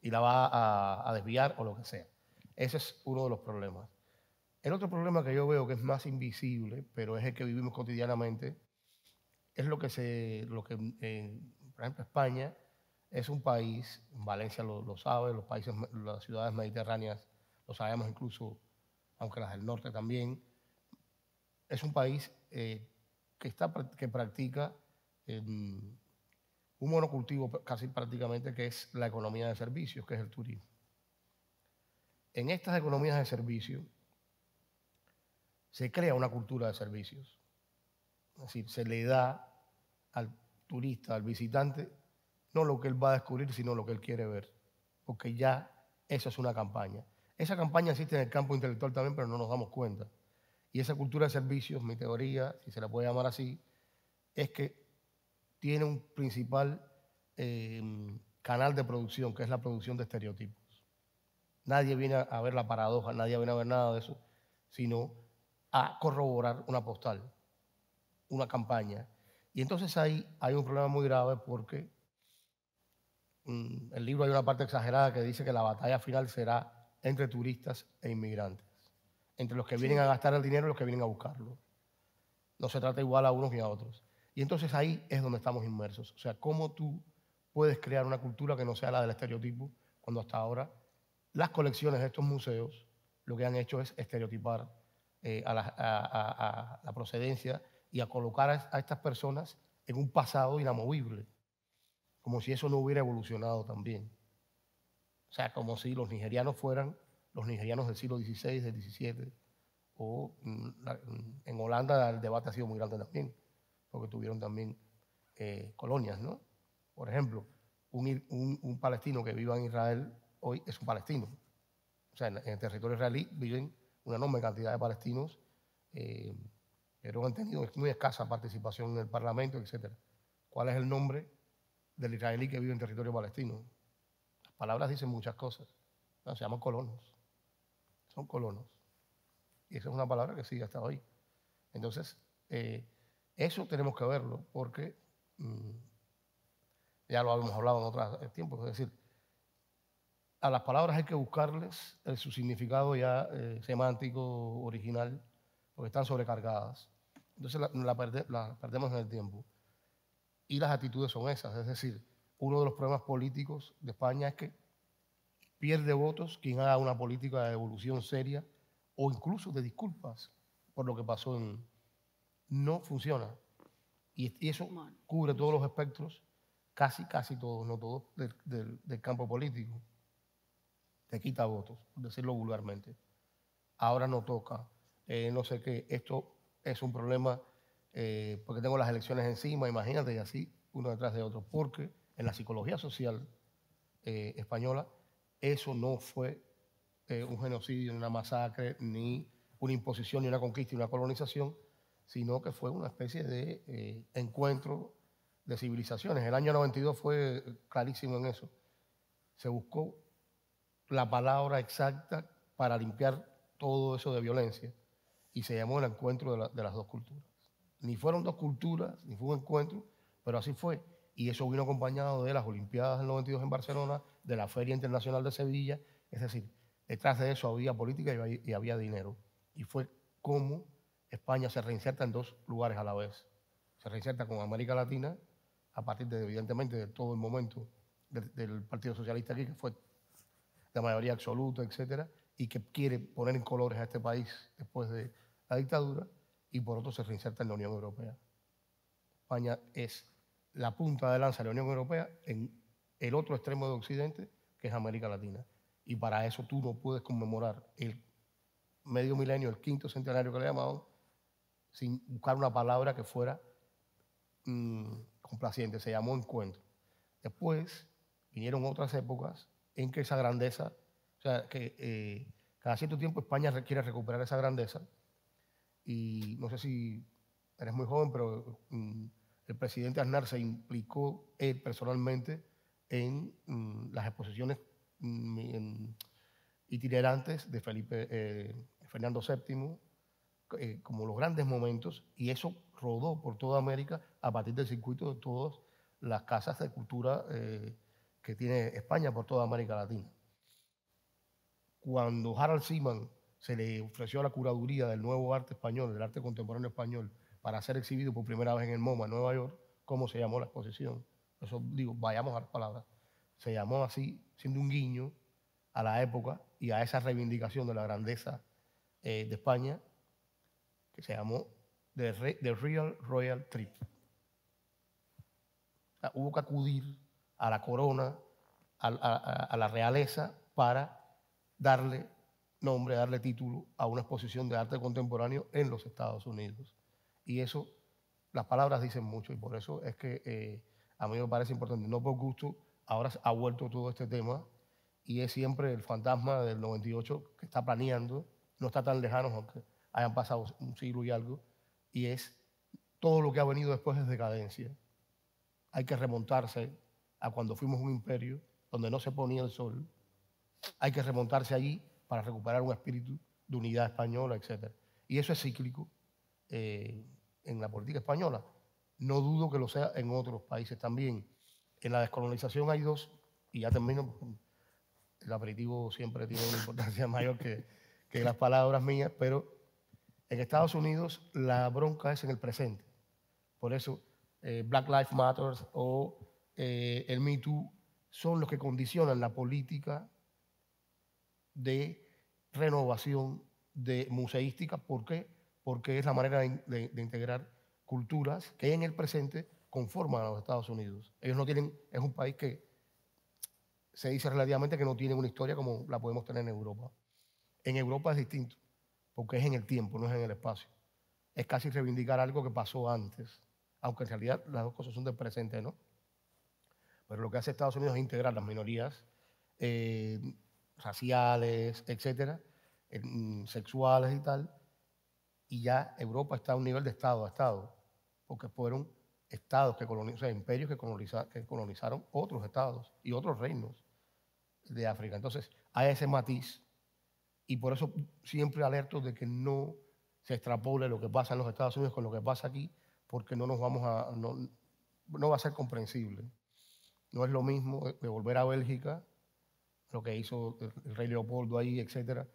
y la va a, desviar o lo que sea. Ese es uno de los problemas. El otro problema que yo veo que es más invisible, pero es el que vivimos cotidianamente, es lo que se, lo que, eh, por ejemplo, España es un país, Valencia lo, sabe, los países, las ciudades mediterráneas lo sabemos incluso, aunque las del norte también, es un país eh, que, está, que practica em, un monocultivo casi prácticamente que es la economía de servicios, que es el turismo. En estas economías de servicios se crea una cultura de servicios, es decir, se le da al turista, al visitante, no lo que él va a descubrir, sino lo que él quiere ver. Porque ya esa es una campaña. Esa campaña existe en el campo intelectual también, pero no nos damos cuenta. Y esa cultura de servicios, mi teoría, si se la puede llamar así, es que tiene un principal em, canal de producción, que es la producción de estereotipos. Nadie viene a ver la paradoja, nadie viene a ver nada de eso, sino a corroborar una postal, una campaña. Y entonces ahí hay un problema muy grave porque el libro hay una parte exagerada que dice que la batalla final será entre turistas e inmigrantes, entre los que vienen a gastar el dinero y los que vienen a buscarlo. No se trata igual a unos ni a otros. Y entonces ahí es donde estamos inmersos. O sea, cómo tú puedes crear una cultura que no sea la del estereotipo, cuando hasta ahora las colecciones de estos museos lo que han hecho es estereotipar eh, la, a, la, procedencia y a colocar a estas personas en un pasado inamovible como si eso no hubiera evolucionado también. O sea, como si los nigerianos fueran los nigerianos del siglo XVI, del XVII, o mm, mm, en Holanda el debate ha sido muy grande también, porque tuvieron también eh, colonias, ¿no? Por ejemplo, un, palestino que viva en Israel hoy es un palestino. O sea, en, el territorio israelí viven una enorme cantidad de palestinos, eh, pero han tenido muy escasa participación en el Parlamento, etc. ¿Cuál es el nombre del israelí que vive en territorio palestino. Las palabras dicen muchas cosas. Se llaman colonos. Son colonos. Y esa es una palabra que sigue hasta hoy. Entonces, eh, eso tenemos que verlo porque mm, ya lo hemos hablado en otros tiempos. Es decir, a las palabras hay que buscarles su significado ya eh, semántico original porque están sobrecargadas. Entonces las la, perdemos en el tiempo. Y las actitudes son esas. Es decir, uno de los problemas políticos de España es que pierde votos quien haga una política de evolución seria o incluso de disculpas por lo que pasó en... No funciona. Y, eso cubre todos los espectros, casi, casi todos, no todos, del, campo político. Te quita votos, por decirlo vulgarmente. Ahora no toca, eh, no sé qué. Esto es un problema eh, porque tengo las elecciones encima, imagínate, y así, uno detrás de otro. Porque en la psicología social eh, española, eso no fue eh, un genocidio, ni una masacre, ni una imposición, ni una conquista, ni una colonización, sino que fue una especie de encuentro de civilizaciones. El año 92 fue clarísimo en eso. Se buscó la palabra exacta para limpiar todo eso de violencia y se llamó el encuentro de las dos culturas. Ni fueron dos culturas, ni fue un encuentro, pero así fue. Y eso vino acompañado de las Olimpiadas del 92 en Barcelona, de la Feria Internacional de Sevilla. Es decir, detrás de eso había política y había, dinero. Y fue como España se reinserta en dos lugares a la vez. Se reinserta con América Latina, a partir de, evidentemente, de todo el momento del, Partido Socialista aquí, que fue de mayoría absoluta, etcétera, y que quiere poner en colores a este país después de la dictadura y por otro se reinserta en la Unión Europea. España es la punta de lanza de la Unión Europea en el otro extremo de Occidente, que es América Latina. Y para eso tú no puedes conmemorar el medio milenio, el quinto centenario que le llamaban, sin buscar una palabra que fuera mm, complaciente. Se llamó encuentro. Después vinieron otras épocas en que esa grandeza, o sea, que eh, cada cierto tiempo España quiere recuperar esa grandeza y no sé si eres muy joven, pero mm, el presidente Aznar se implicó él eh, personalmente en mm, las exposiciones mm, itinerantes de Felipe, eh, Fernando VII, eh, como los grandes momentos, y eso rodó por toda América a partir del circuito de todas las casas de cultura que tiene España por toda América Latina. Cuando Harald Seaman se le ofreció la curaduría del nuevo arte español, del arte contemporáneo español, para ser exhibido por primera vez en el MoMA, en Nueva York, cómo se llamó la exposición. Eso digo, vayamos a las palabras. Se llamó así, siendo un guiño a la época y a esa reivindicación de la grandeza eh, de España, que se llamó The, Real Royal Trip. hubo que acudir a la corona, a la realeza, para darle nombre, darle título a una exposición de arte contemporáneo en los Estados Unidos. Y eso, las palabras dicen mucho y por eso es que eh, a mí me parece importante, no por gusto, ahora ha vuelto todo este tema y es siempre el fantasma del 98 que está planeando, no está tan lejano, aunque hayan pasado un siglo y algo, y es todo lo que ha venido después de decadencia. Hay que remontarse a cuando fuimos un imperio donde no se ponía el sol. Hay que remontarse allí para recuperar un espíritu de unidad española, etc. Y eso es cíclico eh, en la política española. No dudo que lo sea en otros países también. En la descolonización hay dos, y ya termino, el aperitivo siempre tiene una importancia <laughs> mayor que, las palabras mías, pero en Estados Unidos la bronca es en el presente. Por eso eh, Black Lives Matter o eh, el Me Too son los que condicionan la política de renovación de museística. ¿Por qué? Porque es la manera de, integrar culturas que en el presente conforman a los Estados Unidos. Ellos no tienen, es un país que se dice relativamente que no tiene una historia como la podemos tener en Europa. En Europa es distinto, porque es en el tiempo, no es en el espacio. Es casi reivindicar algo que pasó antes, aunque en realidad las dos cosas son del presente, ¿no? Pero lo que hace Estados Unidos es integrar las minorías eh, raciales, etcétera, eh, mm, sexuales y tal, y ya Europa está a un nivel de Estado a Estado, porque fueron estados que colonizaron, imperios que, colonizaron, que colonizaron otros estados y otros reinos de África. Entonces, hay ese matiz, y por eso siempre alerto de que no se extrapole lo que pasa en los Estados Unidos con lo que pasa aquí, porque no nos vamos a, no, no va a ser comprensible. No es lo mismo eh, de volver a Bélgica lo que hizo el rey Leopoldo ahí, etcétera,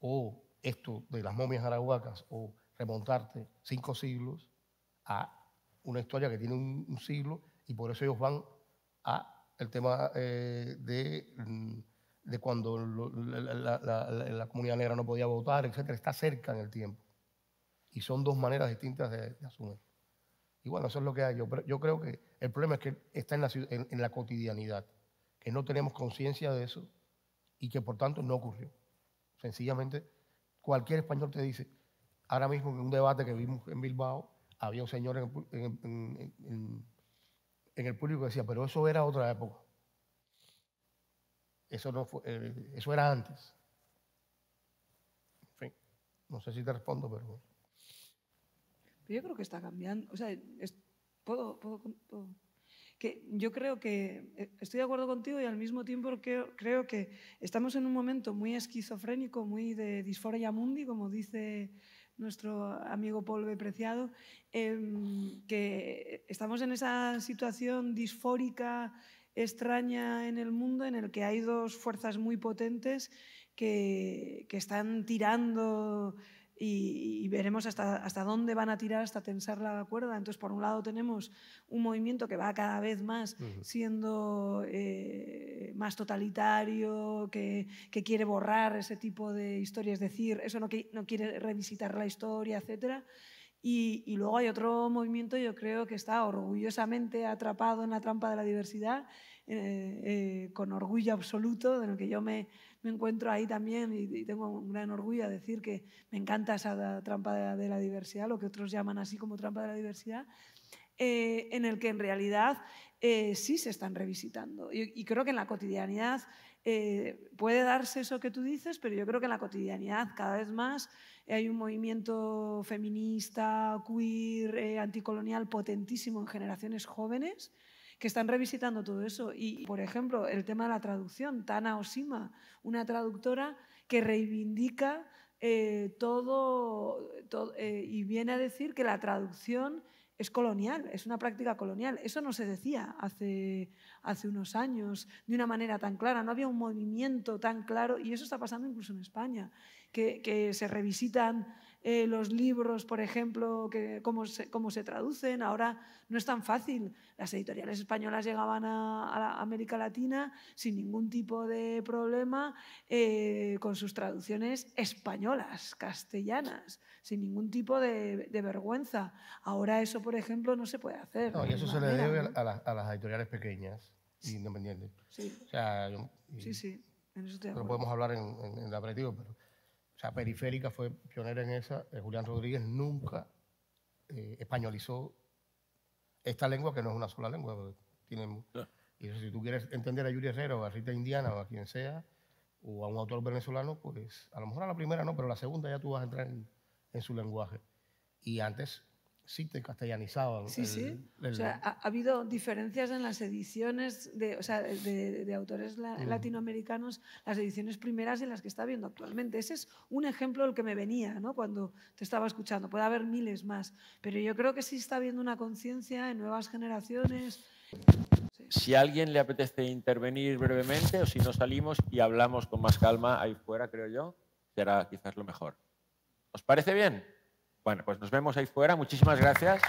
o esto de las momias arahuacas, o remontarte cinco siglos a una historia que tiene un, siglo, y por eso ellos van a el tema eh, de, mm, de, cuando la, comunidad negra no podía votar, etcétera, está cerca en el tiempo. Y son dos maneras distintas de, asumir. Y bueno, eso es lo que hay. Yo, yo creo que el problema es que está en la cotidianidad, que no tenemos conciencia de eso y que por tanto no ocurrió. Sencillamente, cualquier español te dice, ahora mismo en un debate que vimos en Bilbao, había un señor en el, público que decía, pero eso era otra época. Eso, no eh, eso era antes. En fin, no sé si te respondo, pero... Pero yo creo que está cambiando. O sea, puedo yo creo que eh, estoy de acuerdo contigo y al mismo tiempo creo, que estamos en un momento muy esquizofrénico, muy de disforia mundi, como dice nuestro amigo Paul Preciado, em, que estamos en esa situación disfórica extraña en el mundo en el que hay dos fuerzas muy potentes que están tirando y, veremos hasta, hasta, dónde van a tirar, hasta tensar la cuerda. Entonces, por un lado tenemos un movimiento que va cada vez más siendo eh, más totalitario, que, que, quiere borrar ese tipo de historias, es decir, eso no, que, no quiere revisitar la historia, etcétera. Y, luego hay otro movimiento, yo creo que está orgullosamente atrapado en la trampa de la diversidad, eh, eh, con orgullo absoluto, de lo que yo me, me encuentro ahí también y, tengo un gran orgullo a decir que me encanta esa trampa de, la diversidad, lo que otros llaman así como trampa de la diversidad, eh, en el que en realidad eh, sí se están revisitando. Y, creo que en la cotidianidad eh, puede darse eso que tú dices, pero yo creo que en la cotidianidad cada vez más hay un movimiento feminista, queer, anticolonial potentísimo en generaciones jóvenes que están revisitando todo eso. Y, por ejemplo, el tema de la traducción, Tana Osima, una traductora que reivindica eh, todo, eh, y viene a decir que la traducción es colonial, es una práctica colonial. Eso no se decía hace, hace unos años de una manera tan clara, no había un movimiento tan claro y eso está pasando incluso en España, que, que se revisitan eh, los libros, por ejemplo, que, cómo, se, traducen. Ahora no es tan fácil. Las editoriales españolas llegaban a, América Latina sin ningún tipo de problema, eh, con sus traducciones españolas, castellanas, sin ningún tipo de, vergüenza. Ahora eso, por ejemplo, no se puede hacer. No, y eso se le debe a, las, editoriales pequeñas independientes. Sí. sí, sí. En eso te lo podemos hablar en, en el aperitivo, pero o sea, Periférica fue pionera en esa. Eh, Julián Rodríguez nunca eh, españolizó esta lengua, que no es una sola lengua. Tiene, y si tú quieres entender a Yuri Herrera o a Rita Indiana o a quien sea, o a un autor venezolano, pues a lo mejor a la primera no, pero a la segunda ya tú vas a entrar en su lenguaje. Y antes Sí, te castellanizaban. Sí, sí. ha, habido diferencias en las ediciones de, o sea, de, autores mm. latinoamericanos, las ediciones primeras y las que está viendo actualmente. Ese es un ejemplo el que me venía ¿no? cuando te estaba escuchando. Puede haber miles más, pero yo creo que sí está viendo una conciencia en nuevas generaciones. Si a alguien le apetece intervenir brevemente o si no salimos y hablamos con más calma ahí fuera, creo yo, será quizás lo mejor. ¿Os parece bien? Bueno, pues nos vemos ahí fuera. Muchísimas gracias.